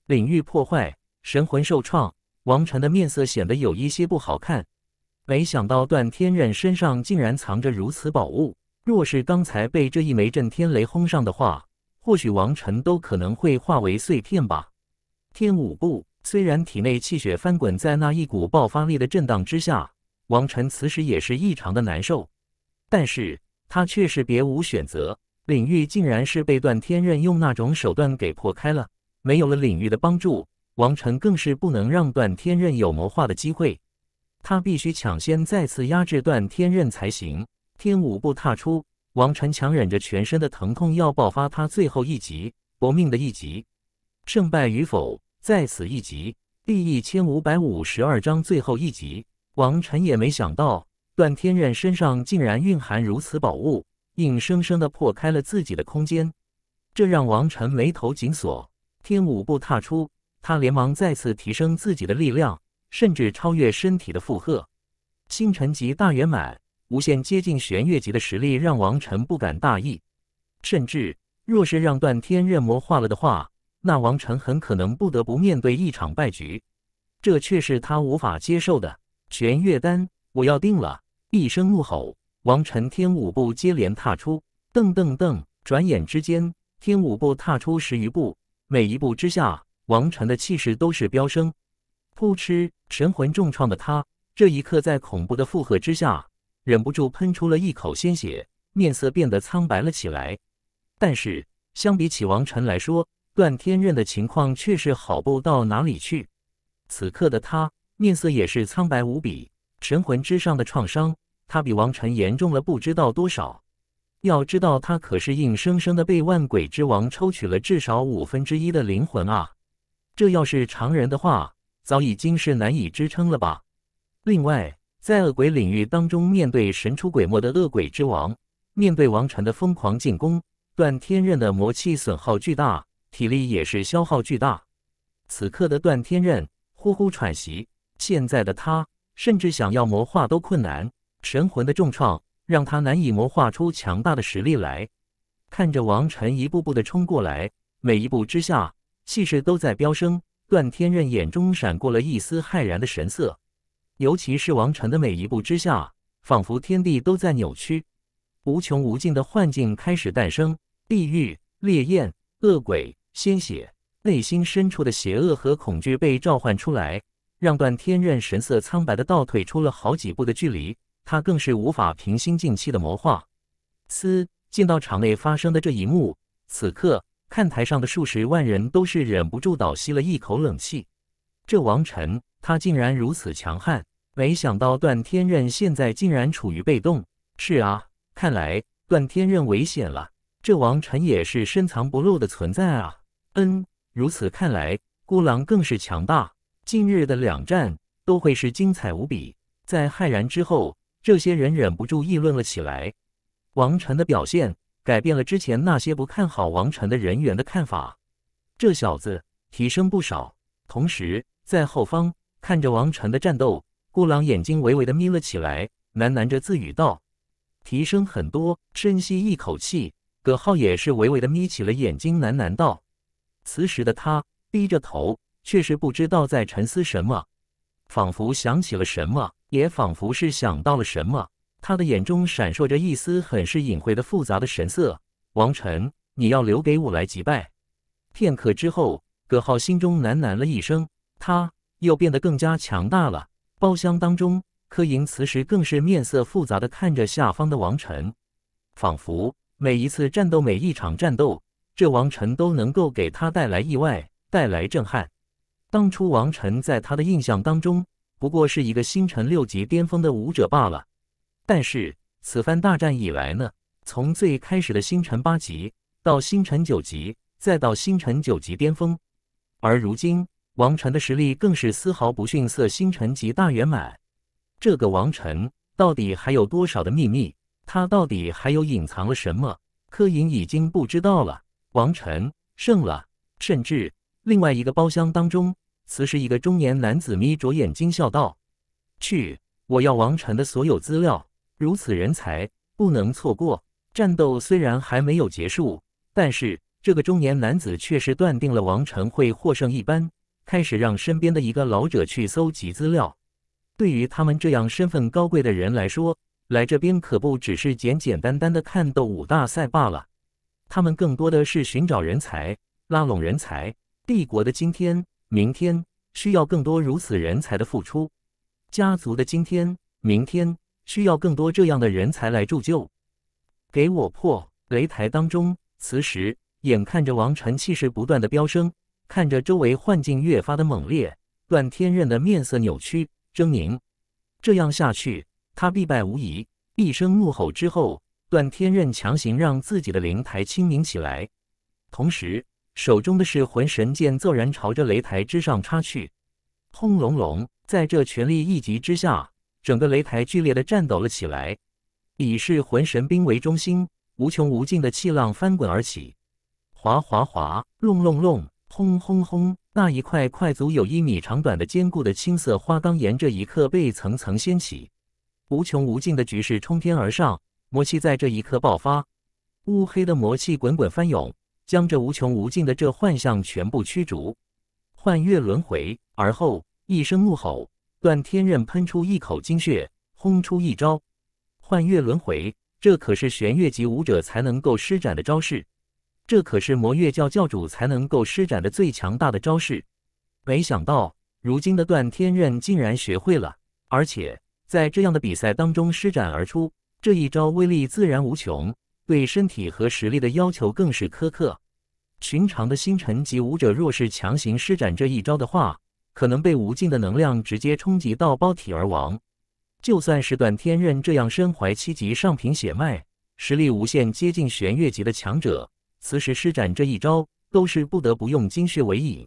领域破坏，神魂受创，王晨的面色显得有一些不好看。没想到段天任身上竟然藏着如此宝物，若是刚才被这一枚震天雷轰上的话，或许王臣都可能会化为碎片吧。天武步虽然体内气血翻滚，在那一股爆发力的震荡之下，王臣此时也是异常的难受，但是他却是别无选择。领域竟然是被段天任用那种手段给破开了，没有了领域的帮助，王臣更是不能让段天任有谋划的机会。他必须抢先再次压制段天刃才行。天舞步踏出，王晨强忍着全身的疼痛要爆发他最后一击，搏命的一击。胜败与否，在此一击。第一千五百五十二章最后一集。王晨也没想到，段天刃身上竟然蕴含如此宝物，硬生生的破开了自己的空间，这让王晨眉头紧锁。天舞步踏出，他连忙再次提升自己的力量。甚至超越身体的负荷，星辰级大圆满，无限接近玄月级的实力，让王晨不敢大意。甚至若是让段天刃魔化了的话，那王晨很可能不得不面对一场败局，这却是他无法接受的。玄月丹，我要定了！一声怒吼，王晨天武步接连踏出，噔噔噔，转眼之间，天武步踏出十余步，每一步之下，王晨的气势都是飙升。噗嗤！神魂重创的他，这一刻在恐怖的负荷之下，忍不住喷出了一口鲜血，面色变得苍白了起来。但是，相比起王晨来说，段天任的情况确实好不到哪里去。此刻的他面色也是苍白无比，神魂之上的创伤，他比王晨严重了不知道多少。要知道，他可是硬生生的被万鬼之王抽取了至少五分之一的灵魂啊！这要是常人的话，早已经是难以支撑了吧。另外，在恶鬼领域当中，面对神出鬼没的恶鬼之王，面对王晨的疯狂进攻，段天任的魔气损耗巨大，体力也是消耗巨大。此刻的段天任呼呼喘息，现在的他甚至想要魔化都困难。神魂的重创让他难以魔化出强大的实力来。看着王晨一步步的冲过来，每一步之下气势都在飙升。段天任眼中闪过了一丝骇然的神色，尤其是王晨的每一步之下，仿佛天地都在扭曲，无穷无尽的幻境开始诞生，地狱、烈焰、恶鬼、鲜血，内心深处的邪恶和恐惧被召唤出来，让段天任神色苍白的倒退出了好几步的距离，他更是无法平心静气的魔化。嘶！进到场内发生的这一幕，此刻。看台上的数十万人都是忍不住倒吸了一口冷气，这王晨他竟然如此强悍！没想到段天任现在竟然处于被动。是啊，看来段天任危险了。这王晨也是深藏不露的存在啊。嗯，如此看来，孤狼更是强大。近日的两战都会是精彩无比。在骇然之后，这些人忍不住议论了起来。王晨的表现。改变了之前那些不看好王晨的人员的看法，这小子提升不少。同时在后方看着王晨的战斗，顾朗眼睛微微的眯了起来，喃喃着自语道：“提升很多。”深吸一口气，葛浩也是微微的眯起了眼睛，喃喃道：“此时的他低着头，却是不知道在沉思什么，仿佛想起了什么，也仿佛是想到了什么。”他的眼中闪烁着一丝很是隐晦的复杂的神色。王晨，你要留给我来击败。片刻之后，葛浩心中喃喃了一声，他又变得更加强大了。包厢当中，柯莹此时更是面色复杂的看着下方的王晨，仿佛每一次战斗，每一场战斗，这王晨都能够给他带来意外，带来震撼。当初王晨在他的印象当中，不过是一个星辰六级巅峰的武者罢了。但是此番大战以来呢，从最开始的星辰八级到星辰九级，再到星辰九级巅峰，而如今王晨的实力更是丝毫不逊色星辰级大圆满。这个王晨到底还有多少的秘密？他到底还有隐藏了什么？柯颖已经不知道了。王晨胜了，甚至另外一个包厢当中，此时一个中年男子眯着眼睛笑道：“去，我要王晨的所有资料。”如此人才不能错过。战斗虽然还没有结束，但是这个中年男子却是断定了王晨会获胜一般，开始让身边的一个老者去搜集资料。对于他们这样身份高贵的人来说，来这边可不只是简简单单的看斗武大赛罢了，他们更多的是寻找人才，拉拢人才。帝国的今天、明天需要更多如此人才的付出，家族的今天、明天。需要更多这样的人才来铸就。给我破！擂台当中，此时眼看着王晨气势不断的飙升，看着周围幻境越发的猛烈，段天任的面色扭曲狰狞。这样下去，他必败无疑！一声怒吼之后，段天任强行让自己的灵台清明起来，同时手中的噬魂神剑骤然朝着擂台之上插去。轰隆隆，在这全力一击之下。整个擂台剧烈的颤抖了起来，以噬魂神兵为中心，无穷无尽的气浪翻滚而起，哗哗哗，隆隆隆，轰轰轰。那一块块足有一米长短的坚固的青色花岗岩，这一刻被层层掀起，无穷无尽的局势冲天而上，魔气在这一刻爆发，乌黑的魔气滚滚翻涌，将这无穷无尽的这幻象全部驱逐，幻月轮回。而后一声怒吼。段天刃喷出一口精血，轰出一招“幻月轮回”。这可是玄月级武者才能够施展的招式，这可是魔月教教主才能够施展的最强大的招式。没想到，如今的段天刃竟然学会了，而且在这样的比赛当中施展而出。这一招威力自然无穷，对身体和实力的要求更是苛刻。寻常的星辰级武者若是强行施展这一招的话，可能被无尽的能量直接冲击到包体而亡。就算是段天刃这样身怀七级上品血脉、实力无限接近玄月级的强者，此时施展这一招都是不得不用精血为引，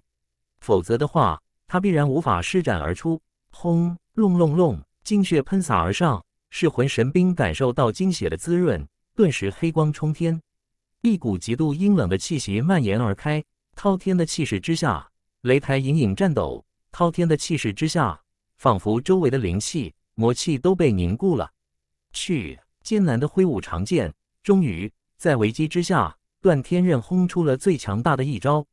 否则的话他必然无法施展而出。轰隆隆隆，精血喷洒而上，噬魂神兵感受到精血的滋润，顿时黑光冲天，一股极度阴冷的气息蔓延而开。滔天的气势之下，擂台隐隐颤抖。滔天的气势之下，仿佛周围的灵气、魔气都被凝固了。去，艰难的挥舞长剑，终于在危机之下，段天刃轰出了最强大的一招。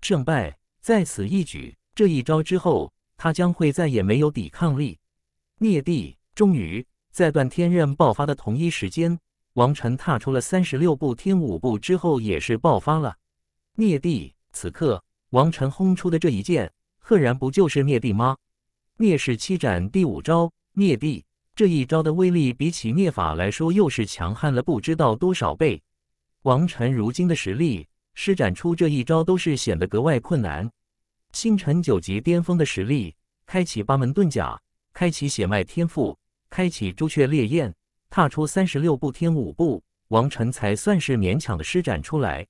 胜败在此一举，这一招之后，他将会再也没有抵抗力。灭地，终于在段天刃爆发的同一时间，王晨踏出了三十六步天武步之后，也是爆发了。灭地，此刻王晨轰出的这一剑。赫然不就是灭帝吗？灭世七斩第五招灭帝，这一招的威力比起灭法来说又是强悍了不知道多少倍。王晨如今的实力，施展出这一招都是显得格外困难。星辰九级巅峰的实力，开启八门遁甲，开启血脉天赋，开启朱雀烈焰，踏出三十六步天舞步，王晨才算是勉强的施展出来。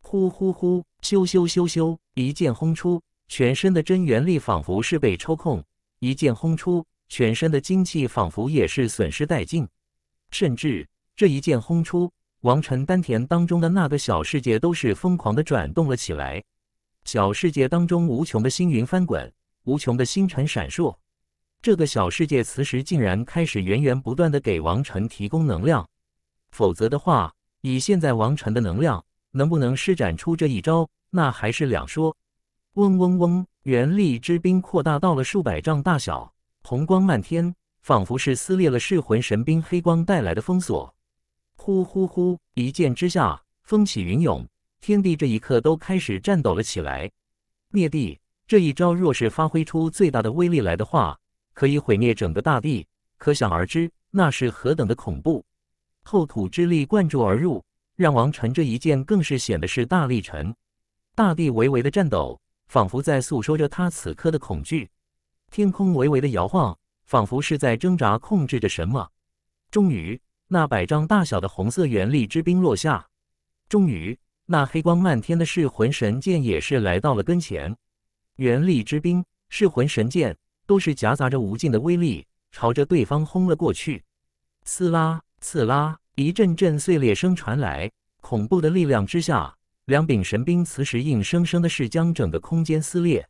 呼呼呼，咻咻咻咻，一剑轰出。全身的真元力仿佛是被抽空，一剑轰出，全身的精气仿佛也是损失殆尽。甚至这一剑轰出，王晨丹田当中的那个小世界都是疯狂的转动了起来。小世界当中无穷的星云翻滚，无穷的星辰闪烁。这个小世界此时竟然开始源源不断的给王晨提供能量。否则的话，以现在王晨的能量，能不能施展出这一招，那还是两说。嗡嗡嗡！元力之冰扩大到了数百丈大小，红光漫天，仿佛是撕裂了噬魂神兵黑光带来的封锁。呼呼呼！一剑之下，风起云涌，天地这一刻都开始颤抖了起来。灭地这一招若是发挥出最大的威力来的话，可以毁灭整个大地，可想而知那是何等的恐怖。厚土之力灌注而入，让王晨这一剑更是显得是大力沉，大地微微的颤抖。仿佛在诉说着他此刻的恐惧，天空微微的摇晃，仿佛是在挣扎控制着什么。终于，那百丈大小的红色原力之冰落下；终于，那黑光漫天的噬魂神剑也是来到了跟前。原力之冰、噬魂神剑都是夹杂着无尽的威力，朝着对方轰了过去。刺啦，刺啦，一阵阵碎裂声传来，恐怖的力量之下。两柄神兵磁石硬生生的是将整个空间撕裂，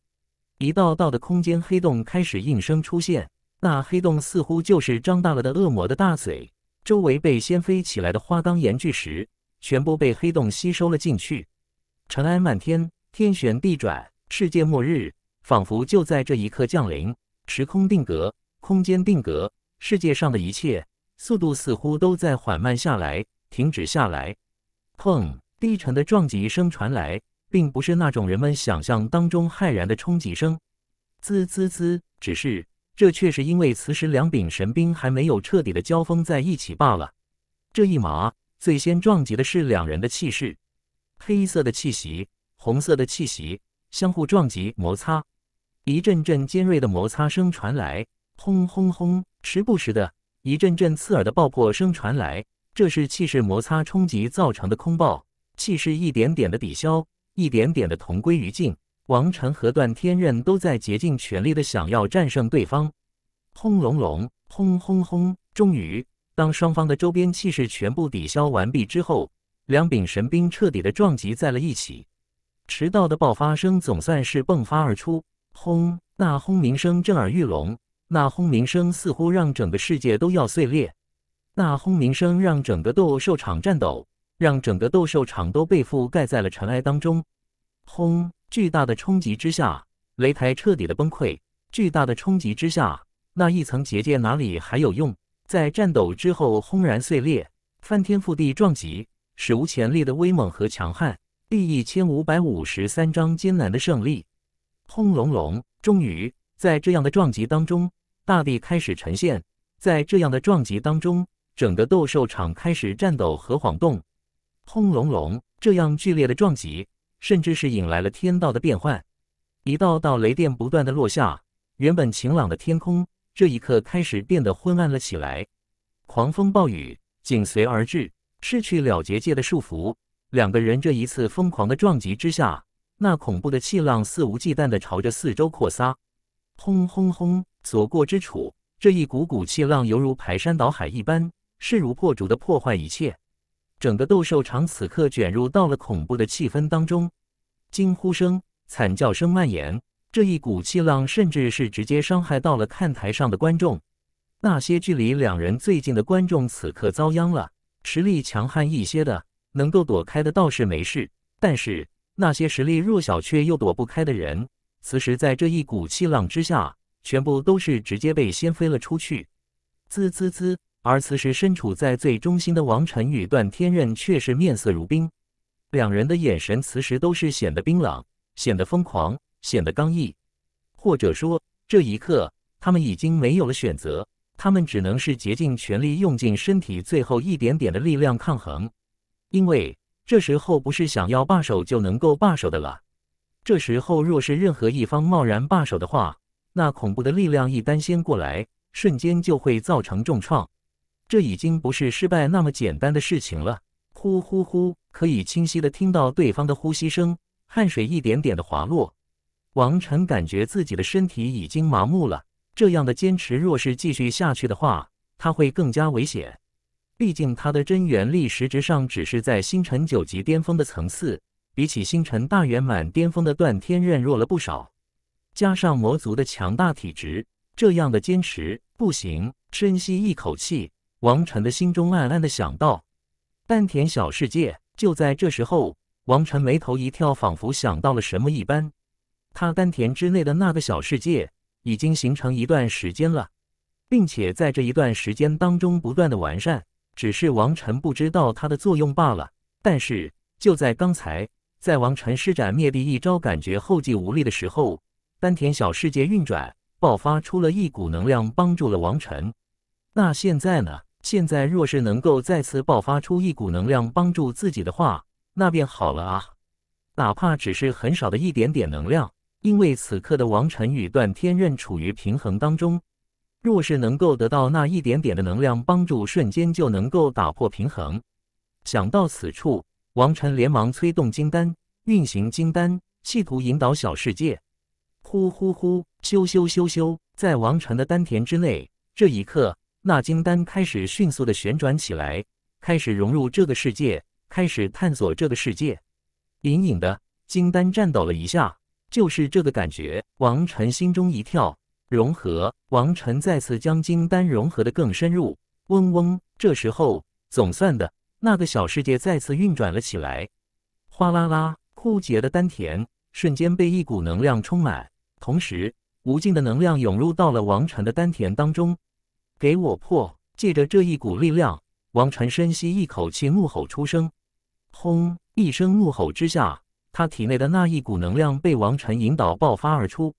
一道道的空间黑洞开始应声出现，那黑洞似乎就是张大了的恶魔的大嘴，周围被掀飞起来的花岗岩巨石全部被黑洞吸收了进去，尘埃漫天，天旋地转，世界末日仿佛就在这一刻降临，时空定格，空间定格，世界上的一切速度似乎都在缓慢下来，停止下来，砰！低沉的撞击声传来，并不是那种人们想象当中骇然的冲击声，滋滋滋，只是这却是因为此时两柄神兵还没有彻底的交锋在一起罢了。这一马最先撞击的是两人的气势，黑色的气息，红色的气息相互撞击摩擦，一阵阵尖锐的摩擦声传来，轰轰轰，时不时的一阵阵刺耳的爆破声传来，这是气势摩擦冲击造成的空爆。气势一点点的抵消，一点点的同归于尽。王禅和段天任都在竭尽全力的想要战胜对方。轰隆隆，轰轰轰！终于，当双方的周边气势全部抵消完毕之后，两柄神兵彻底的撞击在了一起。迟到的爆发声总算是迸发而出，轰！那轰鸣声震耳欲聋，那轰鸣声似乎让整个世界都要碎裂，那轰鸣声让整个斗兽场颤抖。让整个斗兽场都被覆盖在了尘埃当中。轰！巨大的冲击之下，擂台彻底的崩溃。巨大的冲击之下，那一层结界哪里还有用？在战斗之后，轰然碎裂。翻天覆地撞击，史无前例的威猛和强悍。第一千五百五十三章艰难的胜利。轰隆隆！终于，在这样的撞击当中，大地开始沉陷。在这样的撞击当中，整个斗兽场开始颤抖和晃动。轰隆隆！这样剧烈的撞击，甚至是引来了天道的变幻。一道道雷电不断的落下，原本晴朗的天空，这一刻开始变得昏暗了起来。狂风暴雨紧随而至，失去了结界的束缚，两个人这一次疯狂的撞击之下，那恐怖的气浪肆无忌惮的朝着四周扩散。轰轰轰！所过之处，这一股股气浪犹如排山倒海一般，势如破竹的破坏一切。整个斗兽场此刻卷入到了恐怖的气氛当中，惊呼声、惨叫声蔓延。这一股气浪，甚至是直接伤害到了看台上的观众。那些距离两人最近的观众，此刻遭殃了。实力强悍一些的，能够躲开的倒是没事；但是那些实力弱小却又躲不开的人，此时在这一股气浪之下，全部都是直接被掀飞了出去。滋滋滋。而此时身处在最中心的王晨宇、段天任却是面色如冰，两人的眼神此时都是显得冰冷，显得疯狂，显得刚毅。或者说，这一刻他们已经没有了选择，他们只能是竭尽全力，用尽身体最后一点点的力量抗衡。因为这时候不是想要罢手就能够罢手的了。这时候若是任何一方贸然罢手的话，那恐怖的力量一旦掀过来，瞬间就会造成重创。这已经不是失败那么简单的事情了。呼呼呼，可以清晰的听到对方的呼吸声，汗水一点点的滑落。王晨感觉自己的身体已经麻木了。这样的坚持若是继续下去的话，他会更加危险。毕竟他的真元力实质上只是在星辰九级巅峰的层次，比起星辰大圆满巅峰的段天刃弱了不少。加上魔族的强大体质，这样的坚持不行。深吸一口气。王晨的心中暗暗的想到，丹田小世界。就在这时候，王晨眉头一跳，仿佛想到了什么一般。他丹田之内的那个小世界已经形成一段时间了，并且在这一段时间当中不断的完善，只是王晨不知道它的作用罢了。但是就在刚才，在王晨施展灭地一招，感觉后继无力的时候，丹田小世界运转，爆发出了一股能量，帮助了王晨。那现在呢？现在若是能够再次爆发出一股能量帮助自己的话，那便好了啊！哪怕只是很少的一点点能量，因为此刻的王晨与断天刃处于平衡当中。若是能够得到那一点点的能量帮助，瞬间就能够打破平衡。想到此处，王晨连忙催动金丹，运行金丹，企图引导小世界。呼呼呼，咻咻咻咻，在王晨的丹田之内，这一刻。那金丹开始迅速的旋转起来，开始融入这个世界，开始探索这个世界。隐隐的，金丹颤抖了一下，就是这个感觉。王晨心中一跳，融合。王晨再次将金丹融合的更深入。嗡嗡，这时候总算的，那个小世界再次运转了起来。哗啦啦，枯竭的丹田瞬间被一股能量充满，同时无尽的能量涌入到了王晨的丹田当中。给我破！借着这一股力量，王晨深吸一口气，怒吼出声。轰！一声怒吼之下，他体内的那一股能量被王晨引导爆发而出。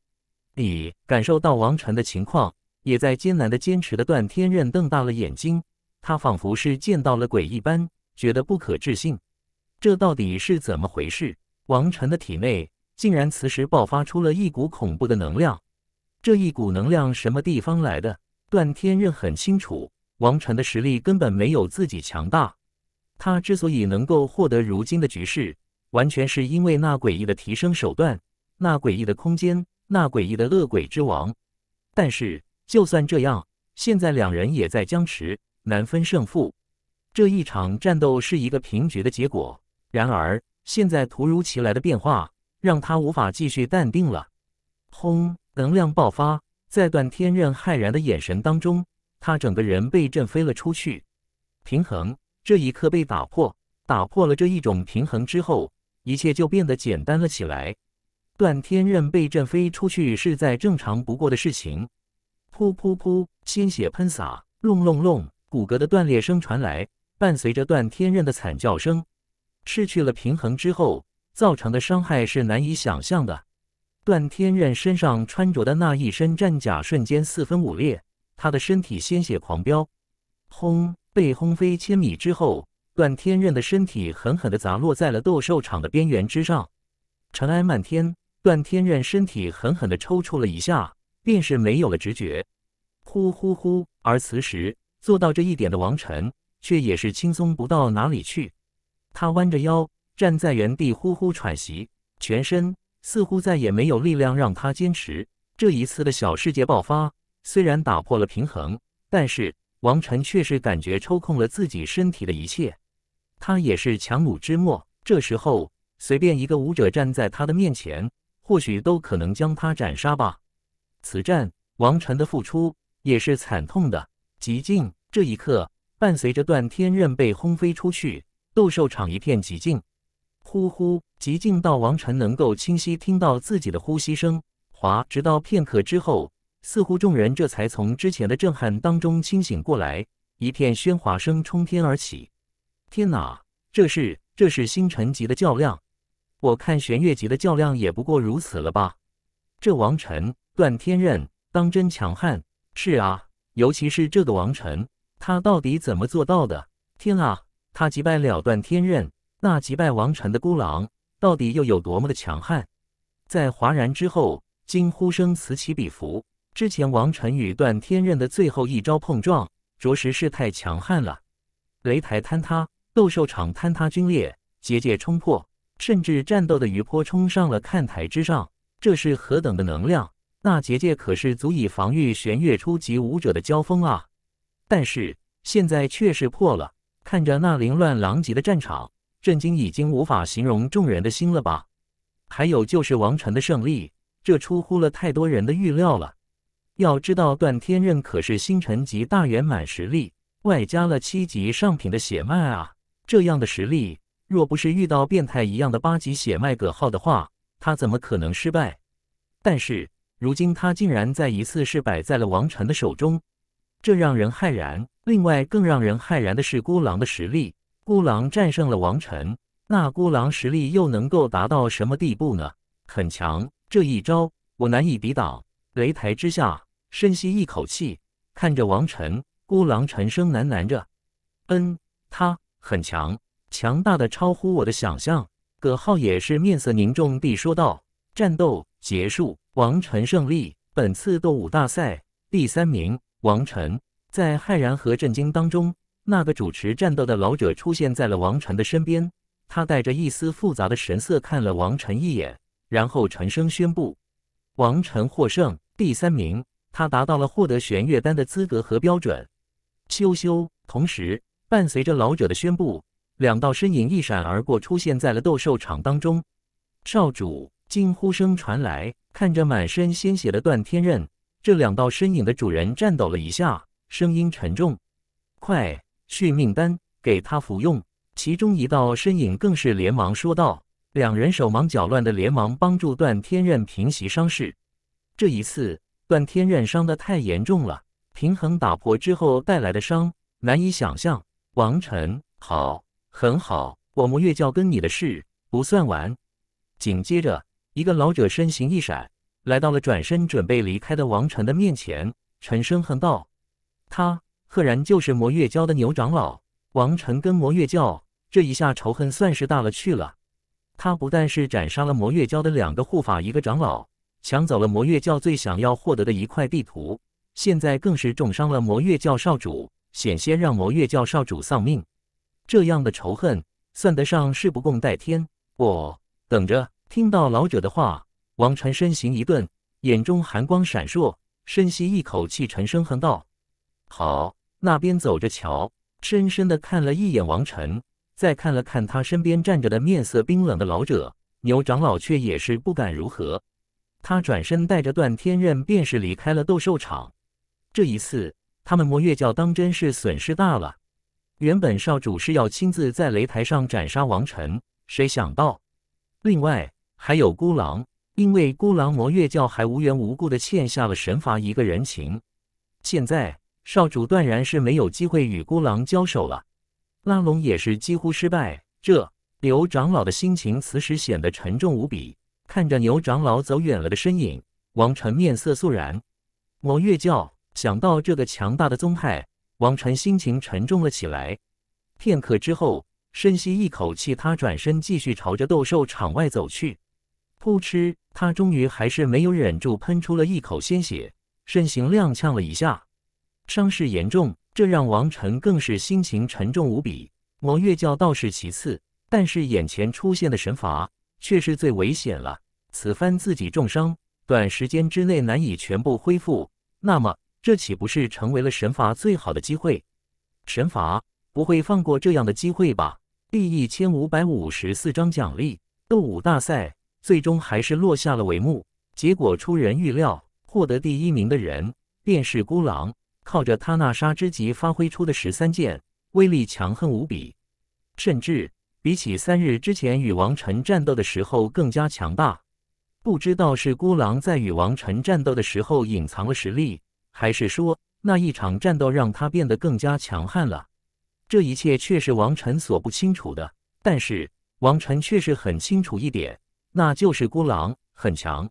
你感受到王晨的情况，也在艰难的坚持的段天刃瞪大了眼睛，他仿佛是见到了鬼一般，觉得不可置信。这到底是怎么回事？王晨的体内竟然此时爆发出了一股恐怖的能量，这一股能量什么地方来的？段天任很清楚，王晨的实力根本没有自己强大。他之所以能够获得如今的局势，完全是因为那诡异的提升手段，那诡异的空间，那诡异的恶鬼之王。但是，就算这样，现在两人也在僵持，难分胜负。这一场战斗是一个平局的结果。然而，现在突如其来的变化，让他无法继续淡定了。轰！能量爆发。在段天任骇然的眼神当中，他整个人被震飞了出去，平衡这一刻被打破，打破了这一种平衡之后，一切就变得简单了起来。段天任被震飞出去是再正常不过的事情。噗噗噗，鲜血喷洒，隆隆隆，骨骼的断裂声传来，伴随着段天任的惨叫声。失去了平衡之后，造成的伤害是难以想象的。段天刃身上穿着的那一身战甲瞬间四分五裂，他的身体鲜血狂飙，轰，被轰飞千米之后，段天刃的身体狠狠地砸落在了斗兽场的边缘之上，尘埃漫天。段天刃身体狠狠地抽搐了一下，便是没有了知觉。呼呼呼！而此时做到这一点的王晨，却也是轻松不到哪里去。他弯着腰站在原地，呼呼喘息，全身。似乎再也没有力量让他坚持。这一次的小世界爆发，虽然打破了平衡，但是王晨却是感觉抽空了自己身体的一切。他也是强弩之末，这时候随便一个武者站在他的面前，或许都可能将他斩杀吧。此战，王晨的付出也是惨痛的。极尽，这一刻，伴随着断天刃被轰飞出去，斗兽场一片寂静。呼呼，极静到王晨能够清晰听到自己的呼吸声。哗，直到片刻之后，似乎众人这才从之前的震撼当中清醒过来，一片喧哗声冲天而起。天哪，这是这是星辰级的较量，我看玄月级的较量也不过如此了吧？这王晨、段天刃当真强悍。是啊，尤其是这个王晨，他到底怎么做到的？天啊，他击败了段天刃！那击败王晨的孤狼到底又有多么的强悍？在哗然之后，惊呼声此起彼伏。之前王晨与段天刃的最后一招碰撞，着实是太强悍了。擂台坍塌，斗兽场坍塌龟裂，结界冲破，甚至战斗的余波冲上了看台之上。这是何等的能量？那结界可是足以防御玄月初级武者的交锋啊！但是现在却是破了。看着那凌乱狼藉的战场。震惊已经无法形容众人的心了吧？还有就是王禅的胜利，这出乎了太多人的预料了。要知道段天任可是星辰级大圆满实力，外加了七级上品的血脉啊！这样的实力，若不是遇到变态一样的八级血脉葛浩的话，他怎么可能失败？但是如今他竟然再一次是摆在了王禅的手中，这让人骇然。另外更让人骇然的是孤狼的实力。孤狼战胜了王晨，那孤狼实力又能够达到什么地步呢？很强，这一招我难以抵挡。擂台之下，深吸一口气，看着王晨，孤狼沉声喃喃着：“嗯，他很强，强大的超乎我的想象。”葛浩也是面色凝重地说道：“战斗结束，王晨胜利，本次斗武大赛第三名。”王晨在骇然和震惊当中。那个主持战斗的老者出现在了王晨的身边，他带着一丝复杂的神色看了王晨一眼，然后沉声宣布：“王晨获胜，第三名，他达到了获得玄月丹的资格和标准。”羞羞。同时，伴随着老者的宣布，两道身影一闪而过，出现在了斗兽场当中。少主！惊呼声传来，看着满身鲜血的段天刃，这两道身影的主人颤抖了一下，声音沉重：“快！”续命丹给他服用，其中一道身影更是连忙说道。两人手忙脚乱的连忙帮助段天任平息伤势。这一次段天任伤的太严重了，平衡打破之后带来的伤难以想象。王晨，好，很好，我魔月教跟你的事不算完。紧接着，一个老者身形一闪，来到了转身准备离开的王晨的面前，沉声哼道：“他。”赫然就是魔月教的牛长老王晨，跟魔月教这一下仇恨算是大了去了。他不但是斩杀了魔月教的两个护法、一个长老，抢走了魔月教最想要获得的一块地图，现在更是重伤了魔月教少主，险些让魔月教少主丧命。这样的仇恨算得上是不共戴天。我等着听到老者的话，王晨身形一顿，眼中寒光闪烁，深吸一口气，沉声哼道：“好。”那边走着瞧！深深地看了一眼王晨，再看了看他身边站着的面色冰冷的老者，牛长老却也是不敢如何。他转身带着段天刃，便是离开了斗兽场。这一次，他们魔月教当真是损失大了。原本少主是要亲自在擂台上斩杀王晨，谁想到，另外还有孤狼，因为孤狼魔月教还无缘无故地欠下了神罚一个人情，现在。少主断然是没有机会与孤狼交手了，拉拢也是几乎失败。这刘长老的心情此时显得沉重无比，看着牛长老走远了的身影，王晨面色肃然。魔月教想到这个强大的宗派，王晨心情沉重了起来。片刻之后，深吸一口气，他转身继续朝着斗兽场外走去。噗嗤，他终于还是没有忍住，喷出了一口鲜血，身形踉跄了一下。伤势严重，这让王晨更是心情沉重无比。魔月教倒是其次，但是眼前出现的神罚却是最危险了。此番自己重伤，短时间之内难以全部恢复，那么这岂不是成为了神罚最好的机会？神罚不会放过这样的机会吧？第一千五百五十四章奖励，斗武大赛最终还是落下了帷幕。结果出人预料，获得第一名的人便是孤狼。靠着他那杀之极发挥出的十三剑，威力强横无比，甚至比起三日之前与王晨战斗的时候更加强大。不知道是孤狼在与王晨战斗的时候隐藏了实力，还是说那一场战斗让他变得更加强悍了。这一切却是王晨所不清楚的，但是王晨却是很清楚一点，那就是孤狼很强，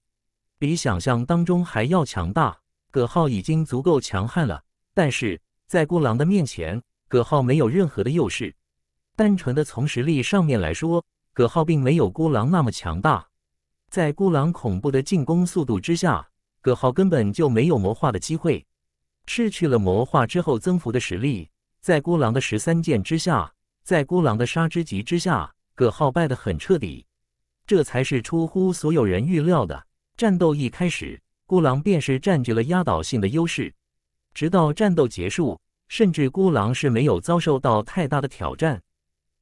比想象当中还要强大。葛浩已经足够强悍了，但是在孤狼的面前，葛浩没有任何的优势。单纯的从实力上面来说，葛浩并没有孤狼那么强大。在孤狼恐怖的进攻速度之下，葛浩根本就没有魔化的机会。失去了魔化之后增幅的实力，在孤狼的十三剑之下，在孤狼的杀之极之下，葛浩败得很彻底。这才是出乎所有人预料的战斗一开始。孤狼便是占据了压倒性的优势，直到战斗结束，甚至孤狼是没有遭受到太大的挑战，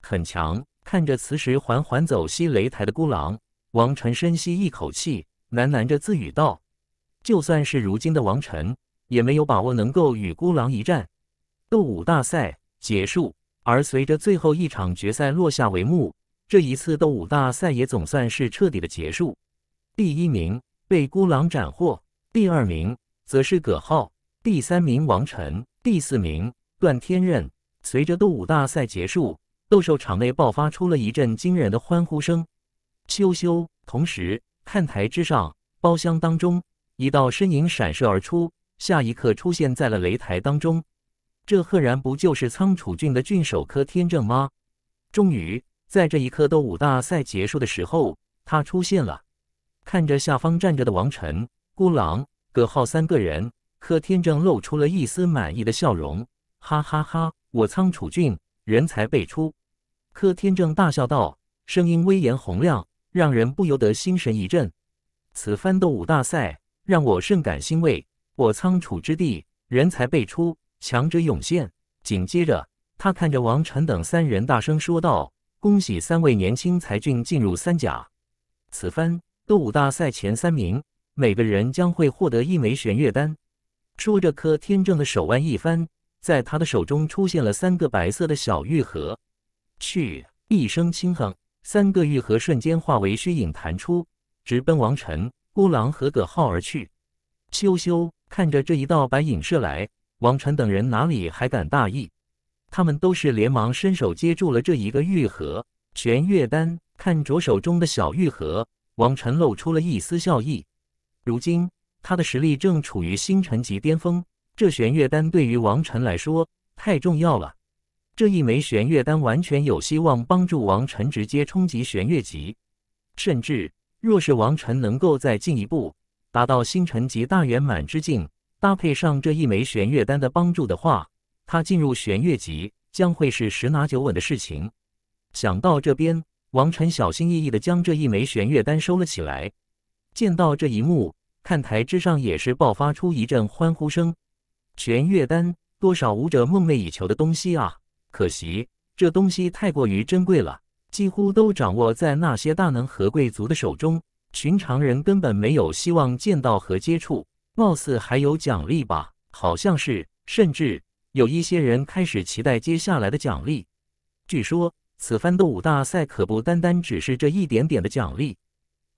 很强。看着此时缓缓走西擂台的孤狼，王晨深吸一口气，喃喃着自语道：“就算是如今的王晨，也没有把握能够与孤狼一战。”斗武大赛结束，而随着最后一场决赛落下帷幕，这一次斗武大赛也总算是彻底的结束。第一名。被孤狼斩获第二名，则是葛浩；第三名王晨，第四名段天任。随着斗武大赛结束，斗兽场内爆发出了一阵惊人的欢呼声。咻咻！同时，看台之上、包厢当中，一道身影闪射而出，下一刻出现在了擂台当中。这赫然不就是苍楚郡的郡守柯天正吗？终于，在这一刻斗武大赛结束的时候，他出现了。看着下方站着的王晨、孤狼、葛浩三个人，柯天正露出了一丝满意的笑容。哈哈哈！我苍楚俊人才辈出。柯天正大笑道，声音威严洪亮，让人不由得心神一震。此番斗武大赛让我甚感欣慰，我苍楚之地人才辈出，强者涌现。紧接着，他看着王晨等三人大声说道：“恭喜三位年轻才俊进入三甲！”此番。斗舞大赛前三名，每个人将会获得一枚玄月丹。说着，柯天正的手腕一翻，在他的手中出现了三个白色的小玉盒。去！一声轻哼，三个玉盒瞬间化为虚影弹出，直奔王晨、孤狼和葛浩而去。羞羞！看着这一道白影射来，王晨等人哪里还敢大意？他们都是连忙伸手接住了这一个玉盒。玄月丹，看着手中的小玉盒。王晨露出了一丝笑意。如今，他的实力正处于星辰级巅峰，这玄月丹对于王晨来说太重要了。这一枚玄月丹完全有希望帮助王晨直接冲击玄月级。甚至，若是王晨能够再进一步，达到星辰级大圆满之境，搭配上这一枚玄月丹的帮助的话，他进入玄月级将会是十拿九稳的事情。想到这边。王晨小心翼翼地将这一枚玄月丹收了起来。见到这一幕，看台之上也是爆发出一阵欢呼声。玄月丹，多少武者梦寐以求的东西啊！可惜，这东西太过于珍贵了，几乎都掌握在那些大能和贵族的手中，寻常人根本没有希望见到和接触。貌似还有奖励吧？好像是，甚至有一些人开始期待接下来的奖励。据说。此番斗舞大赛可不单单只是这一点点的奖励，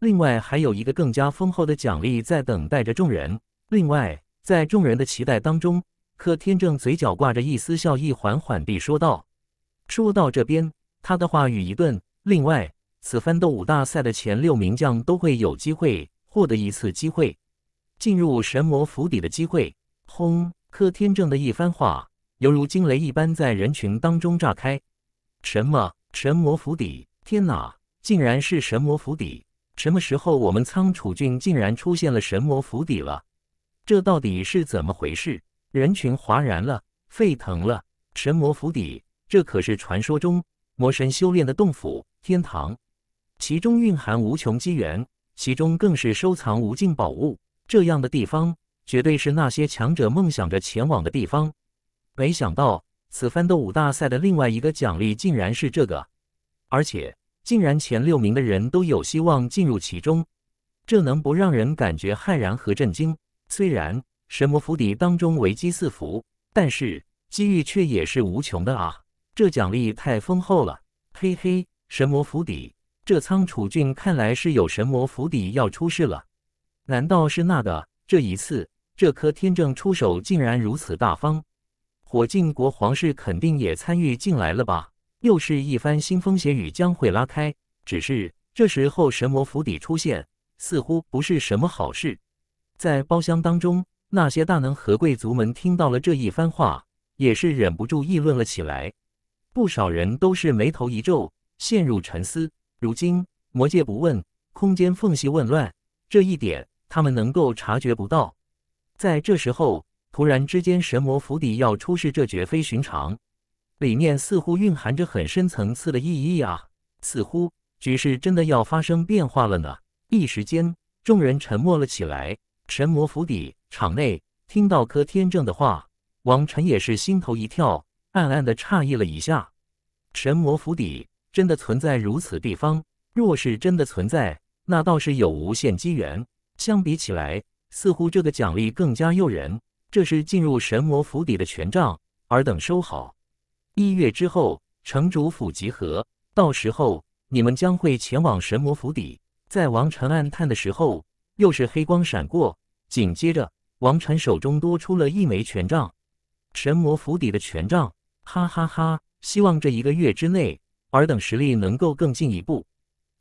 另外还有一个更加丰厚的奖励在等待着众人。另外，在众人的期待当中，柯天正嘴角挂着一丝笑意，缓缓地说道：“说到这边，他的话语一顿。另外，此番斗舞大赛的前六名将都会有机会获得一次机会，进入神魔府邸的机会。”轰！柯天正的一番话犹如惊雷一般在人群当中炸开。什么神魔府邸？天哪，竟然是神魔府邸！什么时候我们苍楚郡竟然出现了神魔府邸了？这到底是怎么回事？人群哗然了，沸腾了。神魔府邸，这可是传说中魔神修炼的洞府天堂，其中蕴含无穷机缘，其中更是收藏无尽宝物。这样的地方，绝对是那些强者梦想着前往的地方。没想到。此番斗武大赛的另外一个奖励竟然是这个，而且竟然前六名的人都有希望进入其中，这能不让人感觉骇然和震惊？虽然神魔府邸当中危机四伏，但是机遇却也是无穷的啊！这奖励太丰厚了，嘿嘿，神魔府邸这苍楚郡看来是有神魔府邸要出事了，难道是那个？这一次，这颗天正出手竟然如此大方。火晋国皇室肯定也参与进来了吧？又是一番腥风血雨将会拉开。只是这时候神魔府邸出现，似乎不是什么好事。在包厢当中，那些大能和贵族们听到了这一番话，也是忍不住议论了起来。不少人都是眉头一皱，陷入沉思。如今魔界不问，空间缝隙紊乱，这一点他们能够察觉不到。在这时候。突然之间，神魔府邸要出世，这绝非寻常，里面似乎蕴含着很深层次的意义啊！似乎局势真的要发生变化了呢。一时间，众人沉默了起来。神魔府邸场内，听到柯天正的话，王晨也是心头一跳，暗暗的诧异了一下。神魔府邸真的存在如此地方？若是真的存在，那倒是有无限机缘。相比起来，似乎这个奖励更加诱人。这是进入神魔府邸的权杖，尔等收好。一月之后，城主府集合，到时候你们将会前往神魔府邸。在王晨暗叹的时候，又是黑光闪过，紧接着王晨手中多出了一枚权杖。神魔府邸的权杖，哈哈哈！希望这一个月之内，尔等实力能够更进一步。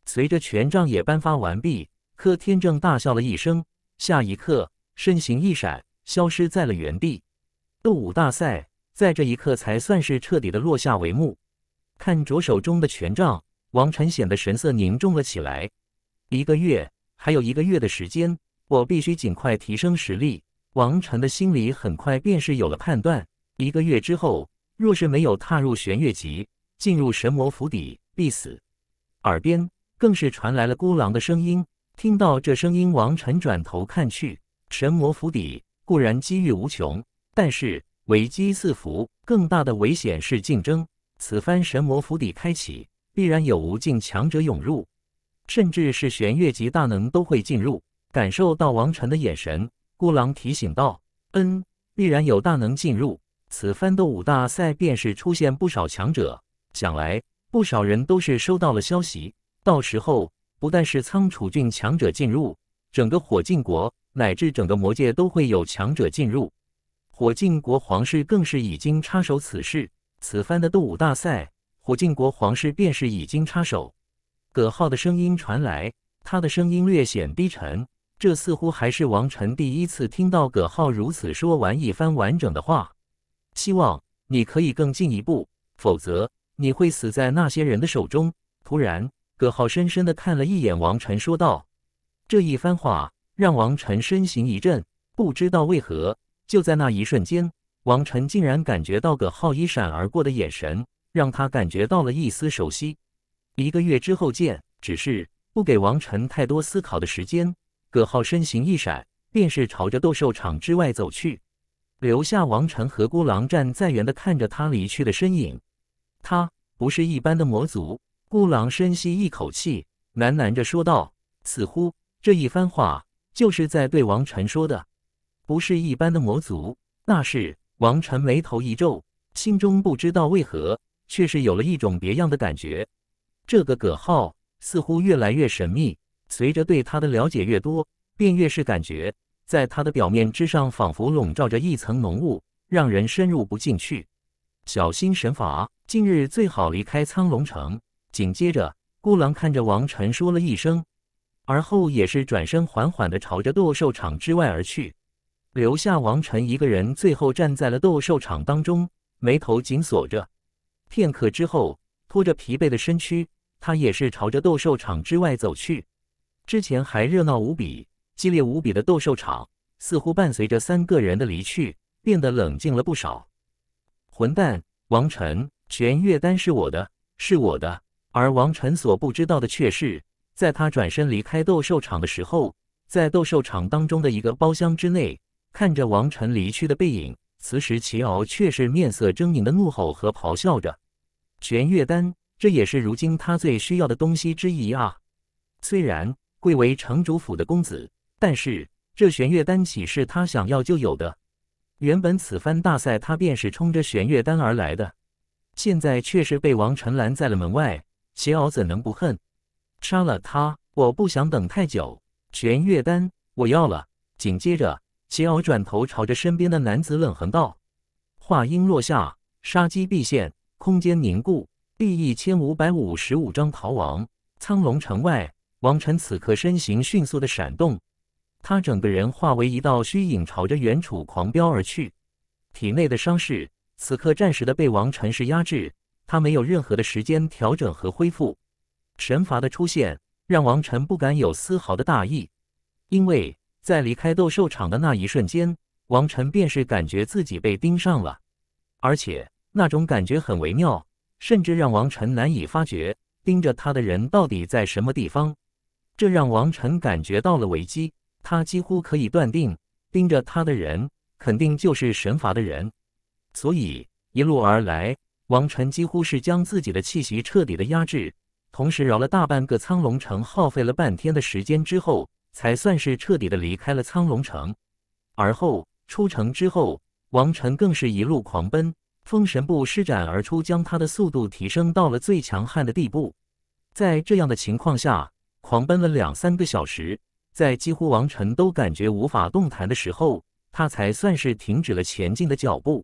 随着权杖也颁发完毕，柯天正大笑了一声，下一刻身形一闪。消失在了原地，斗武大赛在这一刻才算是彻底的落下帷幕。看着手中的权杖，王晨显得神色凝重了起来。一个月，还有一个月的时间，我必须尽快提升实力。王晨的心里很快便是有了判断：一个月之后，若是没有踏入玄月级，进入神魔府邸必死。耳边更是传来了孤狼的声音。听到这声音，王晨转头看去，神魔府邸。固然机遇无穷，但是危机四伏。更大的危险是竞争。此番神魔府邸开启，必然有无尽强者涌入，甚至是玄月级大能都会进入。感受到王晨的眼神，孤狼提醒道：“嗯，必然有大能进入。此番斗武大赛便是出现不少强者，想来不少人都是收到了消息。到时候，不但是仓储郡强者进入，整个火镜国。”乃至整个魔界都会有强者进入，火镜国皇室更是已经插手此事。此番的斗武大赛，火镜国皇室便是已经插手。葛浩的声音传来，他的声音略显低沉，这似乎还是王晨第一次听到葛浩如此说完一番完整的话。希望你可以更进一步，否则你会死在那些人的手中。突然，葛浩深深的看了一眼王晨，说道：“这一番话。”让王晨身形一震，不知道为何，就在那一瞬间，王晨竟然感觉到葛浩一闪而过的眼神，让他感觉到了一丝熟悉。一个月之后见，只是不给王晨太多思考的时间，葛浩身形一闪，便是朝着斗兽场之外走去，留下王晨和孤狼站在原地看着他离去的身影。他不是一般的魔族，孤狼深吸一口气，喃喃着说道：“似乎这一番话。”就是在对王晨说的，不是一般的魔族，那是王晨眉头一皱，心中不知道为何，却是有了一种别样的感觉。这个葛浩似乎越来越神秘，随着对他的了解越多，便越是感觉，在他的表面之上仿佛笼罩着一层浓雾，让人深入不进去。小心神罚，近日最好离开苍龙城。紧接着，孤狼看着王晨说了一声。而后也是转身，缓缓地朝着斗兽场之外而去，留下王晨一个人。最后站在了斗兽场当中，眉头紧锁着。片刻之后，拖着疲惫的身躯，他也是朝着斗兽场之外走去。之前还热闹无比、激烈无比的斗兽场，似乎伴随着三个人的离去，变得冷静了不少。混蛋！王晨，全月丹是我的，是我的。而王晨所不知道的却是。在他转身离开斗兽场的时候，在斗兽场当中的一个包厢之内，看着王晨离去的背影，此时齐敖却是面色狰狞的怒吼和咆哮着：“玄月丹，这也是如今他最需要的东西之一啊！虽然贵为城主府的公子，但是这玄月丹岂是他想要就有的？原本此番大赛他便是冲着玄月丹而来的，现在却是被王晨拦在了门外，齐敖怎能不恨？”杀了他！我不想等太久。全月丹，我要了。紧接着，齐敖转头朝着身边的男子冷哼道：“话音落下，杀机毕现，空间凝固。”第一千五百五十五章逃亡。苍龙城外，王晨此刻身形迅速的闪动，他整个人化为一道虚影，朝着远处狂飙而去。体内的伤势，此刻暂时的被王晨是压制，他没有任何的时间调整和恢复。神罚的出现让王晨不敢有丝毫的大意，因为在离开斗兽场的那一瞬间，王晨便是感觉自己被盯上了，而且那种感觉很微妙，甚至让王晨难以发觉盯着他的人到底在什么地方。这让王晨感觉到了危机，他几乎可以断定盯着他的人肯定就是神罚的人，所以一路而来，王晨几乎是将自己的气息彻底的压制。同时饶了大半个苍龙城，耗费了半天的时间之后，才算是彻底的离开了苍龙城。而后出城之后，王晨更是一路狂奔，封神步施展而出，将他的速度提升到了最强悍的地步。在这样的情况下，狂奔了两三个小时，在几乎王晨都感觉无法动弹的时候，他才算是停止了前进的脚步。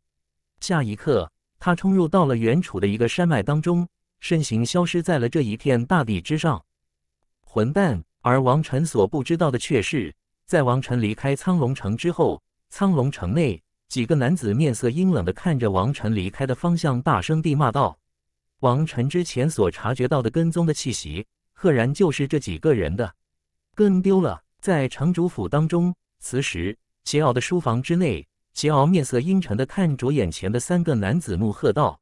下一刻，他冲入到了远处的一个山脉当中。身形消失在了这一片大地之上，混蛋！而王晨所不知道的却是，在王晨离开苍龙城之后，苍龙城内几个男子面色阴冷的看着王晨离开的方向，大声地骂道：“王晨之前所察觉到的跟踪的气息，赫然就是这几个人的，跟丢了！”在城主府当中，此时桀傲的书房之内，桀傲面色阴沉的看着眼前的三个男子，怒喝道。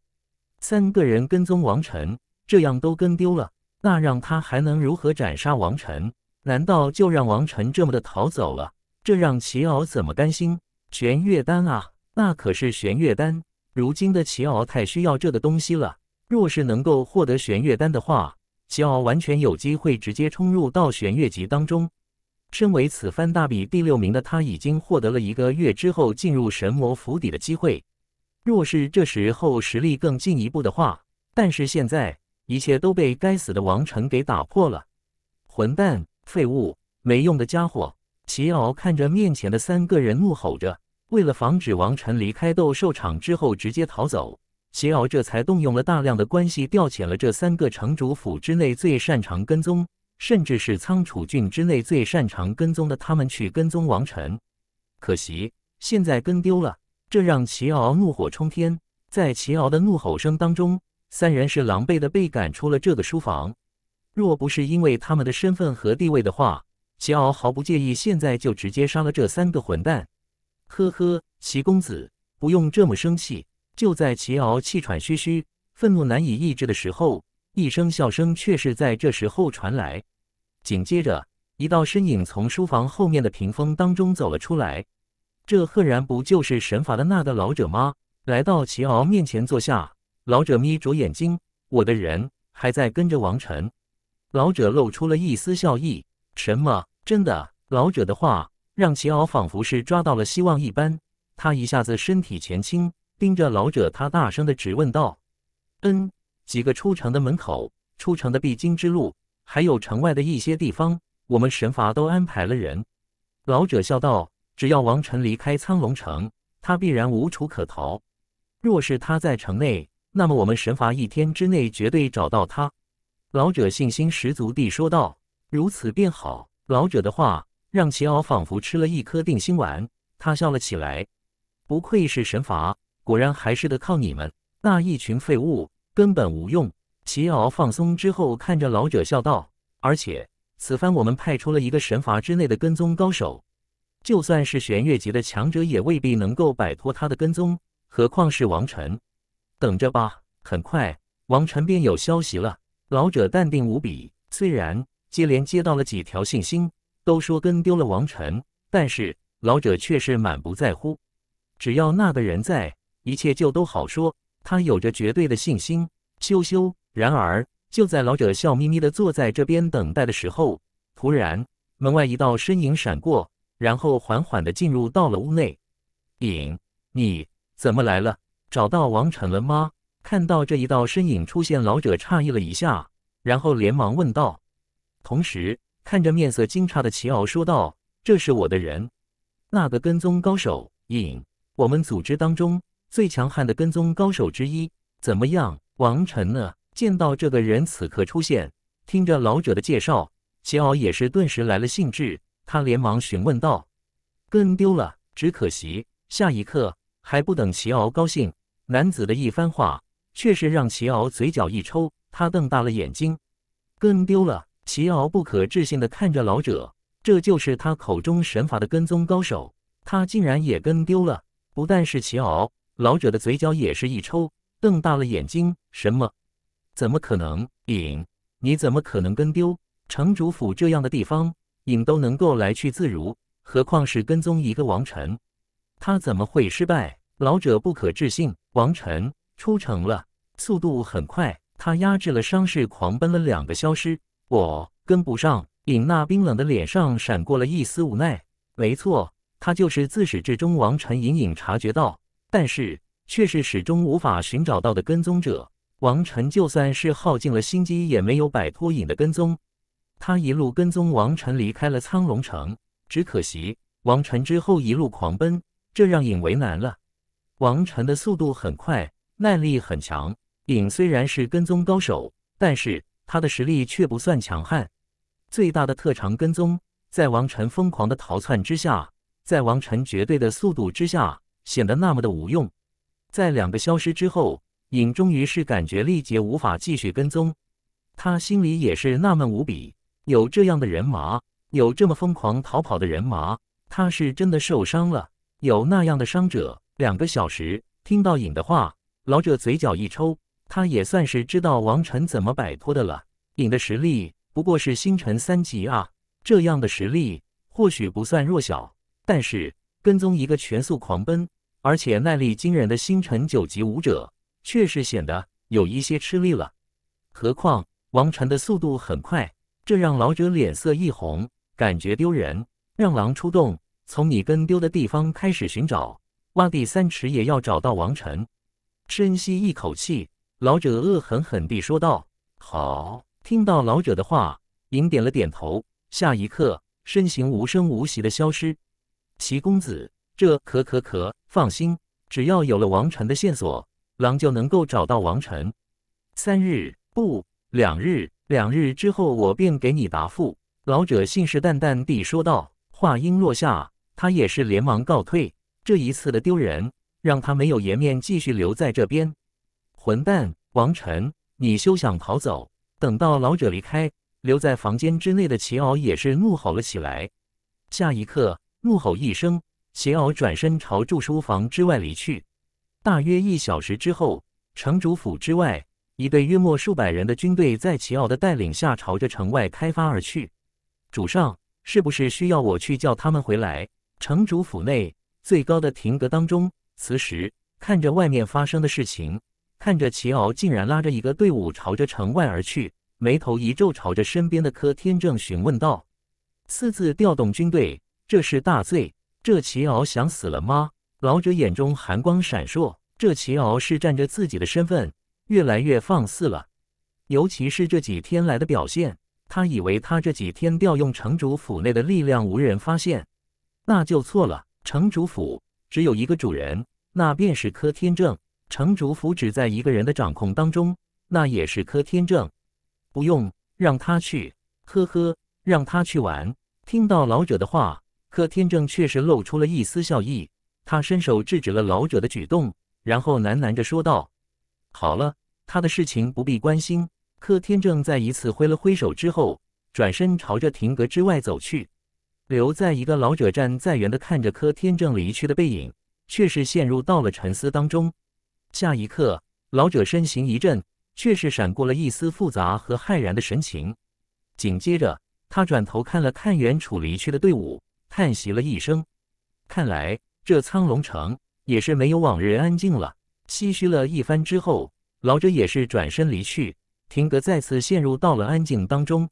三个人跟踪王晨，这样都跟丢了，那让他还能如何斩杀王晨？难道就让王晨这么的逃走了？这让齐敖怎么甘心？玄月丹啊，那可是玄月丹，如今的齐敖太需要这个东西了。若是能够获得玄月丹的话，齐敖完全有机会直接冲入到玄月级当中。身为此番大比第六名的他，已经获得了一个月之后进入神魔府邸的机会。若是这时候实力更进一步的话，但是现在一切都被该死的王晨给打破了！混蛋，废物，没用的家伙！齐敖看着面前的三个人怒吼着。为了防止王晨离开斗兽场之后直接逃走，齐敖这才动用了大量的关系调遣了这三个城主府之内最擅长跟踪，甚至是仓储郡之内最擅长跟踪的他们去跟踪王晨。可惜，现在跟丢了。这让齐敖怒火冲天，在齐敖的怒吼声当中，三人是狼狈的被赶出了这个书房。若不是因为他们的身份和地位的话，齐敖毫不介意现在就直接杀了这三个混蛋。呵呵，齐公子，不用这么生气。就在齐敖气喘吁吁、愤怒难以抑制的时候，一声笑声却是在这时候传来，紧接着一道身影从书房后面的屏风当中走了出来。这赫然不就是神罚的那个老者吗？来到齐敖面前坐下，老者眯着眼睛：“我的人还在跟着王晨。老者露出了一丝笑意：“什么？真的？”老者的话让齐敖仿佛是抓到了希望一般，他一下子身体前倾，盯着老者，他大声的质问道：“嗯，几个出城的门口，出城的必经之路，还有城外的一些地方，我们神罚都安排了人。”老者笑道。只要王晨离开苍龙城，他必然无处可逃。若是他在城内，那么我们神罚一天之内绝对找到他。老者信心十足地说道：“如此便好。”老者的话让齐敖仿佛吃了一颗定心丸，他笑了起来。不愧是神罚，果然还是得靠你们。那一群废物根本无用。齐敖放松之后，看着老者笑道：“而且此番我们派出了一个神罚之内的跟踪高手。”就算是玄月级的强者，也未必能够摆脱他的跟踪，何况是王晨？等着吧，很快王晨便有消息了。老者淡定无比，虽然接连接到了几条信息，都说跟丢了王晨，但是老者却是满不在乎。只要那个人在，一切就都好说。他有着绝对的信心。羞羞。然而就在老者笑眯眯地坐在这边等待的时候，突然门外一道身影闪过。然后缓缓地进入到了屋内，影，你怎么来了？找到王晨了吗？看到这一道身影出现，老者诧异了一下，然后连忙问道，同时看着面色惊诧的齐敖说道：“这是我的人，那个跟踪高手影，我们组织当中最强悍的跟踪高手之一。怎么样，王晨呢？”见到这个人此刻出现，听着老者的介绍，齐敖也是顿时来了兴致。他连忙询问道：“跟丢了，只可惜。”下一刻，还不等齐敖高兴，男子的一番话却是让齐敖嘴角一抽，他瞪大了眼睛：“跟丢了！”齐敖不可置信地看着老者，这就是他口中神法的跟踪高手，他竟然也跟丢了！不但是齐敖，老者的嘴角也是一抽，瞪大了眼睛：“什么？怎么可能？影，你怎么可能跟丢？城主府这样的地方？”影都能够来去自如，何况是跟踪一个王晨？他怎么会失败？老者不可置信。王晨出城了，速度很快，他压制了伤势，狂奔了两个消失，我跟不上。影那冰冷的脸上闪过了一丝无奈。没错，他就是自始至终王晨，隐隐察觉到，但是却是始终无法寻找到的跟踪者。王晨就算是耗尽了心机，也没有摆脱影的跟踪。他一路跟踪王晨离开了苍龙城，只可惜王晨之后一路狂奔，这让尹为难了。王晨的速度很快，耐力很强。尹虽然是跟踪高手，但是他的实力却不算强悍。最大的特长跟踪，在王晨疯狂的逃窜之下，在王晨绝对的速度之下，显得那么的无用。在两个消失之后，尹终于是感觉力竭，无法继续跟踪。他心里也是纳闷无比。有这样的人马，有这么疯狂逃跑的人马，他是真的受伤了。有那样的伤者，两个小时听到尹的话，老者嘴角一抽，他也算是知道王晨怎么摆脱的了。尹的实力不过是星辰三级啊，这样的实力或许不算弱小，但是跟踪一个全速狂奔，而且耐力惊人的星辰九级武者，确实显得有一些吃力了。何况王晨的速度很快。这让老者脸色一红，感觉丢人。让狼出动，从你跟丢的地方开始寻找，挖地三尺也要找到王晨。深吸一口气，老者恶狠狠地说道：“好。”听到老者的话，尹点了点头。下一刻，身形无声无息地消失。齐公子，这可可可放心，只要有了王晨的线索，狼就能够找到王晨。三日不两日。两日之后，我便给你答复。”老者信誓旦旦地说道。话音落下，他也是连忙告退。这一次的丢人，让他没有颜面继续留在这边。混蛋，王晨，你休想逃走！等到老者离开，留在房间之内的齐敖也是怒吼了起来。下一刻，怒吼一声，齐敖转身朝住书房之外离去。大约一小时之后，城主府之外。一队约莫数百人的军队在齐敖的带领下朝着城外开发而去。主上，是不是需要我去叫他们回来？城主府内最高的亭阁当中，此时看着外面发生的事情，看着齐敖竟然拉着一个队伍朝着城外而去，眉头一皱，朝着身边的柯天正询问道：“私自调动军队，这是大罪。这齐敖想死了吗？”老者眼中寒光闪烁，这齐敖是占着自己的身份。越来越放肆了，尤其是这几天来的表现。他以为他这几天调用城主府内的力量无人发现，那就错了。城主府只有一个主人，那便是柯天正。城主府只在一个人的掌控当中，那也是柯天正。不用让他去，呵呵，让他去玩。听到老者的话，柯天正确实露出了一丝笑意。他伸手制止了老者的举动，然后喃喃着说道。好了，他的事情不必关心。柯天正再一次挥了挥手之后，转身朝着亭阁之外走去。留在一个老者站在原地看着柯天正离去的背影，却是陷入到了沉思当中。下一刻，老者身形一震，却是闪过了一丝复杂和骇然的神情。紧接着，他转头看了看远处离去的队伍，叹息了一声：“看来这苍龙城也是没有往日安静了。”唏嘘了一番之后，老者也是转身离去，亭阁再次陷入到了安静当中。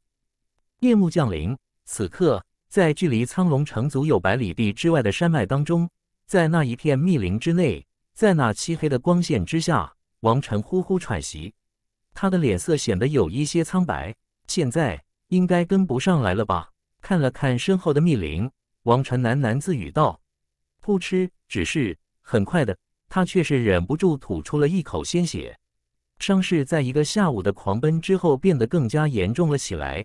夜幕降临，此刻在距离苍龙城足有百里地之外的山脉当中，在那一片密林之内，在那漆黑的光线之下，王晨呼呼喘息，他的脸色显得有一些苍白。现在应该跟不上来了吧？看了看身后的密林，王晨喃喃自语道：“扑哧！”只是很快的。他却是忍不住吐出了一口鲜血，伤势在一个下午的狂奔之后变得更加严重了起来。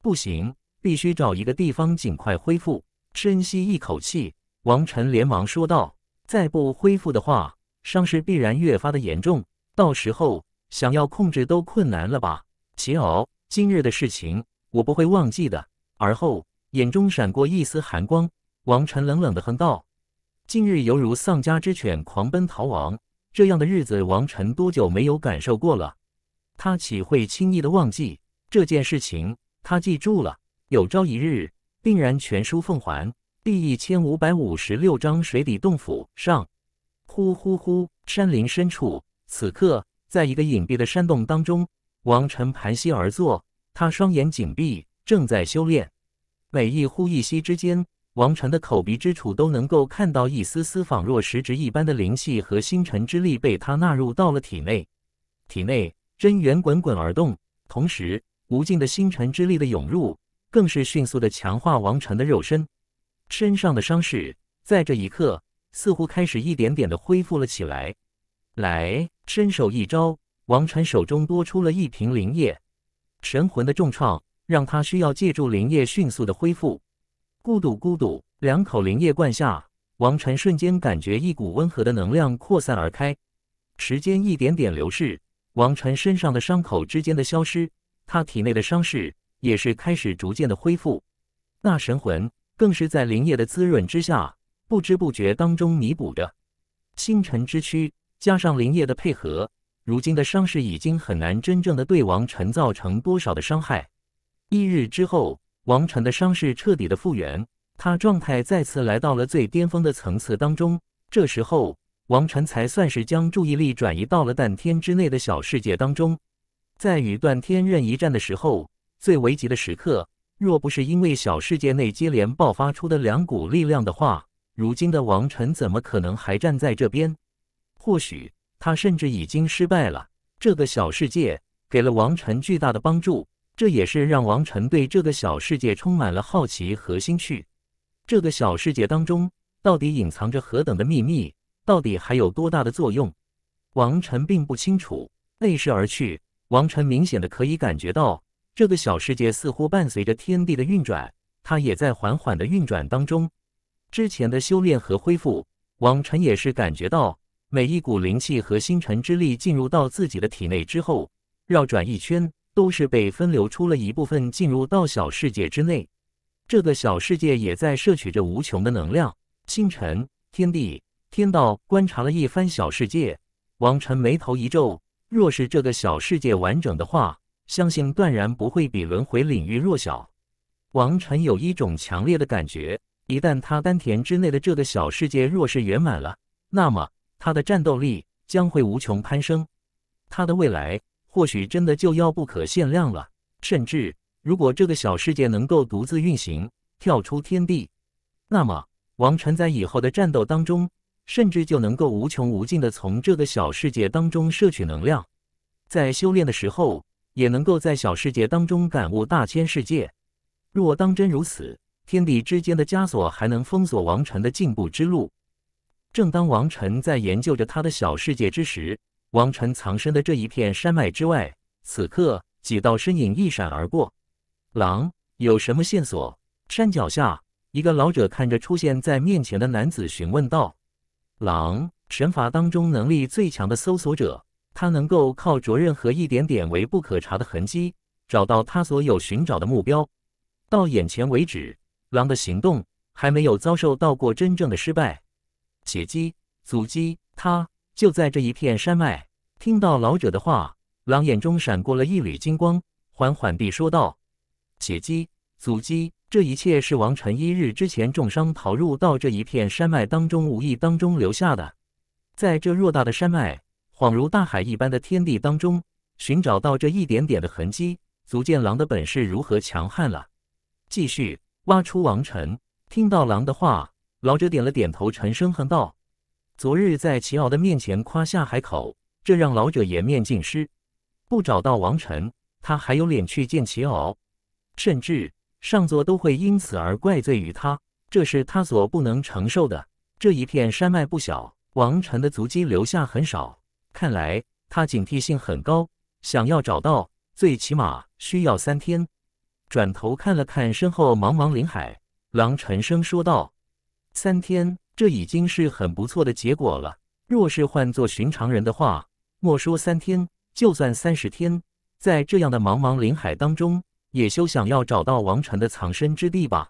不行，必须找一个地方尽快恢复。深吸一口气，王晨连忙说道：“再不恢复的话，伤势必然越发的严重，到时候想要控制都困难了吧？”秦敖，今日的事情我不会忘记的。而后，眼中闪过一丝寒光，王晨冷冷的哼道。近日犹如丧家之犬狂奔逃亡，这样的日子王晨多久没有感受过了？他岂会轻易的忘记这件事情？他记住了，有朝一日定然全书奉还。第一千五百五十六章水底洞府上。呼呼呼！山林深处，此刻在一个隐蔽的山洞当中，王晨盘膝而坐，他双眼紧闭，正在修炼，每一呼一吸之间。王晨的口鼻之处都能够看到一丝丝仿若实质一般的灵气和星辰之力被他纳入到了体内，体内真元滚滚而动，同时无尽的星辰之力的涌入，更是迅速的强化王晨的肉身，身上的伤势在这一刻似乎开始一点点的恢复了起来。来，伸手一招，王晨手中多出了一瓶灵液，神魂的重创让他需要借助灵液迅速的恢复。咕嘟咕嘟，两口灵液灌下，王晨瞬间感觉一股温和的能量扩散而开。时间一点点流逝，王晨身上的伤口之间的消失，他体内的伤势也是开始逐渐的恢复。那神魂更是在灵液的滋润之下，不知不觉当中弥补着。星辰之躯加上灵液的配合，如今的伤势已经很难真正的对王晨造成多少的伤害。一日之后。王晨的伤势彻底的复原，他状态再次来到了最巅峰的层次当中。这时候，王晨才算是将注意力转移到了断天之内的小世界当中。在与段天任一战的时候，最危急的时刻，若不是因为小世界内接连爆发出的两股力量的话，如今的王晨怎么可能还站在这边？或许他甚至已经失败了。这个小世界给了王晨巨大的帮助。这也是让王晨对这个小世界充满了好奇和兴趣。这个小世界当中到底隐藏着何等的秘密？到底还有多大的作用？王晨并不清楚。内视而去，王晨明显的可以感觉到，这个小世界似乎伴随着天地的运转，它也在缓缓的运转当中。之前的修炼和恢复，王晨也是感觉到，每一股灵气和星辰之力进入到自己的体内之后，绕转一圈。都是被分流出了一部分进入到小世界之内，这个小世界也在摄取着无穷的能量。星辰、天地、天道，观察了一番小世界，王晨眉头一皱。若是这个小世界完整的话，相信断然不会比轮回领域弱小。王晨有一种强烈的感觉，一旦他丹田之内的这个小世界若是圆满了，那么他的战斗力将会无穷攀升，他的未来。或许真的就要不可限量了。甚至，如果这个小世界能够独自运行，跳出天地，那么王晨在以后的战斗当中，甚至就能够无穷无尽的从这个小世界当中摄取能量，在修炼的时候，也能够在小世界当中感悟大千世界。若当真如此，天地之间的枷锁还能封锁王晨的进步之路？正当王晨在研究着他的小世界之时。王晨藏身的这一片山脉之外，此刻几道身影一闪而过。狼有什么线索？山脚下，一个老者看着出现在面前的男子，询问道：“狼，神法当中能力最强的搜索者，他能够靠着任何一点点微不可察的痕迹，找到他所有寻找的目标。到眼前为止，狼的行动还没有遭受到过真正的失败。解击、阻击，他。”就在这一片山脉，听到老者的话，狼眼中闪过了一缕金光，缓缓地说道：“血迹、祖迹，这一切是王晨一日之前重伤逃入到这一片山脉当中无意当中留下的。在这偌大的山脉，恍如大海一般的天地当中，寻找到这一点点的痕迹，足见狼的本事如何强悍了。继续挖出王晨。”听到狼的话，老者点了点头，沉声哼道。昨日在齐敖的面前夸下海口，这让老者颜面尽失。不找到王晨，他还有脸去见齐敖，甚至上座都会因此而怪罪于他，这是他所不能承受的。这一片山脉不小，王晨的足迹留下很少，看来他警惕性很高，想要找到，最起码需要三天。转头看了看身后茫茫林海，狼沉声说道：“三天。”这已经是很不错的结果了。若是换做寻常人的话，莫说三天，就算三十天，在这样的茫茫林海当中，也休想要找到王禅的藏身之地吧。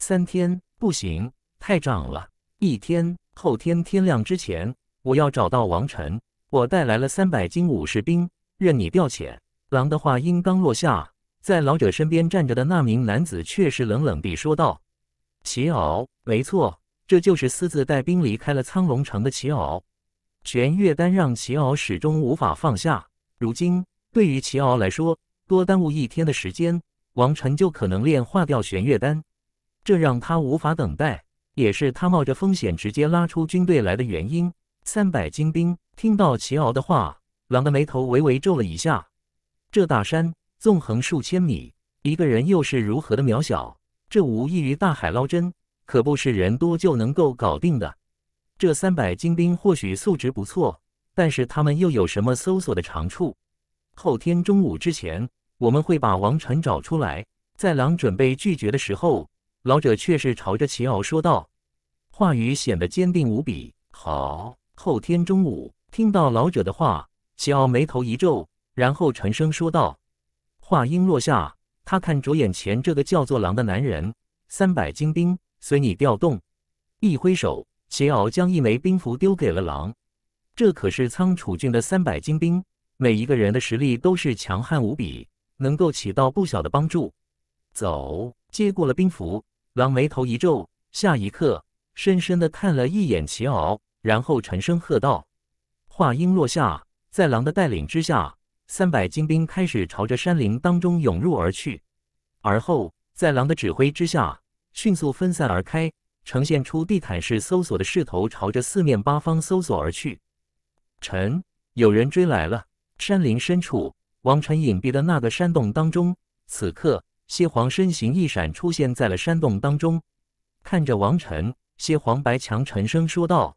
三天不行，太长了。一天、后天天亮之前，我要找到王禅。我带来了三百斤武士兵，任你调遣。狼的话音刚落下，在老者身边站着的那名男子却是冷冷地说道：“齐敖，没错。”这就是私自带兵离开了苍龙城的齐敖，玄月丹让齐敖始终无法放下。如今对于齐敖来说，多耽误一天的时间，王晨就可能炼化掉玄月丹，这让他无法等待，也是他冒着风险直接拉出军队来的原因。三百精兵听到齐敖的话，狼的眉头微微皱了一下。这大山纵横数千米，一个人又是如何的渺小？这无异于大海捞针。可不是人多就能够搞定的。这三百精兵或许素质不错，但是他们又有什么搜索的长处？后天中午之前，我们会把王晨找出来。在狼准备拒绝的时候，老者却是朝着齐奥说道，话语显得坚定无比。好，后天中午。听到老者的话，齐奥眉头一皱，然后沉声说道。话音落下，他看着眼前这个叫做狼的男人，三百精兵。随你调动，一挥手，齐敖将一枚兵符丢给了狼。这可是仓储郡的三百精兵，每一个人的实力都是强悍无比，能够起到不小的帮助。走，接过了兵符，狼眉头一皱，下一刻，深深的看了一眼齐敖，然后沉声喝道。话音落下，在狼的带领之下，三百精兵开始朝着山林当中涌入而去。而后，在狼的指挥之下。迅速分散而开，呈现出地毯式搜索的势头，朝着四面八方搜索而去。臣，有人追来了！山林深处，王晨隐蔽的那个山洞当中，此刻蝎皇身形一闪，出现在了山洞当中，看着王晨，蝎皇白强沉声说道：“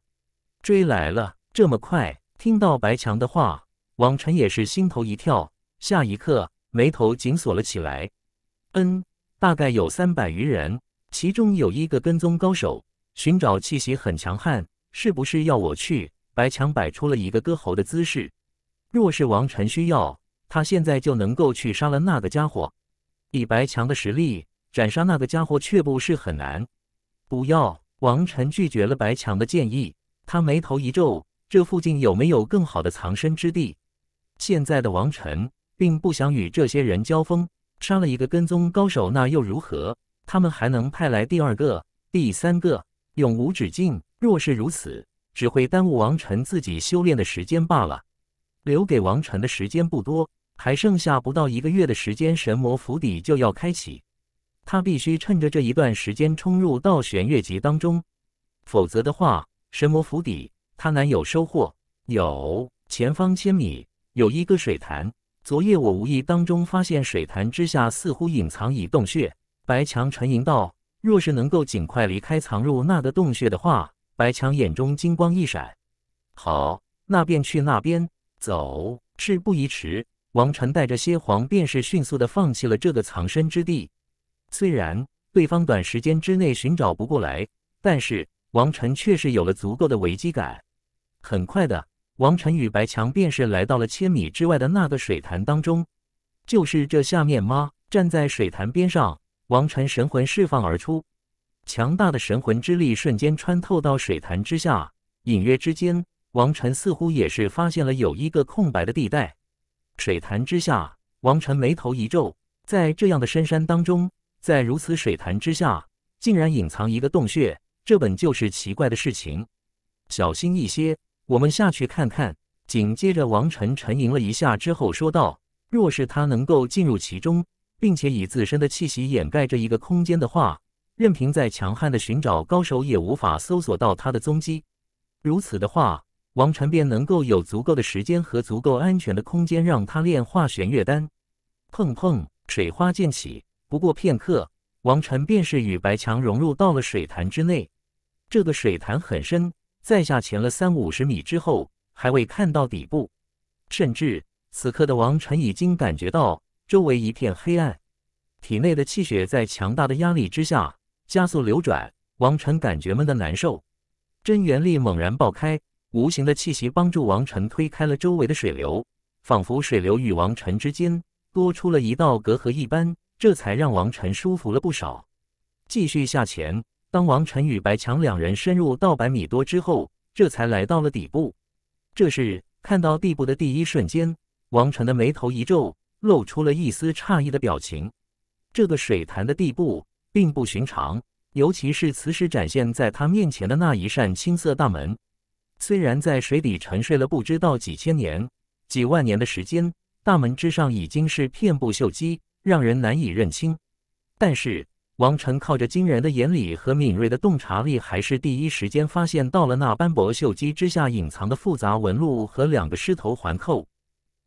追来了，这么快！”听到白强的话，王晨也是心头一跳，下一刻眉头紧锁了起来。“嗯，大概有三百余人。”其中有一个跟踪高手，寻找气息很强悍，是不是要我去？白强摆出了一个割喉的姿势。若是王晨需要，他现在就能够去杀了那个家伙。以白强的实力，斩杀那个家伙却不是很难。不要，王晨拒绝了白强的建议。他眉头一皱，这附近有没有更好的藏身之地？现在的王晨并不想与这些人交锋，杀了一个跟踪高手，那又如何？他们还能派来第二个、第三个，永无止境。若是如此，只会耽误王晨自己修炼的时间罢了。留给王晨的时间不多，还剩下不到一个月的时间，神魔府邸就要开启。他必须趁着这一段时间冲入道玄月级当中，否则的话，神魔府邸他难有收获。有前方千米有一个水潭，昨夜我无意当中发现，水潭之下似乎隐藏一洞穴。白强沉吟道：“若是能够尽快离开，藏入那个洞穴的话。”白强眼中金光一闪，“好，那便去那边走。”事不宜迟，王晨带着蝎皇便是迅速的放弃了这个藏身之地。虽然对方短时间之内寻找不过来，但是王晨却是有了足够的危机感。很快的，王晨与白强便是来到了千米之外的那个水潭当中。就是这下面吗？站在水潭边上。王臣神魂释放而出，强大的神魂之力瞬间穿透到水潭之下。隐约之间，王臣似乎也是发现了有一个空白的地带。水潭之下，王臣眉头一皱，在这样的深山当中，在如此水潭之下，竟然隐藏一个洞穴，这本就是奇怪的事情。小心一些，我们下去看看。紧接着，王晨沉吟了一下之后说道：“若是他能够进入其中。”并且以自身的气息掩盖着一个空间的话，任凭再强悍的寻找高手也无法搜索到他的踪迹。如此的话，王晨便能够有足够的时间和足够安全的空间，让他炼化玄月丹。碰碰，水花溅起。不过片刻，王晨便是与白墙融入到了水潭之内。这个水潭很深，在下潜了三五十米之后，还未看到底部。甚至此刻的王晨已经感觉到。周围一片黑暗，体内的气血在强大的压力之下加速流转。王晨感觉闷得难受，真元力猛然爆开，无形的气息帮助王晨推开了周围的水流，仿佛水流与王晨之间多出了一道隔阂一般，这才让王晨舒服了不少。继续下潜，当王晨与白强两人深入到百米多之后，这才来到了底部。这是看到地部的第一瞬间，王晨的眉头一皱。露出了一丝诧异的表情。这个水潭的地步并不寻常，尤其是此时展现在他面前的那一扇青色大门。虽然在水底沉睡了不知道几千年、几万年的时间，大门之上已经是遍布锈迹，让人难以认清。但是王晨靠着惊人的眼力和敏锐的洞察力，还是第一时间发现到了那斑驳锈迹之下隐藏的复杂纹路和两个狮头环扣。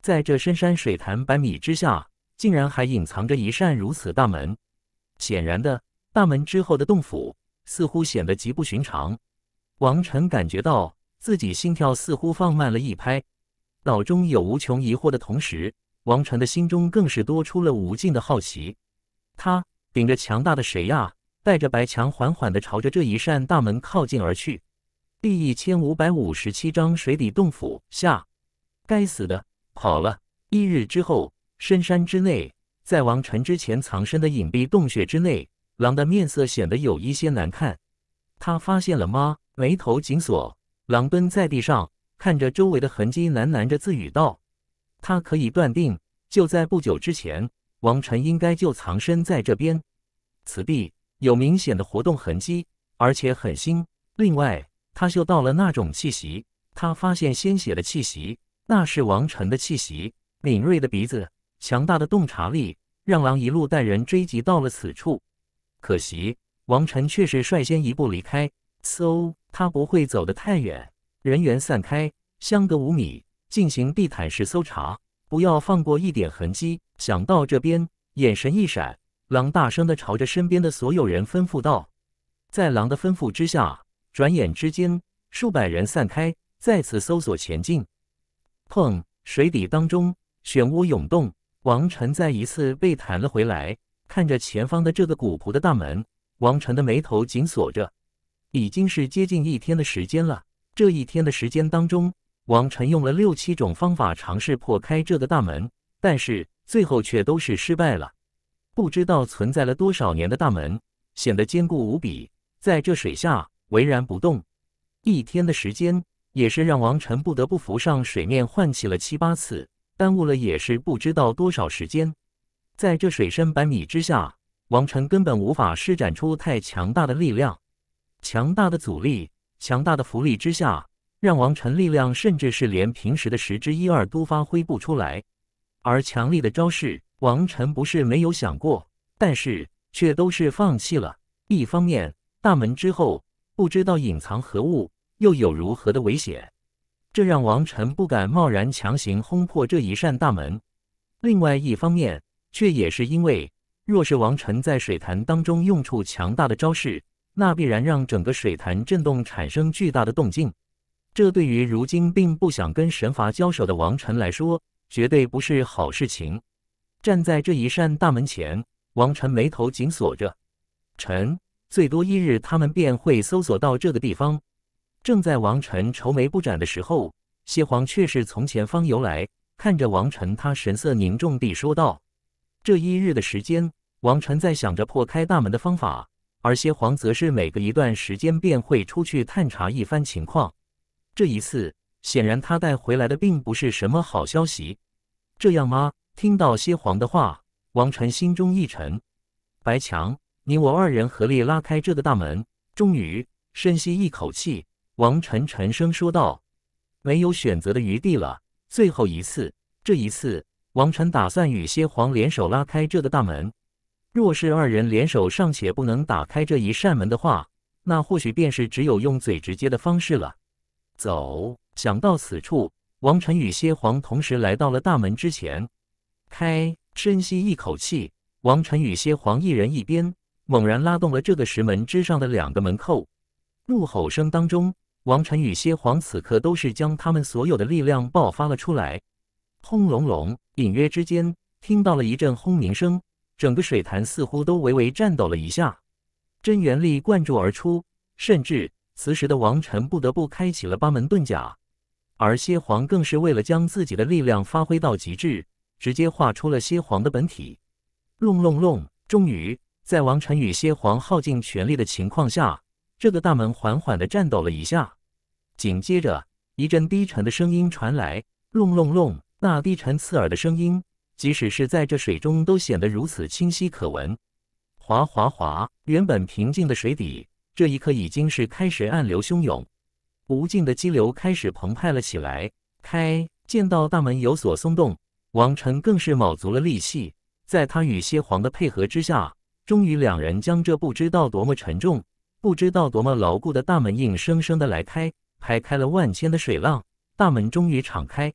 在这深山水潭百米之下，竟然还隐藏着一扇如此大门。显然的，大门之后的洞府似乎显得极不寻常。王晨感觉到自己心跳似乎放慢了一拍，脑中有无穷疑惑的同时，王晨的心中更是多出了无尽的好奇。他顶着强大的谁呀，带着白墙缓缓地朝着这一扇大门靠近而去。第一千五百五十七章水底洞府下，该死的！跑了一日之后，深山之内，在王晨之前藏身的隐蔽洞穴之内，狼的面色显得有一些难看。他发现了吗？眉头紧锁，狼蹲在地上，看着周围的痕迹，喃喃着自语道：“他可以断定，就在不久之前，王晨应该就藏身在这边。此地有明显的活动痕迹，而且很新。另外，他嗅到了那种气息，他发现鲜血的气息。”那是王晨的气息，敏锐的鼻子，强大的洞察力，让狼一路带人追击到了此处。可惜，王晨却是率先一步离开。So 他不会走得太远。人员散开，相隔五米，进行地毯式搜查，不要放过一点痕迹。想到这边，眼神一闪，狼大声的朝着身边的所有人吩咐道：“在狼的吩咐之下，转眼之间，数百人散开，再次搜索前进。”碰！水底当中，漩涡涌动。王晨再一次被弹了回来，看着前方的这个古朴的大门，王晨的眉头紧锁着。已经是接近一天的时间了，这一天的时间当中，王晨用了六七种方法尝试破开这个大门，但是最后却都是失败了。不知道存在了多少年的大门，显得坚固无比，在这水下巍然不动。一天的时间。也是让王晨不得不浮上水面换气了七八次，耽误了也是不知道多少时间。在这水深百米之下，王晨根本无法施展出太强大的力量。强大的阻力、强大的浮力之下，让王晨力量甚至是连平时的十之一二都发挥不出来。而强力的招式，王晨不是没有想过，但是却都是放弃了。一方面，大门之后不知道隐藏何物。又有如何的危险？这让王晨不敢贸然强行轰破这一扇大门。另外一方面，却也是因为，若是王晨在水潭当中用出强大的招式，那必然让整个水潭震动，产生巨大的动静。这对于如今并不想跟神罚交手的王晨来说，绝对不是好事情。站在这一扇大门前，王晨眉头紧锁着。臣最多一日，他们便会搜索到这个地方。正在王晨愁眉不展的时候，蝎皇却是从前方游来，看着王晨，他神色凝重地说道：“这一日的时间，王晨在想着破开大门的方法，而蝎皇则是每隔一段时间便会出去探查一番情况。这一次，显然他带回来的并不是什么好消息。”这样吗？听到蝎皇的话，王晨心中一沉。白强，你我二人合力拉开这个大门。终于，深吸一口气。王晨沉声说道：“没有选择的余地了，最后一次。这一次，王晨打算与蝎皇联手拉开这个大门。若是二人联手尚且不能打开这一扇门的话，那或许便是只有用最直接的方式了。”走。想到此处，王晨与蝎皇同时来到了大门之前。开！深吸一口气，王晨与蝎皇一人一边猛然拉动了这个石门之上的两个门扣，怒吼声当中。王晨与蝎皇此刻都是将他们所有的力量爆发了出来，轰隆隆，隐约之间听到了一阵轰鸣声，整个水潭似乎都微微颤抖了一下。真元力灌注而出，甚至此时的王晨不得不开启了八门遁甲，而蝎皇更是为了将自己的力量发挥到极致，直接画出了蝎皇的本体。隆隆隆，终于在王晨与蝎皇耗尽全力的情况下，这个大门缓缓地颤抖了一下。紧接着，一阵低沉的声音传来，隆隆隆。那低沉刺耳的声音，即使是在这水中，都显得如此清晰可闻。哗哗哗，原本平静的水底，这一刻已经是开始暗流汹涌，无尽的激流开始澎湃了起来。开！见到大门有所松动，王晨更是卯足了力气，在他与蝎皇的配合之下，终于两人将这不知道多么沉重、不知道多么牢固的大门硬生生的来开。排开了万千的水浪，大门终于敞开。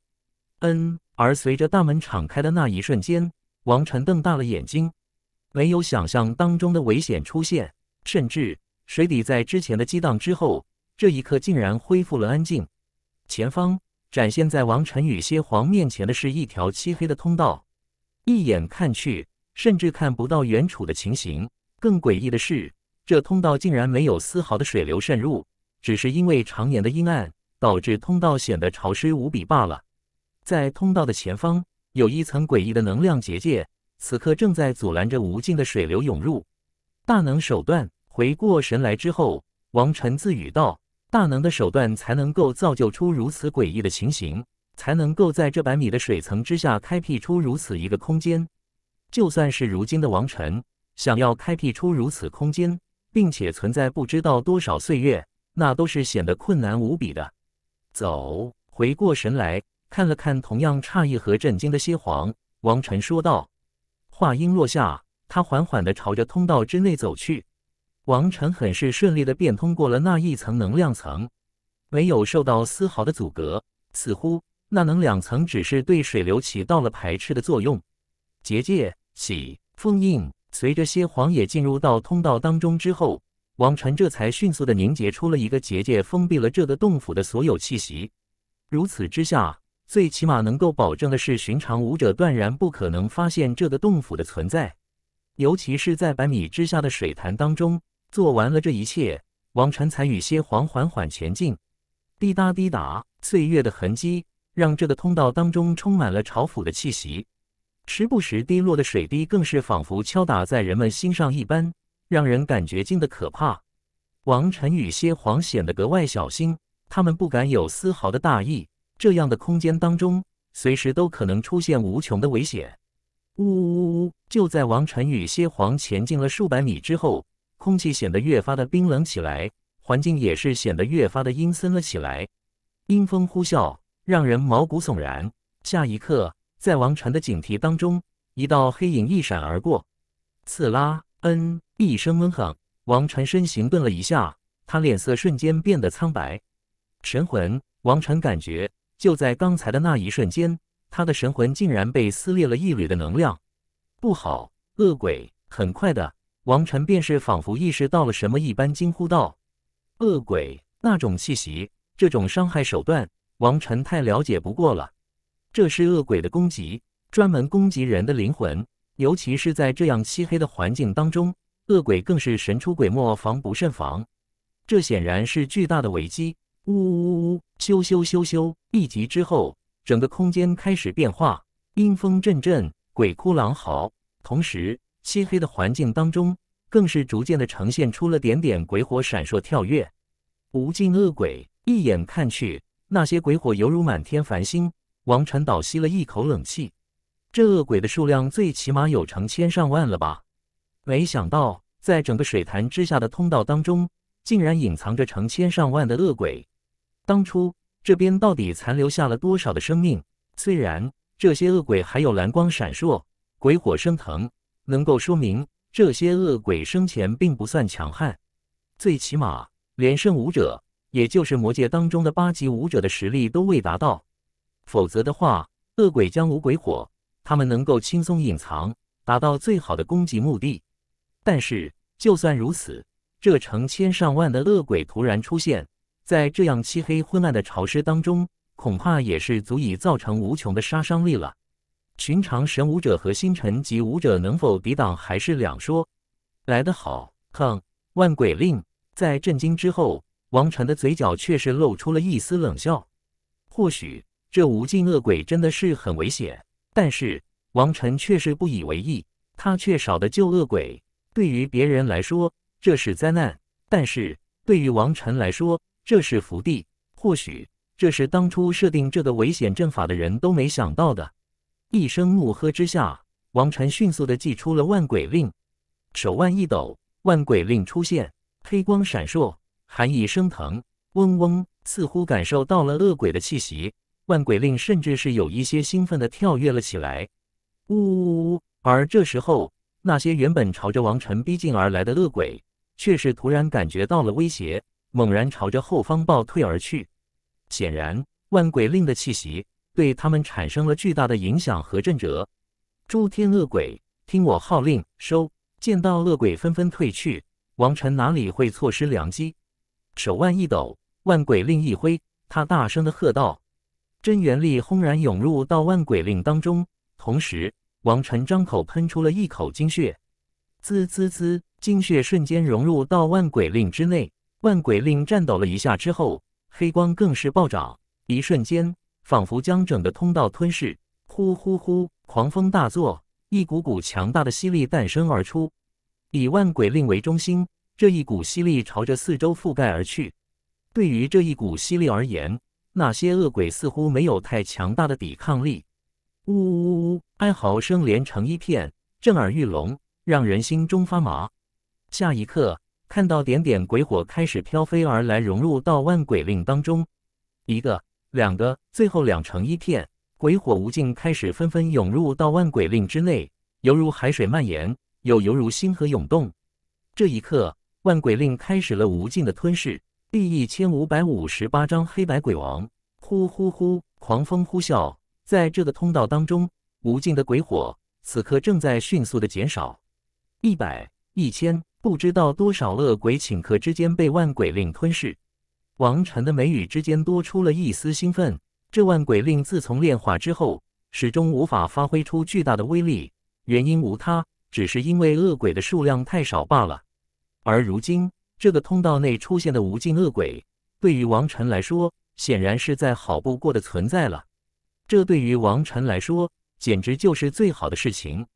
嗯，而随着大门敞开的那一瞬间，王晨瞪大了眼睛，没有想象当中的危险出现，甚至水底在之前的激荡之后，这一刻竟然恢复了安静。前方展现在王晨与蝎皇面前的是一条漆黑的通道，一眼看去，甚至看不到远处的情形。更诡异的是，这通道竟然没有丝毫的水流渗入。只是因为常年的阴暗，导致通道显得潮湿无比罢了。在通道的前方，有一层诡异的能量结界，此刻正在阻拦着无尽的水流涌入。大能手段，回过神来之后，王晨自语道：“大能的手段才能够造就出如此诡异的情形，才能够在这百米的水层之下开辟出如此一个空间。就算是如今的王晨，想要开辟出如此空间，并且存在不知道多少岁月。”那都是显得困难无比的。走回过神来看了看同样诧异和震惊的蝎皇，王晨说道。话音落下，他缓缓地朝着通道之内走去。王晨很是顺利地便通过了那一层能量层，没有受到丝毫的阻隔，似乎那能量层只是对水流起到了排斥的作用。结界、喜、封印，随着蝎皇也进入到通道当中之后。王辰这才迅速的凝结出了一个结界，封闭了这个洞府的所有气息。如此之下，最起码能够保证的是，寻常武者断然不可能发现这个洞府的存在。尤其是在百米之下的水潭当中，做完了这一切，王辰才与蝎皇缓缓前进。滴答滴答，岁月的痕迹让这个通道当中充满了潮讽的气息，时不时滴落的水滴更是仿佛敲打在人们心上一般。让人感觉静的可怕。王晨与蝎皇显得格外小心，他们不敢有丝毫的大意。这样的空间当中，随时都可能出现无穷的危险。呜呜呜！就在王晨与蝎皇前进了数百米之后，空气显得越发的冰冷起来，环境也是显得越发的阴森了起来。阴风呼啸，让人毛骨悚然。下一刻，在王晨的警惕当中，一道黑影一闪而过，刺啦！嗯。一声闷哼，王晨身形顿了一下，他脸色瞬间变得苍白。神魂，王晨感觉就在刚才的那一瞬间，他的神魂竟然被撕裂了一缕的能量。不好，恶鬼！很快的，王晨便是仿佛意识到了什么一般惊呼道：“恶鬼！那种气息，这种伤害手段，王晨太了解不过了。这是恶鬼的攻击，专门攻击人的灵魂，尤其是在这样漆黑的环境当中。”恶鬼更是神出鬼没，防不胜防，这显然是巨大的危机。呜呜呜！呜！咻咻咻咻！一集之后，整个空间开始变化，阴风阵阵，鬼哭狼嚎。同时，漆黑的环境当中，更是逐渐的呈现出了点点鬼火闪烁跳跃。无尽恶鬼一眼看去，那些鬼火犹如满天繁星。王传导吸了一口冷气，这恶鬼的数量最起码有成千上万了吧？没想到，在整个水潭之下的通道当中，竟然隐藏着成千上万的恶鬼。当初这边到底残留下了多少的生命？虽然这些恶鬼还有蓝光闪烁、鬼火升腾，能够说明这些恶鬼生前并不算强悍，最起码连圣武者，也就是魔界当中的八级武者的实力都未达到。否则的话，恶鬼将无鬼火，他们能够轻松隐藏，达到最好的攻击目的。但是，就算如此，这成千上万的恶鬼突然出现在这样漆黑、昏暗的潮湿当中，恐怕也是足以造成无穷的杀伤力了。寻常神武者和星辰级武者能否抵挡，还是两说。来得好，哼！万鬼令在震惊之后，王晨的嘴角却是露出了一丝冷笑。或许这无尽恶鬼真的是很危险，但是王晨却是不以为意。他却少的救恶鬼。对于别人来说，这是灾难；但是对于王晨来说，这是福地。或许这是当初设定这个危险阵法的人都没想到的。一声怒喝之下，王晨迅速的祭出了万鬼令，手腕一抖，万鬼令出现，黑光闪烁，寒意升腾，嗡嗡，似乎感受到了恶鬼的气息。万鬼令甚至是有一些兴奋的跳跃了起来。呜呜呜！而这时候，那些原本朝着王臣逼近而来的恶鬼，却是突然感觉到了威胁，猛然朝着后方暴退而去。显然，万鬼令的气息对他们产生了巨大的影响和震折。诸天恶鬼，听我号令，收！见到恶鬼纷纷退去，王晨哪里会错失良机？手腕一抖，万鬼令一挥，他大声地喝道：“真元力轰然涌入到万鬼令当中，同时。”王晨张口喷出了一口精血，滋滋滋，精血瞬间融入到万鬼令之内。万鬼令颤抖了一下之后，黑光更是暴涨，一瞬间仿佛将整个通道吞噬。呼呼呼，狂风大作，一股股强大的吸力诞生而出。以万鬼令为中心，这一股吸力朝着四周覆盖而去。对于这一股吸力而言，那些恶鬼似乎没有太强大的抵抗力。呜呜呜呜！哀嚎声连成一片，震耳欲聋，让人心中发麻。下一刻，看到点点鬼火开始飘飞而来，融入到万鬼令当中。一个、两个，最后两成一片，鬼火无尽开始纷纷涌入到万鬼令之内，犹如海水蔓延，又犹如星河涌动。这一刻，万鬼令开始了无尽的吞噬。第一千五百五十八章黑白鬼王。呼呼呼！狂风呼啸。在这个通道当中，无尽的鬼火此刻正在迅速的减少，一百、一千，不知道多少恶鬼顷刻之间被万鬼令吞噬。王晨的眉宇之间多出了一丝兴奋。这万鬼令自从炼化之后，始终无法发挥出巨大的威力，原因无他，只是因为恶鬼的数量太少罢了。而如今这个通道内出现的无尽恶鬼，对于王晨来说，显然是再好不过的存在了。这对于王晨来说，简直就是最好的事情。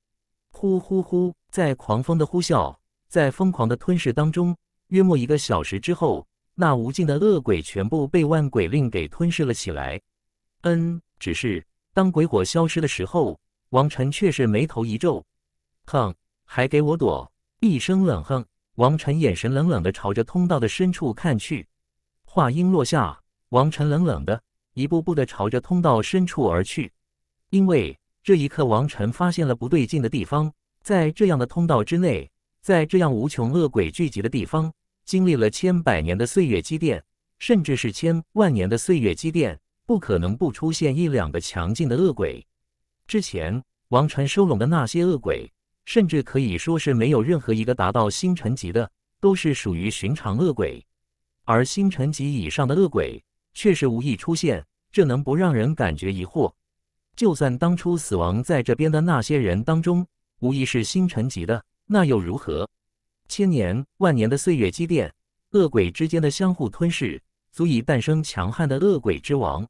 呼呼呼，在狂风的呼啸，在疯狂的吞噬当中，约莫一个小时之后，那无尽的恶鬼全部被万鬼令给吞噬了起来。嗯，只是当鬼火消失的时候，王晨却是眉头一皱。哼，还给我躲！一声冷哼，王晨眼神冷冷的朝着通道的深处看去。话音落下，王晨冷冷的。一步步的朝着通道深处而去，因为这一刻，王晨发现了不对劲的地方。在这样的通道之内，在这样无穷恶鬼聚集的地方，经历了千百年的岁月积淀，甚至是千万年的岁月积淀，不可能不出现一两个强劲的恶鬼。之前，王晨收拢的那些恶鬼，甚至可以说是没有任何一个达到星辰级的，都是属于寻常恶鬼。而星辰级以上的恶鬼，却是无意出现。这能不让人感觉疑惑？就算当初死亡在这边的那些人当中，无疑是星辰级的，那又如何？千年万年的岁月积淀，恶鬼之间的相互吞噬，足以诞生强悍的恶鬼之王。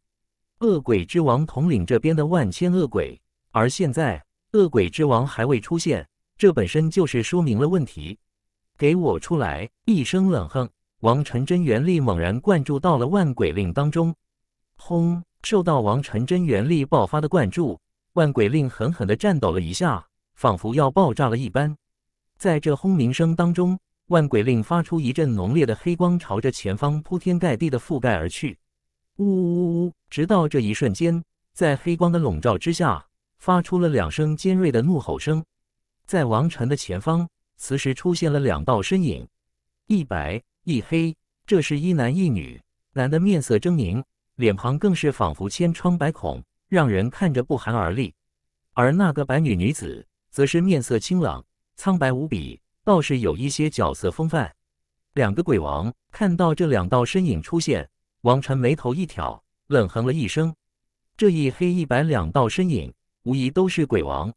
恶鬼之王统领这边的万千恶鬼，而现在恶鬼之王还未出现，这本身就是说明了问题。给我出来！一声冷哼，王晨真元力猛然灌注到了万鬼令当中。轰！受到王晨真元力爆发的灌注，万鬼令狠狠地颤抖了一下，仿佛要爆炸了一般。在这轰鸣声当中，万鬼令发出一阵浓烈的黑光，朝着前方铺天盖地的覆盖而去。呜呜呜！直到这一瞬间，在黑光的笼罩之下，发出了两声尖锐的怒吼声。在王晨的前方，此时出现了两道身影，一白一黑，这是一男一女，男的面色狰狞。脸庞更是仿佛千疮百孔，让人看着不寒而栗。而那个白女女子，则是面色清朗，苍白无比，倒是有一些角色风范。两个鬼王看到这两道身影出现，王晨眉头一挑，冷哼了一声。这一黑一白两道身影，无疑都是鬼王。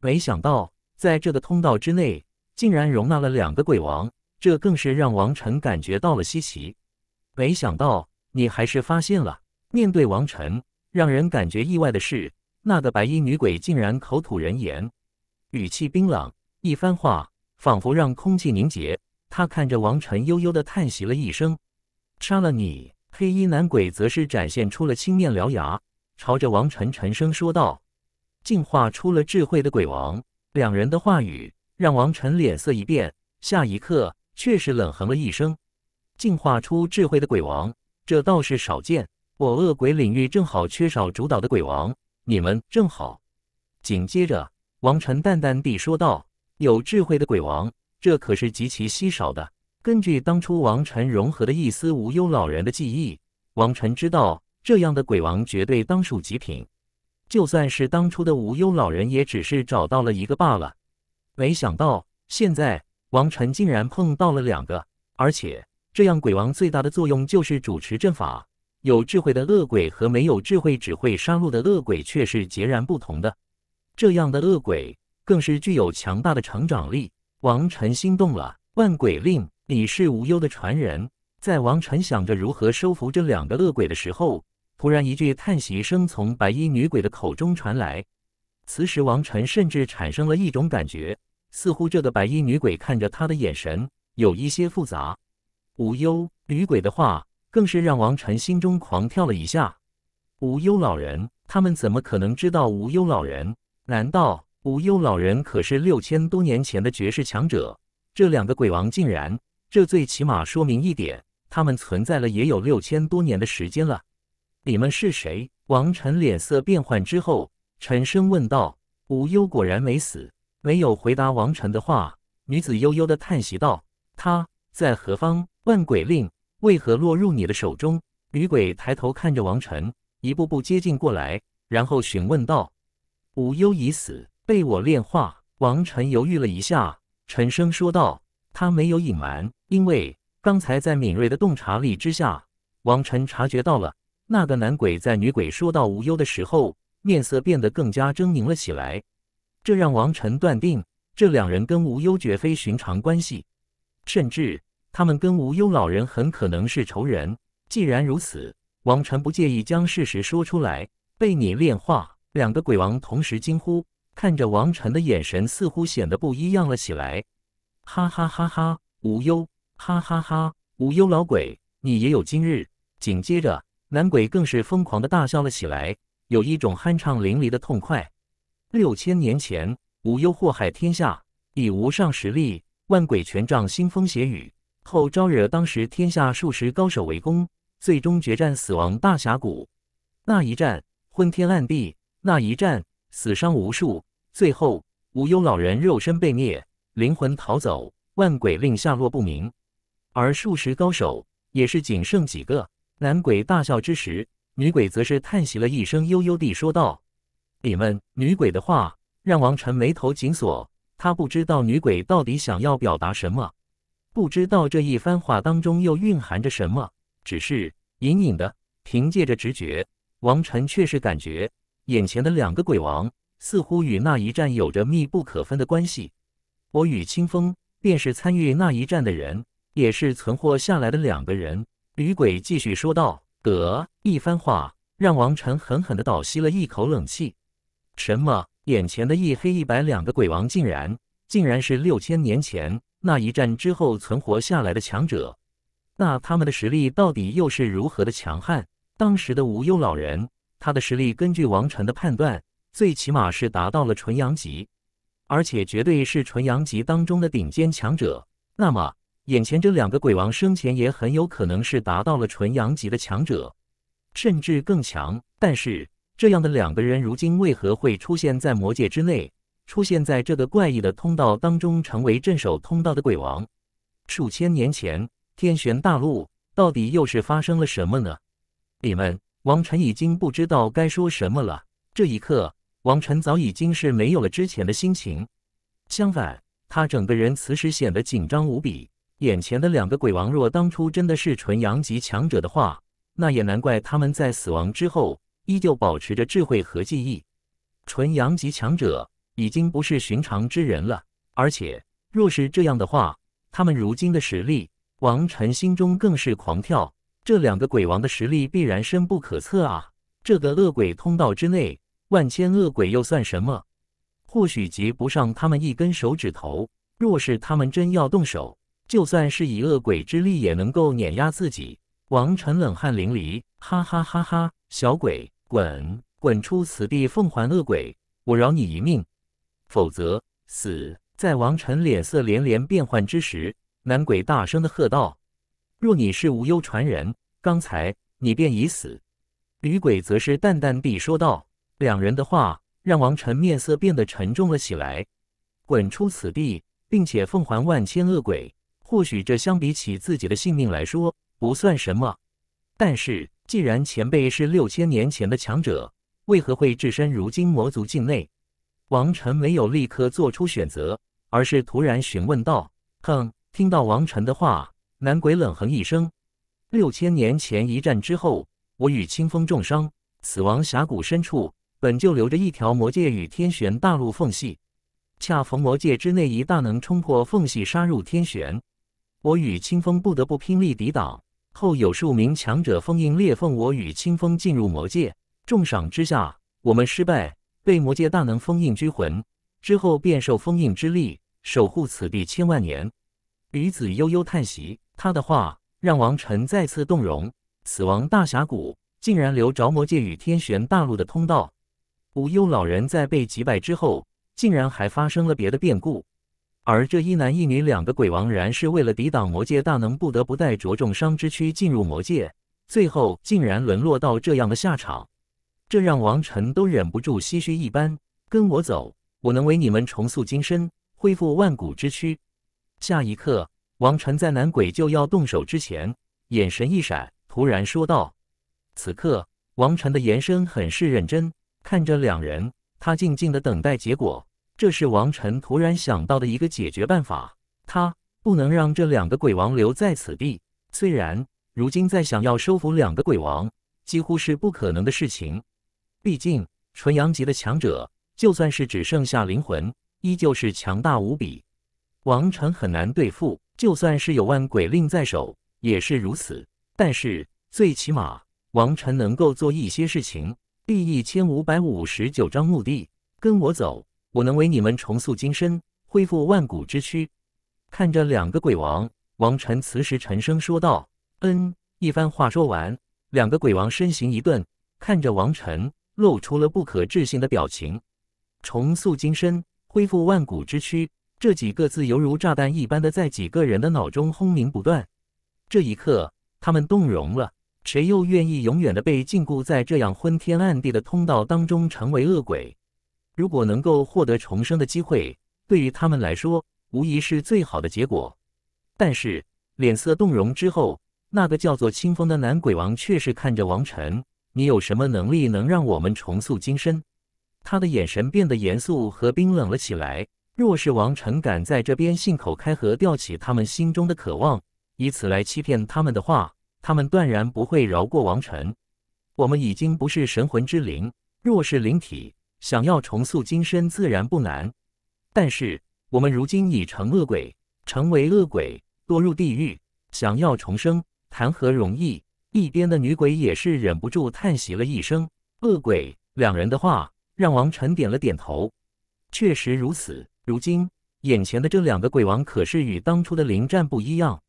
没想到在这个通道之内，竟然容纳了两个鬼王，这更是让王晨感觉到了稀奇。没想到。你还是发现了。面对王晨，让人感觉意外的是，那个白衣女鬼竟然口吐人言，语气冰冷，一番话仿佛让空气凝结。他看着王晨，悠悠的叹息了一声：“杀了你。”黑衣男鬼则是展现出了青面獠牙，朝着王晨沉声说道：“进化出了智慧的鬼王。”两人的话语让王晨脸色一变，下一刻却是冷哼了一声：“进化出智慧的鬼王。”这倒是少见，我恶鬼领域正好缺少主导的鬼王，你们正好。紧接着，王晨淡淡地说道：“有智慧的鬼王，这可是极其稀少的。根据当初王晨融合的一丝无忧老人的记忆，王晨知道这样的鬼王绝对当属极品。就算是当初的无忧老人，也只是找到了一个罢了。没想到现在，王晨竟然碰到了两个，而且……”这样，鬼王最大的作用就是主持阵法。有智慧的恶鬼和没有智慧、只会杀戮的恶鬼却是截然不同的。这样的恶鬼更是具有强大的成长力。王晨心动了，万鬼令李氏无忧的传人，在王晨想着如何收服这两个恶鬼的时候，突然一句叹息声从白衣女鬼的口中传来。此时，王晨甚至产生了一种感觉，似乎这个白衣女鬼看着他的眼神有一些复杂。无忧女鬼的话，更是让王晨心中狂跳了一下。无忧老人，他们怎么可能知道无忧老人？难道无忧老人可是六千多年前的绝世强者？这两个鬼王竟然……这最起码说明一点，他们存在了也有六千多年的时间了。你们是谁？王晨脸色变幻之后，沉声问道。无忧果然没死，没有回答王晨的话，女子悠悠的叹息道：“他。”在何方？万鬼令为何落入你的手中？女鬼抬头看着王晨，一步步接近过来，然后询问道：“无忧已死，被我炼化。”王晨犹豫了一下，沉声说道：“他没有隐瞒，因为刚才在敏锐的洞察力之下，王晨察觉到了那个男鬼在女鬼说到无忧的时候，面色变得更加狰狞了起来。这让王晨断定，这两人跟无忧绝非寻常关系，甚至。”他们跟无忧老人很可能是仇人。既然如此，王臣不介意将事实说出来。被你炼化，两个鬼王同时惊呼，看着王臣的眼神似乎显得不一样了起来。哈哈哈哈！无忧，哈哈哈！无忧老鬼，你也有今日！紧接着，男鬼更是疯狂的大笑了起来，有一种酣畅淋漓的痛快。六千年前，无忧祸害天下，以无上实力，万鬼权杖，腥风血雨。后招惹当时天下数十高手围攻，最终决战死亡大峡谷。那一战昏天暗地，那一战死伤无数。最后无忧老人肉身被灭，灵魂逃走，万鬼令下落不明。而数十高手也是仅剩几个。男鬼大笑之时，女鬼则是叹息了一声，悠悠地说道：“你们。”女鬼的话让王晨眉头紧锁，他不知道女鬼到底想要表达什么。不知道这一番话当中又蕴含着什么，只是隐隐的凭借着直觉，王晨却是感觉眼前的两个鬼王似乎与那一战有着密不可分的关系。我与清风便是参与那一战的人，也是存活下来的两个人。女鬼继续说道：“得。”一番话让王晨狠狠的倒吸了一口冷气。什么？眼前的一黑一白两个鬼王竟然竟然是六千年前？那一战之后存活下来的强者，那他们的实力到底又是如何的强悍？当时的无忧老人，他的实力根据王晨的判断，最起码是达到了纯阳级，而且绝对是纯阳级当中的顶尖强者。那么，眼前这两个鬼王生前也很有可能是达到了纯阳级的强者，甚至更强。但是，这样的两个人如今为何会出现在魔界之内？出现在这个怪异的通道当中，成为镇守通道的鬼王。数千年前，天玄大陆到底又是发生了什么呢？你们王晨已经不知道该说什么了。这一刻，王晨早已经是没有了之前的心情，相反，他整个人此时显得紧张无比。眼前的两个鬼王，若当初真的是纯阳级强者的话，那也难怪他们在死亡之后依旧保持着智慧和记忆。纯阳级强者。已经不是寻常之人了，而且若是这样的话，他们如今的实力，王晨心中更是狂跳。这两个鬼王的实力必然深不可测啊！这个恶鬼通道之内，万千恶鬼又算什么？或许及不上他们一根手指头。若是他们真要动手，就算是以恶鬼之力，也能够碾压自己。王晨冷汗淋漓，哈哈哈哈！小鬼，滚滚出此地，奉还恶鬼，我饶你一命。否则死！在王晨脸色连连变幻之时，男鬼大声的喝道：“若你是无忧传人，刚才你便已死。”女鬼则是淡淡地说道。两人的话让王晨面色变得沉重了起来。滚出此地，并且奉还万千恶鬼。或许这相比起自己的性命来说不算什么，但是既然前辈是六千年前的强者，为何会置身如今魔族境内？王晨没有立刻做出选择，而是突然询问道：“哼！”听到王晨的话，男鬼冷哼一声：“六千年前一战之后，我与清风重伤，死亡峡谷深处本就留着一条魔界与天玄大陆缝隙，恰逢魔界之内一大能冲破缝隙杀入天玄，我与清风不得不拼力抵挡。后有数名强者封印裂缝，我与清风进入魔界，重赏之下，我们失败。”被魔界大能封印拘魂之后，便受封印之力守护此地千万年。女子悠悠叹息，她的话让王晨再次动容。死亡大峡谷竟然留着魔界与天玄大陆的通道。无忧老人在被击败之后，竟然还发生了别的变故。而这一男一女两个鬼王，然是为了抵挡魔界大能，不得不带着重伤之躯进入魔界，最后竟然沦落到这样的下场。这让王晨都忍不住唏嘘一般。跟我走，我能为你们重塑金身，恢复万古之躯。下一刻，王晨在男鬼就要动手之前，眼神一闪，突然说道：“此刻，王晨的言声很是认真，看着两人，他静静的等待结果。这是王晨突然想到的一个解决办法。他不能让这两个鬼王留在此地。虽然如今再想要收服两个鬼王，几乎是不可能的事情。”毕竟，纯阳级的强者，就算是只剩下灵魂，依旧是强大无比。王臣很难对付，就算是有万鬼令在手，也是如此。但是，最起码王臣能够做一些事情。第一千五百五十九章墓地，跟我走，我能为你们重塑金身，恢复万古之躯。看着两个鬼王，王臣此时沉声说道：“嗯。”一番话说完，两个鬼王身形一顿，看着王臣。露出了不可置信的表情。重塑金身，恢复万古之躯，这几个字犹如炸弹一般的在几个人的脑中轰鸣不断。这一刻，他们动容了。谁又愿意永远的被禁锢在这样昏天暗地的通道当中，成为恶鬼？如果能够获得重生的机会，对于他们来说，无疑是最好的结果。但是，脸色动容之后，那个叫做清风的男鬼王却是看着王晨。你有什么能力能让我们重塑金身？他的眼神变得严肃和冰冷了起来。若是王臣敢在这边信口开河，吊起他们心中的渴望，以此来欺骗他们的话，他们断然不会饶过王臣。我们已经不是神魂之灵，若是灵体，想要重塑金身自然不难。但是我们如今已成恶鬼，成为恶鬼，堕入地狱，想要重生，谈何容易？一边的女鬼也是忍不住叹息了一声。恶鬼两人的话让王晨点了点头，确实如此。如今眼前的这两个鬼王可是与当初的灵战不一样，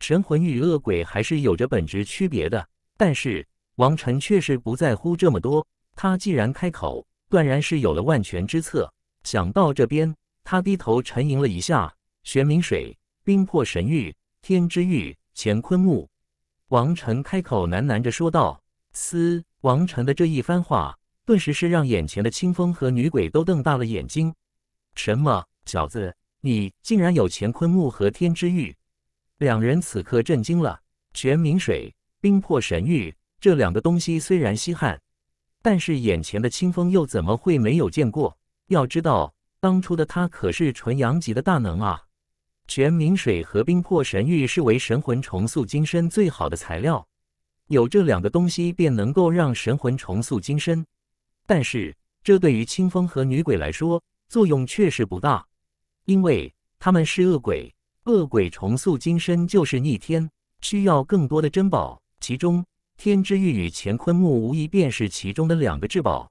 神魂与恶鬼还是有着本质区别的。但是王晨确实不在乎这么多，他既然开口，断然是有了万全之策。想到这边，他低头沉吟了一下：玄冥水、冰魄神域、天之玉、乾坤木。王晨开口喃喃着说道：“嘶！”王晨的这一番话，顿时是让眼前的清风和女鬼都瞪大了眼睛。什么小子，你竟然有乾坤木和天之玉？两人此刻震惊了。玄冥水、冰魄神玉这两个东西虽然稀罕，但是眼前的清风又怎么会没有见过？要知道，当初的他可是纯阳级的大能啊！全明水和冰魄神玉是为神魂重塑金身最好的材料，有这两个东西便能够让神魂重塑金身。但是，这对于清风和女鬼来说作用确实不大，因为他们是恶鬼，恶鬼重塑金身就是逆天，需要更多的珍宝。其中，天之玉与乾坤木无疑便是其中的两个至宝。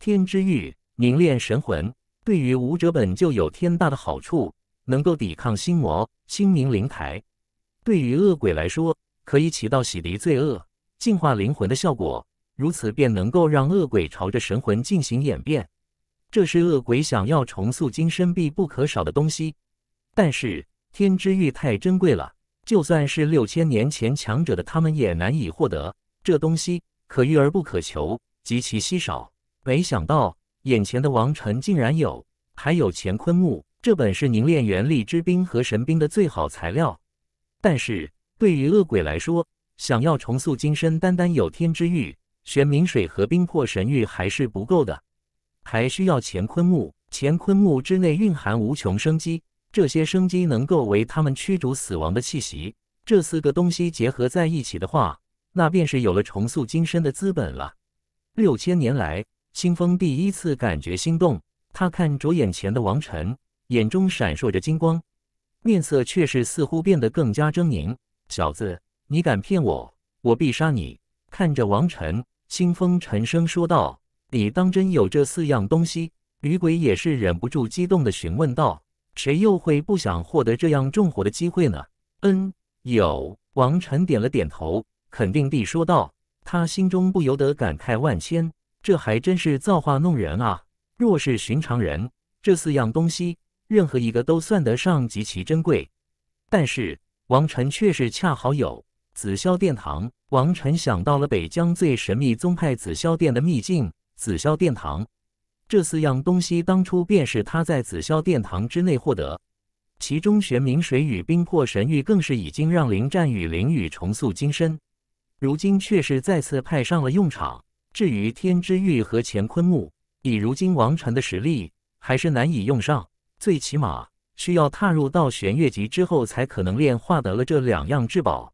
天之玉凝练神魂，对于武者本就有天大的好处。能够抵抗心魔，清明灵台，对于恶鬼来说，可以起到洗涤罪恶、净化灵魂的效果。如此便能够让恶鬼朝着神魂进行演变，这是恶鬼想要重塑金身必不可少的东西。但是天之玉太珍贵了，就算是六千年前强者的他们也难以获得这东西，可遇而不可求，极其稀少。没想到眼前的王臣竟然有，还有乾坤木。这本是凝练元力之兵和神兵的最好材料，但是对于恶鬼来说，想要重塑金身，单单有天之玉、玄冥水和冰魄神玉还是不够的，还需要乾坤木。乾坤木之内蕴含无穷生机，这些生机能够为他们驱逐死亡的气息。这四个东西结合在一起的话，那便是有了重塑金身的资本了。六千年来，清风第一次感觉心动。他看着眼前的王晨，眼中闪烁着金光，面色却是似乎变得更加狰狞。小子，你敢骗我，我必杀你！看着王晨，清风沉声说道：“你当真有这四样东西？”女鬼也是忍不住激动地询问道：“谁又会不想获得这样重活的机会呢？”嗯，有。王晨点了点头，肯定地说道。他心中不由得感慨万千：这还真是造化弄人啊！若是寻常人，这四样东西……任何一个都算得上极其珍贵，但是王臣却是恰好有紫霄殿堂。王臣想到了北疆最神秘宗派紫霄殿的秘境——紫霄殿堂。这四样东西当初便是他在紫霄殿堂之内获得，其中玄冥水与冰魄神玉更是已经让林战与灵雨重塑金身，如今却是再次派上了用场。至于天之玉和乾坤木，以如今王晨的实力，还是难以用上。最起码需要踏入到玄月级之后，才可能炼化得了这两样至宝。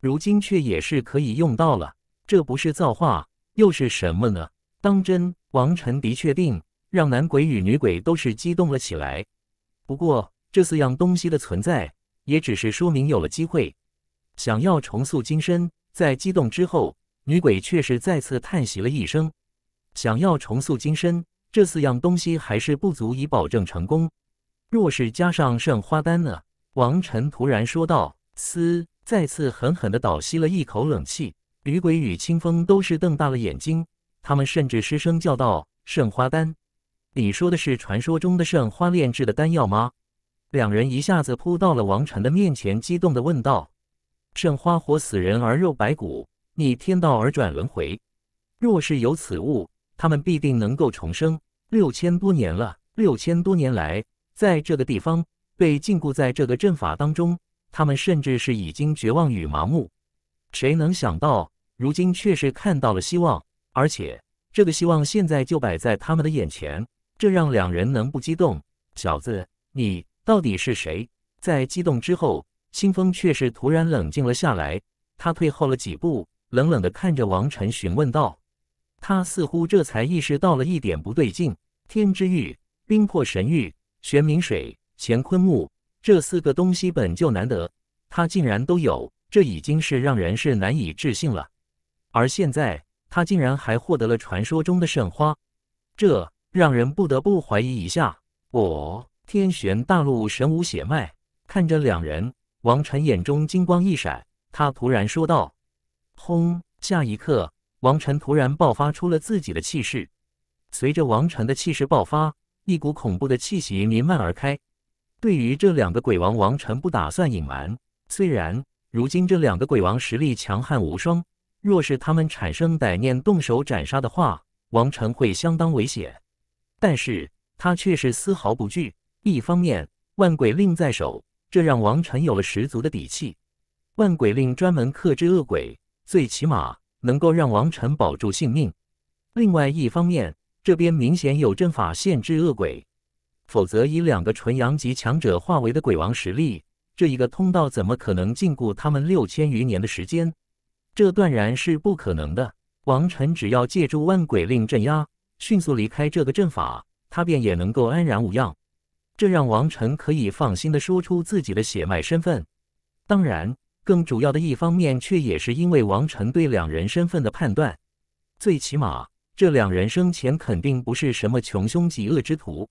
如今却也是可以用到了，这不是造化又是什么呢？当真，王臣的确定让男鬼与女鬼都是激动了起来。不过，这四样东西的存在，也只是说明有了机会，想要重塑金身。在激动之后，女鬼却是再次叹息了一声，想要重塑金身。这四样东西还是不足以保证成功，若是加上圣花丹呢？王晨突然说道。斯再次狠狠地倒吸了一口冷气，吕鬼与清风都是瞪大了眼睛，他们甚至失声叫道：“圣花丹，你说的是传说中的圣花炼制的丹药吗？”两人一下子扑到了王晨的面前，激动地问道：“圣花活死人而肉白骨，逆天道而转轮回，若是有此物，他们必定能够重生。”六千多年了，六千多年来，在这个地方被禁锢在这个阵法当中，他们甚至是已经绝望与麻木。谁能想到，如今却是看到了希望，而且这个希望现在就摆在他们的眼前，这让两人能不激动？小子，你到底是谁？在激动之后，清风却是突然冷静了下来，他退后了几步，冷冷地看着王晨询问道。他似乎这才意识到了一点不对劲。天之玉、冰魄神玉、玄冥水、乾坤木，这四个东西本就难得，他竟然都有，这已经是让人是难以置信了。而现在，他竟然还获得了传说中的圣花，这让人不得不怀疑一下。我天玄大陆神武血脉，看着两人，王禅眼中金光一闪，他突然说道：“轰！”下一刻。王晨突然爆发出了自己的气势，随着王晨的气势爆发，一股恐怖的气息弥漫而开。对于这两个鬼王，王晨不打算隐瞒。虽然如今这两个鬼王实力强悍无双，若是他们产生歹念动手斩杀的话，王晨会相当危险。但是他却是丝毫不惧。一方面，万鬼令在手，这让王晨有了十足的底气。万鬼令专门克制恶鬼，最起码。能够让王辰保住性命。另外一方面，这边明显有阵法限制恶鬼，否则以两个纯阳级强者化为的鬼王实力，这一个通道怎么可能禁锢他们六千余年的时间？这断然是不可能的。王辰只要借助万鬼令镇压，迅速离开这个阵法，他便也能够安然无恙。这让王辰可以放心的说出自己的血脉身份。当然。更主要的一方面，却也是因为王晨对两人身份的判断。最起码，这两人生前肯定不是什么穷凶极恶之徒。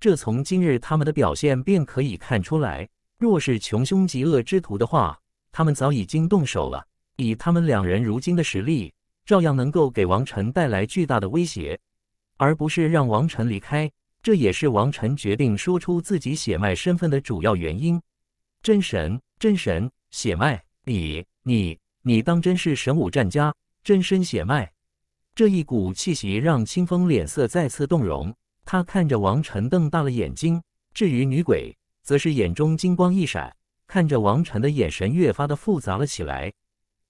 这从今日他们的表现便可以看出来。若是穷凶极恶之徒的话，他们早已经动手了。以他们两人如今的实力，照样能够给王晨带来巨大的威胁，而不是让王晨离开。这也是王晨决定说出自己血脉身份的主要原因。真神，真神！血脉，你你你，当真是神武战家真身血脉，这一股气息让清风脸色再次动容。他看着王晨，瞪大了眼睛。至于女鬼，则是眼中金光一闪，看着王晨的眼神越发的复杂了起来。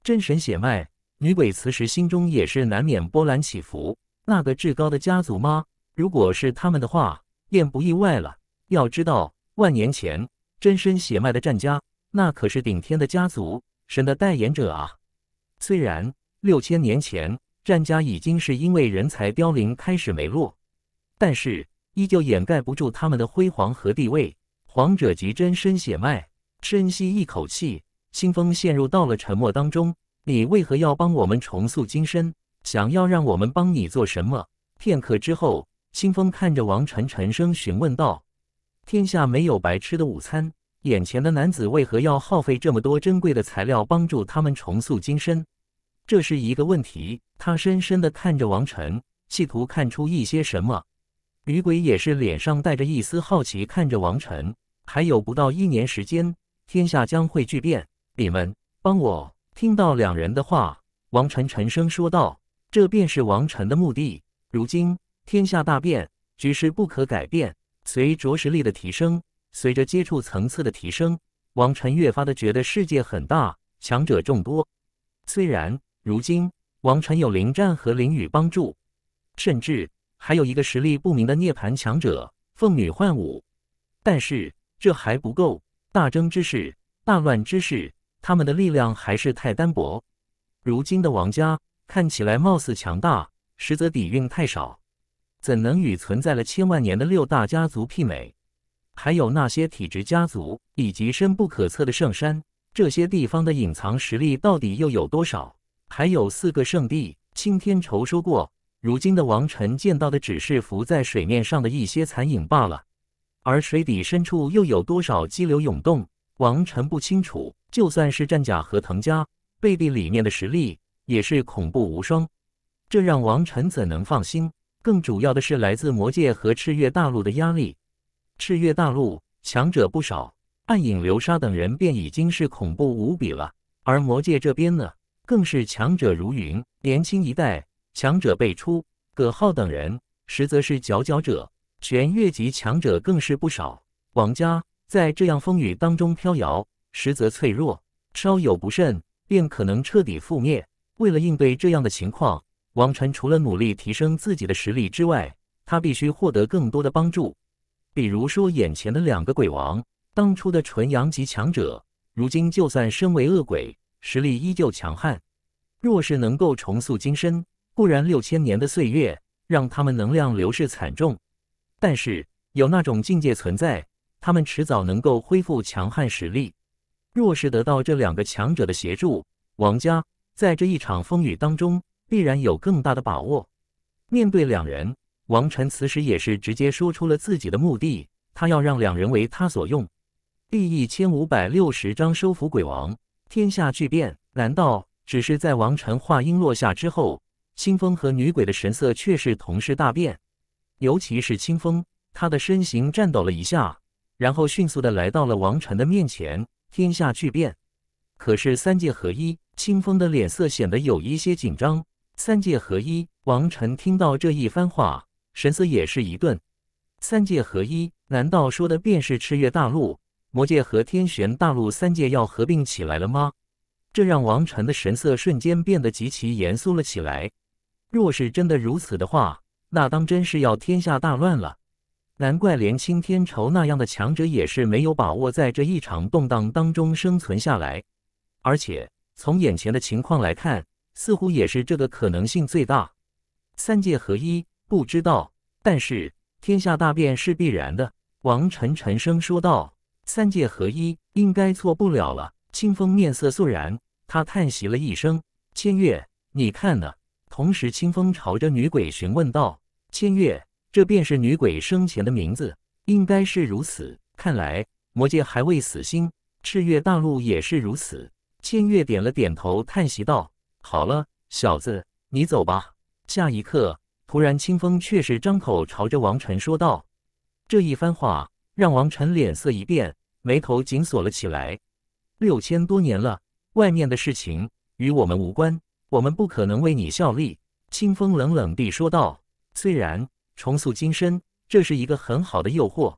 真神血脉，女鬼此时心中也是难免波澜起伏。那个至高的家族吗？如果是他们的话，便不意外了。要知道，万年前真身血脉的战家。那可是顶天的家族神的代言者啊！虽然六千年前战家已经是因为人才凋零开始没落，但是依旧掩盖不住他们的辉煌和地位。皇者极真身血脉，深吸一口气，清风陷入到了沉默当中。你为何要帮我们重塑金身？想要让我们帮你做什么？片刻之后，清风看着王晨，沉声询问道：“天下没有白吃的午餐。”眼前的男子为何要耗费这么多珍贵的材料帮助他们重塑金身？这是一个问题。他深深的看着王晨，企图看出一些什么。女鬼也是脸上带着一丝好奇看着王晨。还有不到一年时间，天下将会巨变。你们帮我听到两人的话，王晨沉声说道：“这便是王晨的目的。如今天下大变，局势不可改变，随着实力的提升。”随着接触层次的提升，王晨越发的觉得世界很大，强者众多。虽然如今王晨有灵战和灵雨帮助，甚至还有一个实力不明的涅槃强者凤女幻舞，但是这还不够。大争之势，大乱之势，他们的力量还是太单薄。如今的王家看起来貌似强大，实则底蕴太少，怎能与存在了千万年的六大家族媲美？还有那些体质家族，以及深不可测的圣山，这些地方的隐藏实力到底又有多少？还有四个圣地，青天仇说过，如今的王臣见到的只是浮在水面上的一些残影罢了。而水底深处又有多少激流涌动？王臣不清楚。就算是战甲和藤家背地里面的实力，也是恐怖无双。这让王臣怎能放心？更主要的是来自魔界和赤月大陆的压力。赤月大陆强者不少，暗影流沙等人便已经是恐怖无比了。而魔界这边呢，更是强者如云，年轻一代强者辈出。葛浩等人实则是佼佼者，全越级强者更是不少。王家在这样风雨当中飘摇，实则脆弱，稍有不慎便可能彻底覆灭。为了应对这样的情况，王晨除了努力提升自己的实力之外，他必须获得更多的帮助。比如说，眼前的两个鬼王，当初的纯阳级强者，如今就算身为恶鬼，实力依旧强悍。若是能够重塑金身，固然六千年的岁月让他们能量流逝惨重。但是有那种境界存在，他们迟早能够恢复强悍实力。若是得到这两个强者的协助，王家在这一场风雨当中必然有更大的把握。面对两人。王晨此时也是直接说出了自己的目的，他要让两人为他所用。第一千五百六十章收服鬼王，天下巨变。难道只是在王晨话音落下之后，清风和女鬼的神色却是同时大变？尤其是清风，他的身形颤抖了一下，然后迅速的来到了王晨的面前。天下巨变，可是三界合一。清风的脸色显得有一些紧张。三界合一，王晨听到这一番话。神思也是一顿，三界合一，难道说的便是赤月大陆、魔界和天玄大陆三界要合并起来了吗？这让王晨的神色瞬间变得极其严肃了起来。若是真的如此的话，那当真是要天下大乱了。难怪连青天仇那样的强者也是没有把握在这一场动荡当中生存下来，而且从眼前的情况来看，似乎也是这个可能性最大。三界合一。不知道，但是天下大变是必然的。”王晨沉声说道。“三界合一，应该错不了了。”清风面色肃然，他叹息了一声：“千月，你看呢？”同时，清风朝着女鬼询问道：“千月，这便是女鬼生前的名字，应该是如此。看来魔界还未死心，赤月大陆也是如此。”千月点了点头，叹息道：“好了，小子，你走吧。”下一刻。突然，清风却是张口朝着王晨说道：“这一番话让王晨脸色一变，眉头紧锁了起来。”“六千多年了，外面的事情与我们无关，我们不可能为你效力。”清风冷冷地说道。“虽然重塑金身这是一个很好的诱惑，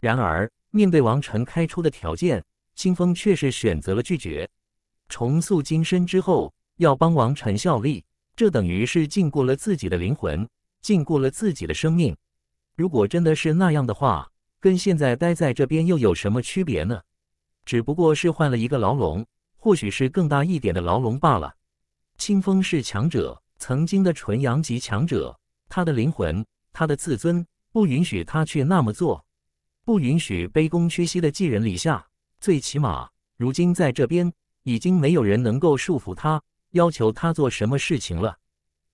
然而面对王晨开出的条件，清风却是选择了拒绝。重塑金身之后，要帮王晨效力。”这等于是禁锢了自己的灵魂，禁锢了自己的生命。如果真的是那样的话，跟现在待在这边又有什么区别呢？只不过是换了一个牢笼，或许是更大一点的牢笼罢了。清风是强者，曾经的纯阳级强者，他的灵魂，他的自尊不允许他去那么做，不允许卑躬屈膝的寄人篱下。最起码，如今在这边已经没有人能够束缚他。要求他做什么事情了？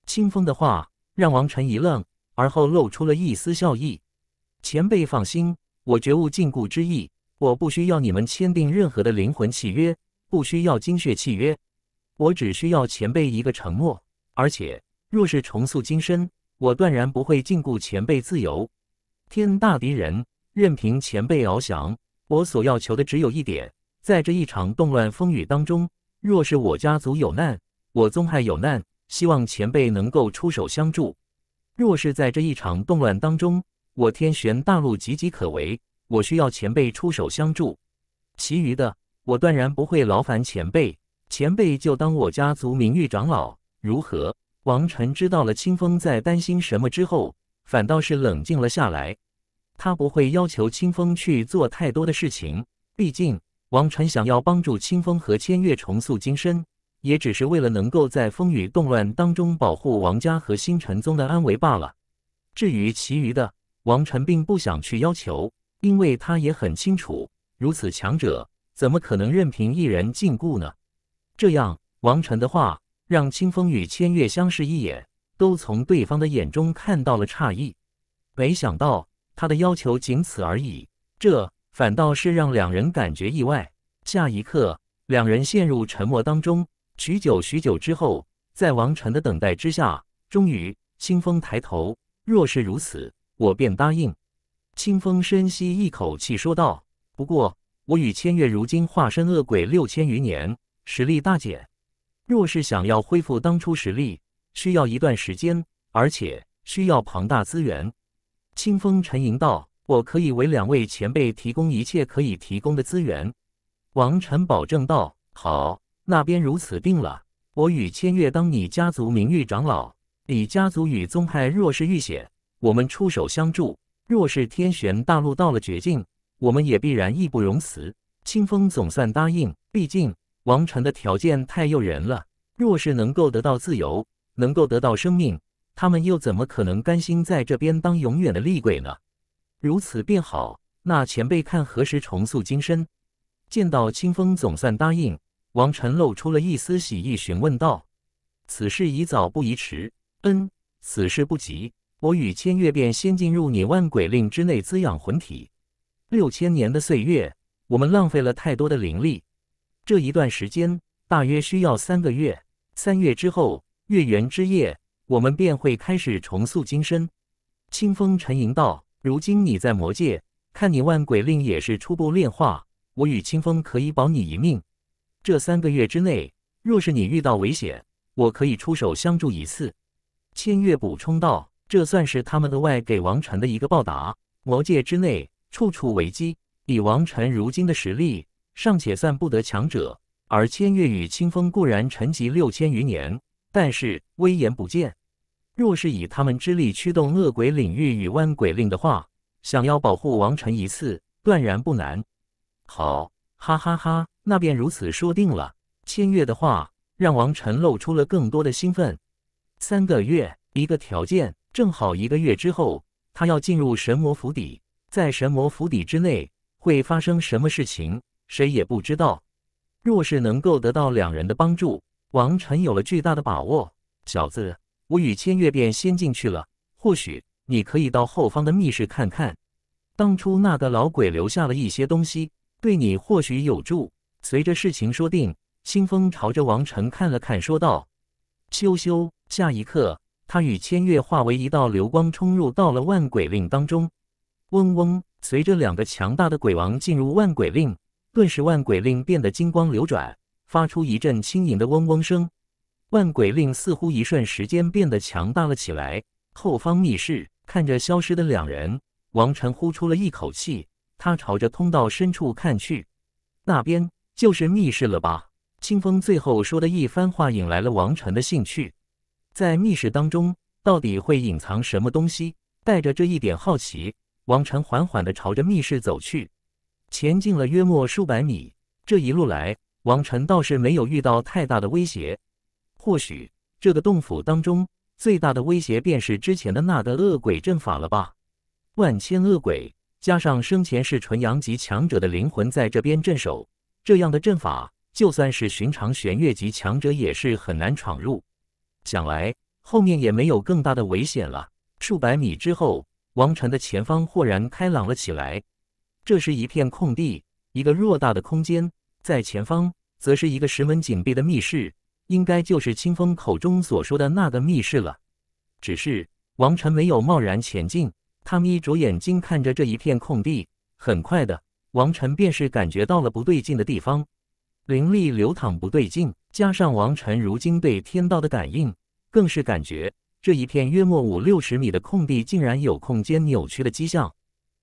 清风的话让王晨一愣，而后露出了一丝笑意。前辈放心，我绝无禁锢之意，我不需要你们签订任何的灵魂契约，不需要精血契约，我只需要前辈一个承诺。而且，若是重塑金身，我断然不会禁锢前辈自由。天大敌人，任凭前辈翱翔。我所要求的只有一点，在这一场动乱风雨当中，若是我家族有难。我宗派有难，希望前辈能够出手相助。若是在这一场动乱当中，我天玄大陆岌岌可危，我需要前辈出手相助。其余的，我断然不会劳烦前辈。前辈就当我家族名誉长老，如何？王晨知道了清风在担心什么之后，反倒是冷静了下来。他不会要求清风去做太多的事情，毕竟王晨想要帮助清风和千月重塑金身。也只是为了能够在风雨动乱当中保护王家和星辰宗的安危罢了。至于其余的，王晨并不想去要求，因为他也很清楚，如此强者怎么可能任凭一人禁锢呢？这样，王晨的话让清风与千月相视一眼，都从对方的眼中看到了诧异。没想到他的要求仅此而已，这反倒是让两人感觉意外。下一刻，两人陷入沉默当中。许久许久之后，在王晨的等待之下，终于，清风抬头。若是如此，我便答应。清风深吸一口气，说道：“不过，我与千月如今化身恶鬼六千余年，实力大减。若是想要恢复当初实力，需要一段时间，而且需要庞大资源。”清风沉吟道：“我可以为两位前辈提供一切可以提供的资源。”王晨保证道：“好。”那边如此定了，我与千月当你家族名誉长老。你家族与宗派若是遇险，我们出手相助；若是天玄大陆到了绝境，我们也必然义不容辞。清风总算答应，毕竟王禅的条件太诱人了。若是能够得到自由，能够得到生命，他们又怎么可能甘心在这边当永远的厉鬼呢？如此便好。那前辈看何时重塑金身？见到清风总算答应。王晨露出了一丝喜意，询问道：“此事宜早不宜迟。”“嗯，此事不急，我与千月便先进入你万鬼令之内滋养魂体。六千年的岁月，我们浪费了太多的灵力。这一段时间大约需要三个月，三月之后，月圆之夜，我们便会开始重塑金身。”清风沉吟道：“如今你在魔界，看你万鬼令也是初步炼化。我与清风可以保你一命。”这三个月之内，若是你遇到危险，我可以出手相助一次。”千月补充道，“这算是他们的外给王辰的一个报答。魔界之内，处处危机。以王辰如今的实力，尚且算不得强者；而千月与清风固然沉寂六千余年，但是威严不见。若是以他们之力驱动恶鬼领域与万鬼令的话，想要保护王辰一次，断然不难。好，哈哈哈。”那便如此说定了。千月的话让王晨露出了更多的兴奋。三个月，一个条件，正好一个月之后，他要进入神魔府邸。在神魔府邸之内会发生什么事情，谁也不知道。若是能够得到两人的帮助，王晨有了巨大的把握。小子，我与千月便先进去了。或许你可以到后方的密室看看，当初那个老鬼留下了一些东西，对你或许有助。随着事情说定，清风朝着王晨看了看，说道：“羞羞。”下一刻，他与千月化为一道流光，冲入到了万鬼令当中。嗡嗡！随着两个强大的鬼王进入万鬼令，顿时万鬼令变得金光流转，发出一阵轻盈的嗡嗡声。万鬼令似乎一瞬时间变得强大了起来。后方密室看着消失的两人，王晨呼出了一口气，他朝着通道深处看去，那边。就是密室了吧？清风最后说的一番话引来了王晨的兴趣。在密室当中，到底会隐藏什么东西？带着这一点好奇，王晨缓缓地朝着密室走去。前进了约莫数百米，这一路来，王晨倒是没有遇到太大的威胁。或许这个洞府当中最大的威胁便是之前的那个恶鬼阵法了吧？万千恶鬼加上生前是纯阳级强者的灵魂在这边镇守。这样的阵法，就算是寻常玄月级强者也是很难闯入。想来后面也没有更大的危险了。数百米之后，王晨的前方豁然开朗了起来。这是一片空地，一个偌大的空间，在前方则是一个石门紧闭的密室，应该就是清风口中所说的那个密室了。只是王晨没有贸然前进，他眯着眼睛看着这一片空地，很快的。王臣便是感觉到了不对劲的地方，灵力流淌不对劲，加上王臣如今对天道的感应，更是感觉这一片约莫五六十米的空地竟然有空间扭曲的迹象。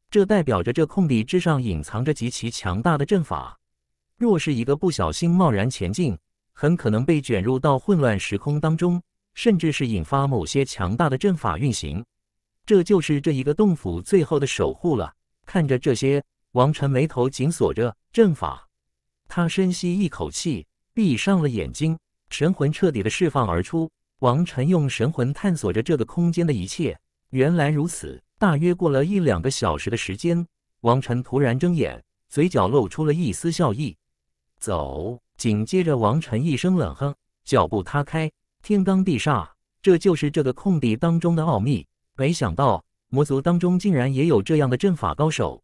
这代表着这空地之上隐藏着极其强大的阵法，若是一个不小心贸然前进，很可能被卷入到混乱时空当中，甚至是引发某些强大的阵法运行。这就是这一个洞府最后的守护了。看着这些。王晨眉头紧锁着阵法，他深吸一口气，闭上了眼睛，神魂彻底的释放而出。王晨用神魂探索着这个空间的一切。原来如此。大约过了一两个小时的时间，王晨突然睁眼，嘴角露出了一丝笑意。走。紧接着，王晨一声冷哼，脚步踏开。天罡地煞，这就是这个空地当中的奥秘。没想到魔族当中竟然也有这样的阵法高手。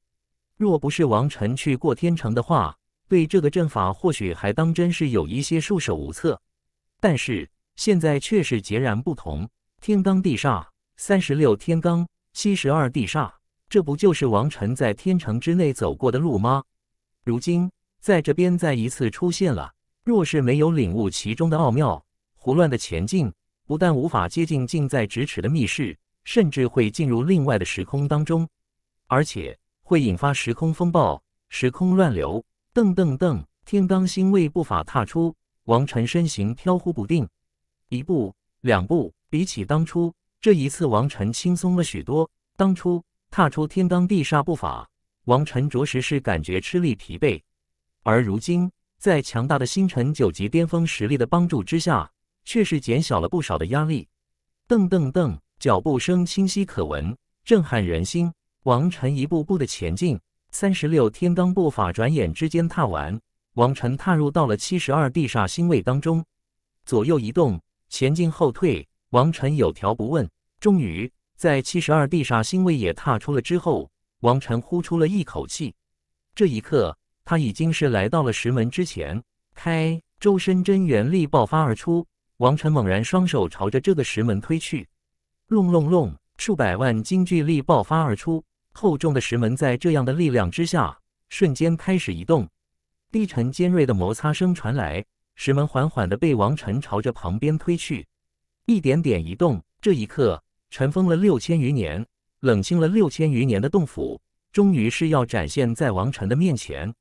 若不是王晨去过天城的话，对这个阵法或许还当真是有一些束手无策。但是现在却是截然不同，天罡地煞，三十六天罡，七十二地煞，这不就是王晨在天城之内走过的路吗？如今在这边再一次出现了，若是没有领悟其中的奥妙，胡乱的前进，不但无法接近近在咫尺的密室，甚至会进入另外的时空当中，而且。会引发时空风暴、时空乱流。噔噔噔，天罡星位步法踏出，王晨身形飘忽不定。一步、两步，比起当初，这一次王晨轻松了许多。当初踏出天罡地煞步法，王晨着实是感觉吃力疲惫。而如今，在强大的星辰九级巅峰实力的帮助之下，却是减小了不少的压力。噔噔噔，脚步声清晰可闻，震撼人心。王晨一步步的前进，三十六天罡步法转眼之间踏完，王晨踏入到了七十二地煞星位当中，左右移动，前进后退，王晨有条不紊。终于，在七十二地煞星位也踏出了之后，王晨呼出了一口气。这一刻，他已经是来到了石门之前。开，周身真元力爆发而出，王晨猛然双手朝着这个石门推去，隆隆隆，数百万金巨力爆发而出。厚重的石门在这样的力量之下，瞬间开始移动，低沉尖锐的摩擦声传来，石门缓缓的被王晨朝着旁边推去，一点点移动。这一刻，尘封了六千余年、冷清了六千余年的洞府，终于是要展现在王晨的面前。